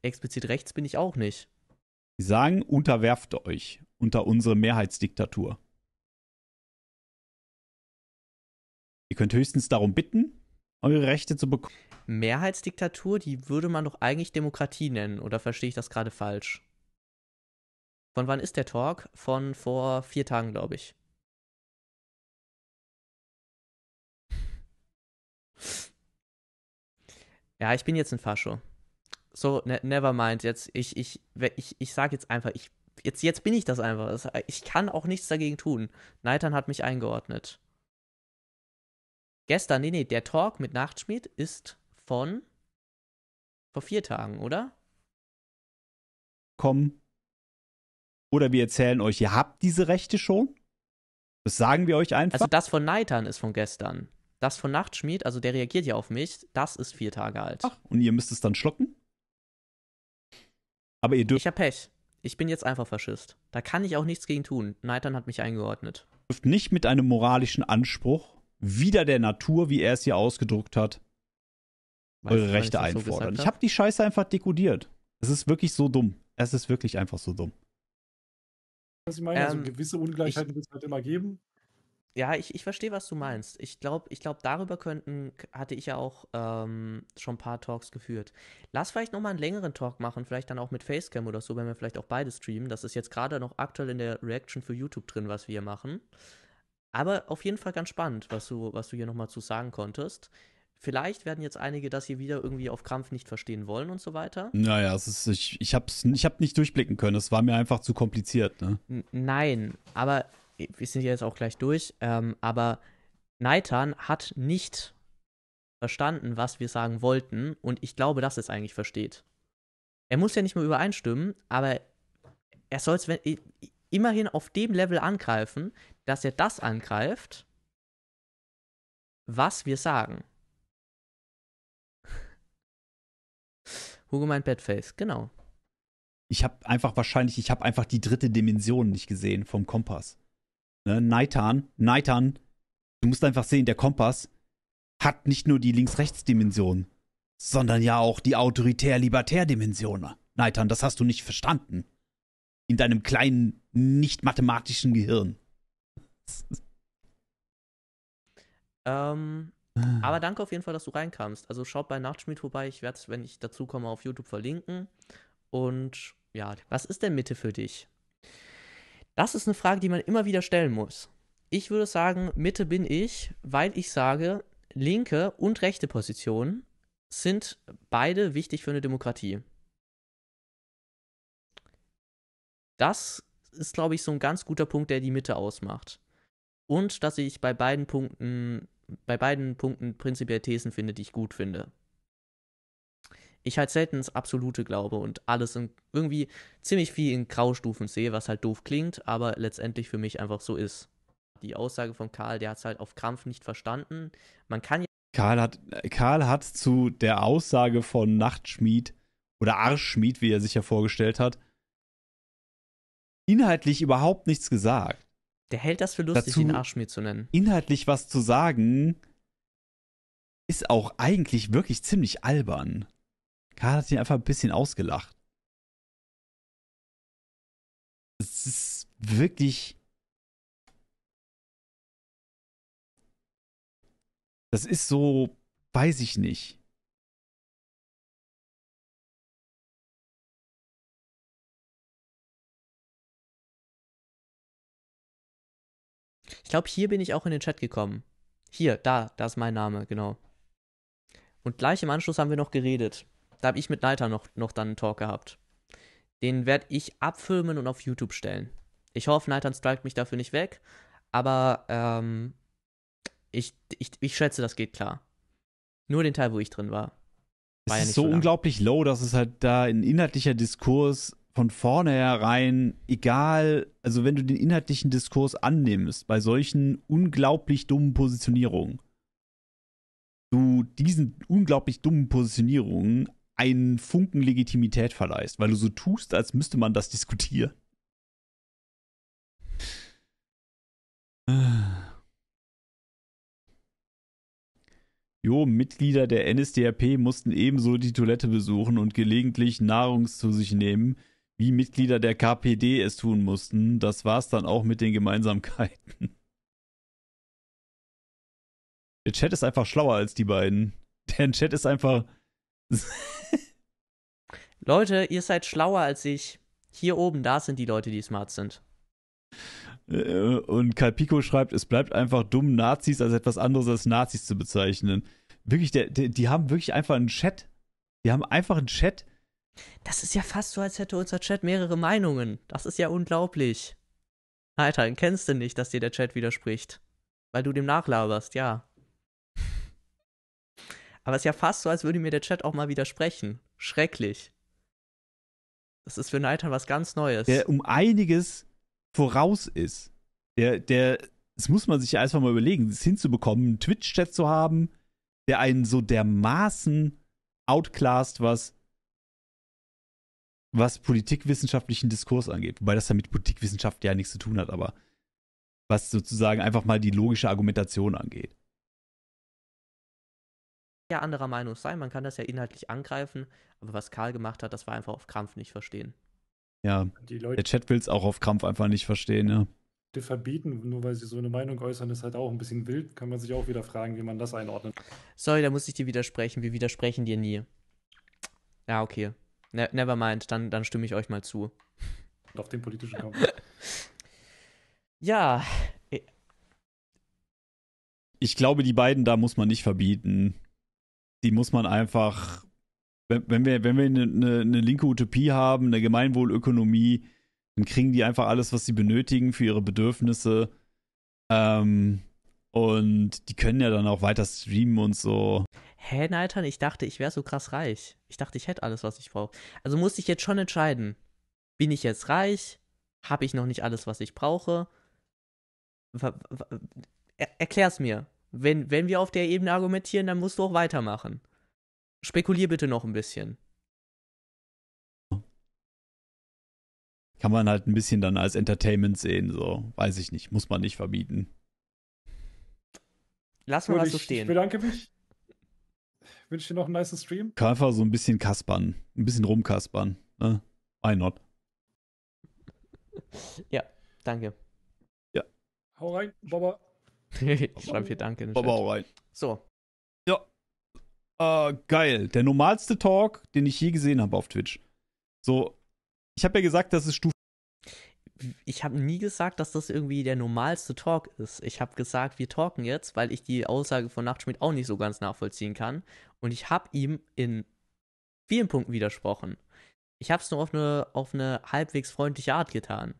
explizit rechts bin ich auch nicht. Sie sagen, unterwerft euch unter unsere Mehrheitsdiktatur. Ihr könnt höchstens darum bitten, eure Rechte zu bekommen. Mehrheitsdiktatur, die würde man doch eigentlich Demokratie nennen, oder verstehe ich das gerade falsch? Von wann ist der Talk? Von vor vier Tagen, glaube ich. Ja, ich bin jetzt ein Fascho so, ne, never mind, jetzt, ich, ich, ich, ich sag jetzt einfach, ich, jetzt, jetzt bin ich das einfach. Ich kann auch nichts dagegen tun. Nathan hat mich eingeordnet. Gestern, nee, nee, der Talk mit Nachtschmied ist von vor vier Tagen, oder? komm Oder wir erzählen euch, ihr habt diese Rechte schon. Das sagen wir euch einfach. Also das von Neitern ist von gestern. Das von Nachtschmied, also der reagiert ja auf mich, das ist vier Tage alt. Ach, und ihr müsst es dann schlucken? Aber ihr dürft. Ich hab Pech. Ich bin jetzt einfach Faschist. Da kann ich auch nichts gegen tun. Neitern hat mich eingeordnet. Dürft nicht mit einem moralischen Anspruch wieder der Natur, wie er es hier ausgedruckt hat, Weiß eure Rechte nicht, einfordern. So ich habe die Scheiße einfach dekodiert. Es ist wirklich so dumm. Es ist wirklich einfach so dumm. Was also ich meine, also ähm, also gewisse Ungleichheiten wird es halt immer geben. Ja, ich, ich verstehe, was du meinst. Ich glaube, ich glaub, darüber könnten, hatte ich ja auch ähm, schon ein paar Talks geführt. Lass vielleicht nochmal einen längeren Talk machen, vielleicht dann auch mit Facecam oder so, wenn wir vielleicht auch beide streamen. Das ist jetzt gerade noch aktuell in der Reaction für YouTube drin, was wir machen. Aber auf jeden Fall ganz spannend, was du, was du hier nochmal zu sagen konntest. Vielleicht werden jetzt einige das hier wieder irgendwie auf Krampf nicht verstehen wollen und so weiter. Naja, es ist, ich, ich habe ich hab nicht durchblicken können. Es war mir einfach zu kompliziert. Ne? Nein, aber wir sind jetzt auch gleich durch, ähm, aber Neitan hat nicht verstanden, was wir sagen wollten und ich glaube, dass es eigentlich versteht. Er muss ja nicht mehr übereinstimmen, aber er soll es immerhin auf dem Level angreifen, dass er das angreift, was wir sagen. [laughs] Hugo meint Badface, genau. Ich habe einfach wahrscheinlich, ich habe einfach die dritte Dimension nicht gesehen vom Kompass. Ne? Neitan, Naitan, du musst einfach sehen, der Kompass hat nicht nur die Links-Rechts-Dimension, sondern ja auch die autoritär-libertär-Dimension. Neitan, das hast du nicht verstanden. In deinem kleinen, nicht mathematischen Gehirn. Ähm, ah. aber danke auf jeden Fall, dass du reinkamst. Also schaut bei Nachtschmied vorbei. Ich werde es, wenn ich dazu komme, auf YouTube verlinken. Und ja, was ist denn Mitte für dich? Das ist eine Frage, die man immer wieder stellen muss. Ich würde sagen, Mitte bin ich, weil ich sage, linke und rechte Positionen sind beide wichtig für eine Demokratie. Das ist, glaube ich, so ein ganz guter Punkt, der die Mitte ausmacht. Und dass ich bei beiden Punkten, bei beiden Punkten prinzipiell Thesen finde, die ich gut finde ich halt selten ins Absolute glaube und alles in, irgendwie ziemlich viel in Graustufen sehe, was halt doof klingt, aber letztendlich für mich einfach so ist. Die Aussage von Karl, der hat es halt auf Krampf nicht verstanden. Man kann ja. Karl hat, Karl hat zu der Aussage von Nachtschmied oder Arschschmied, wie er sich ja vorgestellt hat, inhaltlich überhaupt nichts gesagt. Der hält das für lustig, Dazu, ihn Arschschmied zu nennen. Inhaltlich was zu sagen, ist auch eigentlich wirklich ziemlich albern. Karl hat ihn einfach ein bisschen ausgelacht. Es ist wirklich. Das ist so, weiß ich nicht. Ich glaube, hier bin ich auch in den Chat gekommen. Hier, da, da ist mein Name, genau. Und gleich im Anschluss haben wir noch geredet. Da habe ich mit Nalter noch, noch dann einen Talk gehabt. Den werde ich abfilmen und auf YouTube stellen. Ich hoffe, Nathan strikt mich dafür nicht weg, aber ähm, ich, ich, ich schätze, das geht klar. Nur den Teil, wo ich drin war. war es ja ist so, so unglaublich low, dass es halt da ein inhaltlicher Diskurs von vornherein, egal, also wenn du den inhaltlichen Diskurs annimmst, bei solchen unglaublich dummen Positionierungen, du diesen unglaublich dummen Positionierungen einen Funken Legitimität verleihst, weil du so tust, als müsste man das diskutieren. Jo, Mitglieder der NSDAP mussten ebenso die Toilette besuchen und gelegentlich Nahrung zu sich nehmen, wie Mitglieder der KPD es tun mussten. Das war's dann auch mit den Gemeinsamkeiten. Der Chat ist einfach schlauer als die beiden. Der Chat ist einfach [laughs] Leute, ihr seid schlauer als ich. Hier oben, da sind die Leute, die smart sind. Äh, und Kalpico schreibt, es bleibt einfach dumm, Nazis als etwas anderes als Nazis zu bezeichnen. Wirklich, der, der, die haben wirklich einfach einen Chat. Die haben einfach einen Chat. Das ist ja fast so, als hätte unser Chat mehrere Meinungen. Das ist ja unglaublich. Alter, kennst du nicht, dass dir der Chat widerspricht? Weil du dem nachlaberst, ja. Aber es ist ja fast so, als würde mir der Chat auch mal widersprechen. Schrecklich. Das ist für Neiter was ganz Neues. Der um einiges voraus ist. Der, der, das muss man sich ja einfach mal überlegen, das hinzubekommen, einen Twitch-Chat zu haben, der einen so dermaßen outclast, was was politikwissenschaftlichen Diskurs angeht, wobei das ja mit Politikwissenschaft ja nichts zu tun hat, aber was sozusagen einfach mal die logische Argumentation angeht ja anderer Meinung sein, man kann das ja inhaltlich angreifen, aber was Karl gemacht hat, das war einfach auf Krampf nicht verstehen. Ja, der Chat will es auch auf Krampf einfach nicht verstehen, ja. Ne? Die verbieten, nur weil sie so eine Meinung äußern, ist halt auch ein bisschen wild, kann man sich auch wieder fragen, wie man das einordnet. Sorry, da muss ich dir widersprechen, wir widersprechen dir nie. Ja, okay. Ne never mind, dann, dann stimme ich euch mal zu. Auf den politischen Kampf. [laughs] ja. Ich glaube, die beiden da muss man nicht verbieten die muss man einfach, wenn, wenn wir, wenn wir eine, eine, eine linke Utopie haben, eine Gemeinwohlökonomie, dann kriegen die einfach alles, was sie benötigen für ihre Bedürfnisse. Ähm, und die können ja dann auch weiter streamen und so. Hä, Nathan, ich dachte, ich wäre so krass reich. Ich dachte, ich hätte alles, was ich brauche. Also muss ich jetzt schon entscheiden. Bin ich jetzt reich? Habe ich noch nicht alles, was ich brauche? Erklär's mir. Wenn, wenn wir auf der Ebene argumentieren, dann musst du auch weitermachen. Spekulier bitte noch ein bisschen. Kann man halt ein bisschen dann als Entertainment sehen, so. Weiß ich nicht, muss man nicht verbieten. Lass mal was so stehen. Ich bedanke mich. Ich wünsche dir noch einen nice Stream. Kann einfach so ein bisschen kaspern. Ein bisschen rumkaspern. Ne? Why not? ja, danke. Ja. Hau rein, Baba. [laughs] ich schreibe hier Danke in den Chat. rein. So. Ja. Äh, geil. Der normalste Talk, den ich je gesehen habe auf Twitch. So, ich habe ja gesagt, das ist Stufe. Ich habe nie gesagt, dass das irgendwie der normalste Talk ist. Ich habe gesagt, wir talken jetzt, weil ich die Aussage von Nachtschmidt auch nicht so ganz nachvollziehen kann. Und ich habe ihm in vielen Punkten widersprochen. Ich habe es nur auf eine, auf eine halbwegs freundliche Art getan.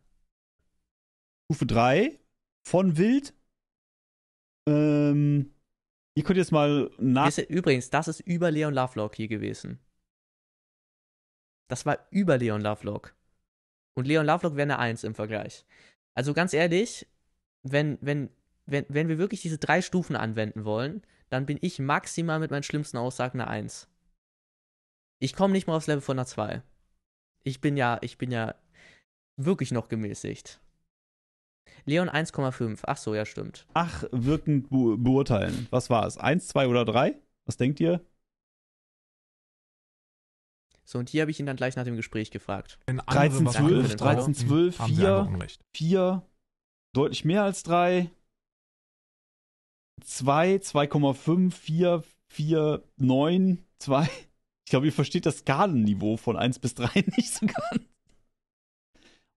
Stufe 3 von Wild ähm, ihr könnt jetzt mal nach. übrigens, das ist über Leon Lovelock hier gewesen. Das war über Leon Lovelock. Und Leon Lovelock wäre eine Eins im Vergleich. Also ganz ehrlich, wenn, wenn, wenn, wenn wir wirklich diese drei Stufen anwenden wollen, dann bin ich maximal mit meinen schlimmsten Aussagen eine Eins. Ich komme nicht mal aufs Level von einer 2. Ich bin ja, ich bin ja wirklich noch gemäßigt. Leon 1,5. Ach so, ja, stimmt. Ach, wirkend be beurteilen. Was war es? 1, 2 oder 3? Was denkt ihr? So, und hier habe ich ihn dann gleich nach dem Gespräch gefragt. In 13, 12, 13, 12, 4, 4, deutlich mehr als 3, 2, 2,5, 4, 4, 9, 2. Ich glaube, ihr versteht das Skalenniveau von 1 bis 3 [laughs] nicht so ganz.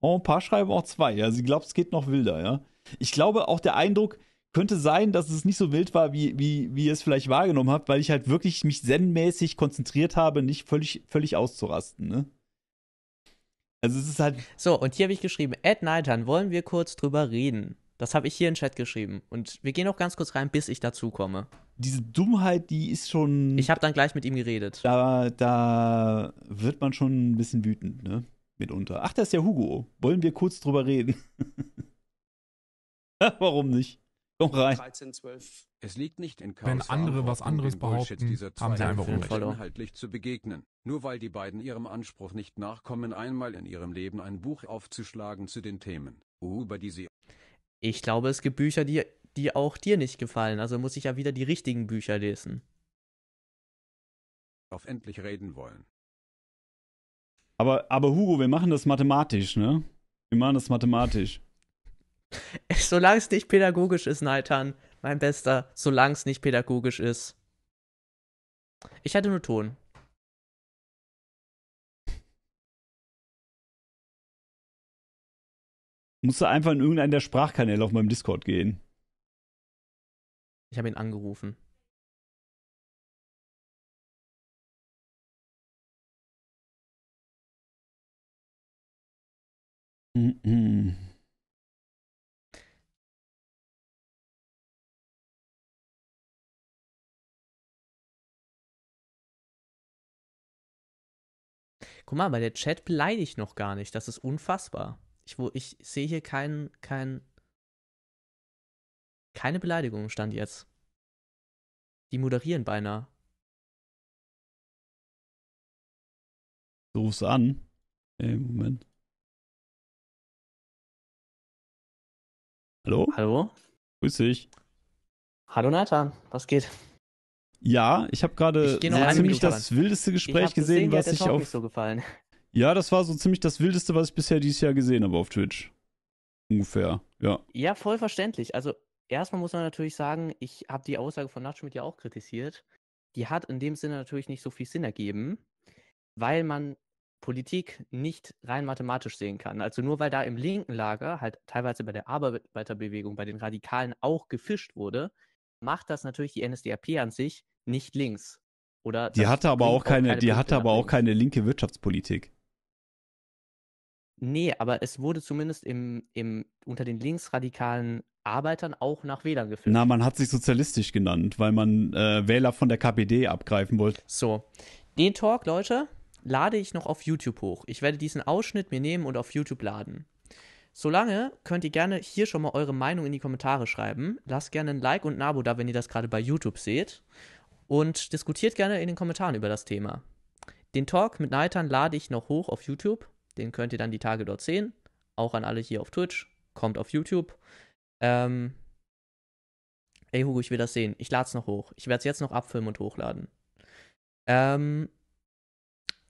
Oh, ein paar schreiben auch zwei. Ja, sie glaubt, es geht noch wilder, ja. Ich glaube auch der Eindruck könnte sein, dass es nicht so wild war, wie, wie, wie ihr es vielleicht wahrgenommen habt, weil ich halt wirklich mich zen-mäßig konzentriert habe, nicht völlig, völlig auszurasten, ne? Also es ist halt. So, und hier habe ich geschrieben, Ed Neitern, wollen wir kurz drüber reden? Das habe ich hier in den Chat geschrieben. Und wir gehen auch ganz kurz rein, bis ich dazu komme. Diese Dummheit, die ist schon. Ich habe dann gleich mit ihm geredet. Da, da wird man schon ein bisschen wütend, ne? mitunter. Ach, das ist ja Hugo. Wollen wir kurz drüber reden? [laughs] Warum nicht? Komm rein. 13, 12. Es liegt nicht in Chaos Wenn andere was anderes behaupten, dieser haben sie einfach Unrecht. zu begegnen. Nur weil die beiden ihrem Anspruch nicht nachkommen, einmal in ihrem Leben ein Buch aufzuschlagen zu den Themen, oh, über die sie... Ich glaube, es gibt Bücher, die, die auch dir nicht gefallen. Also muss ich ja wieder die richtigen Bücher lesen. Auf endlich reden wollen. Aber, aber Hugo, wir machen das mathematisch, ne? Wir machen das mathematisch. [laughs] Solange es nicht pädagogisch ist, Naitan, mein Bester, solange es nicht pädagogisch ist. Ich hatte nur Ton. Musst du einfach in irgendeinen der Sprachkanäle auf meinem Discord gehen. Ich habe ihn angerufen. Mm Guck mal, weil der Chat beleidigt noch gar nicht. Das ist unfassbar. Ich, wo, ich sehe hier keinen, kein, keine Beleidigung stand jetzt. Die moderieren beinahe. Du rufst an. Ey, Moment. Hallo? Hallo? Grüß dich. Hallo Nathan, was geht? Ja, ich habe gerade ziemlich das wildeste Gespräch gesehen, gesehen was ich auf. So gefallen. Ja, das war so ziemlich das wildeste, was ich bisher dieses Jahr gesehen habe auf Twitch. Ungefähr, ja. Ja, voll verständlich. Also erstmal muss man natürlich sagen, ich habe die Aussage von Nachschmidt ja auch kritisiert. Die hat in dem Sinne natürlich nicht so viel Sinn ergeben, weil man Politik nicht rein mathematisch sehen kann. Also nur weil da im linken Lager halt teilweise bei der Arbeiterbewegung, bei den Radikalen auch gefischt wurde, macht das natürlich die NSDAP an sich nicht links. Oder die hatte aber auch keine, keine die Punkte hatte aber auch keine linke Wirtschaftspolitik. Nee, aber es wurde zumindest im, im, unter den linksradikalen Arbeitern auch nach Wählern gefilmt. Na, man hat sich sozialistisch genannt, weil man äh, Wähler von der KPD abgreifen wollte. So, den Talk, Leute, lade ich noch auf YouTube hoch. Ich werde diesen Ausschnitt mir nehmen und auf YouTube laden. Solange könnt ihr gerne hier schon mal eure Meinung in die Kommentare schreiben. Lasst gerne ein Like und ein Abo da, wenn ihr das gerade bei YouTube seht. Und diskutiert gerne in den Kommentaren über das Thema. Den Talk mit Neitan lade ich noch hoch auf YouTube. Den könnt ihr dann die Tage dort sehen. Auch an alle hier auf Twitch. Kommt auf YouTube. Ähm Ey Hugo, ich will das sehen. Ich lade es noch hoch. Ich werde es jetzt noch abfilmen und hochladen. Ähm,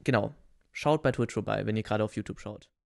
genau, schaut bei Twitch vorbei, wenn ihr gerade auf YouTube schaut.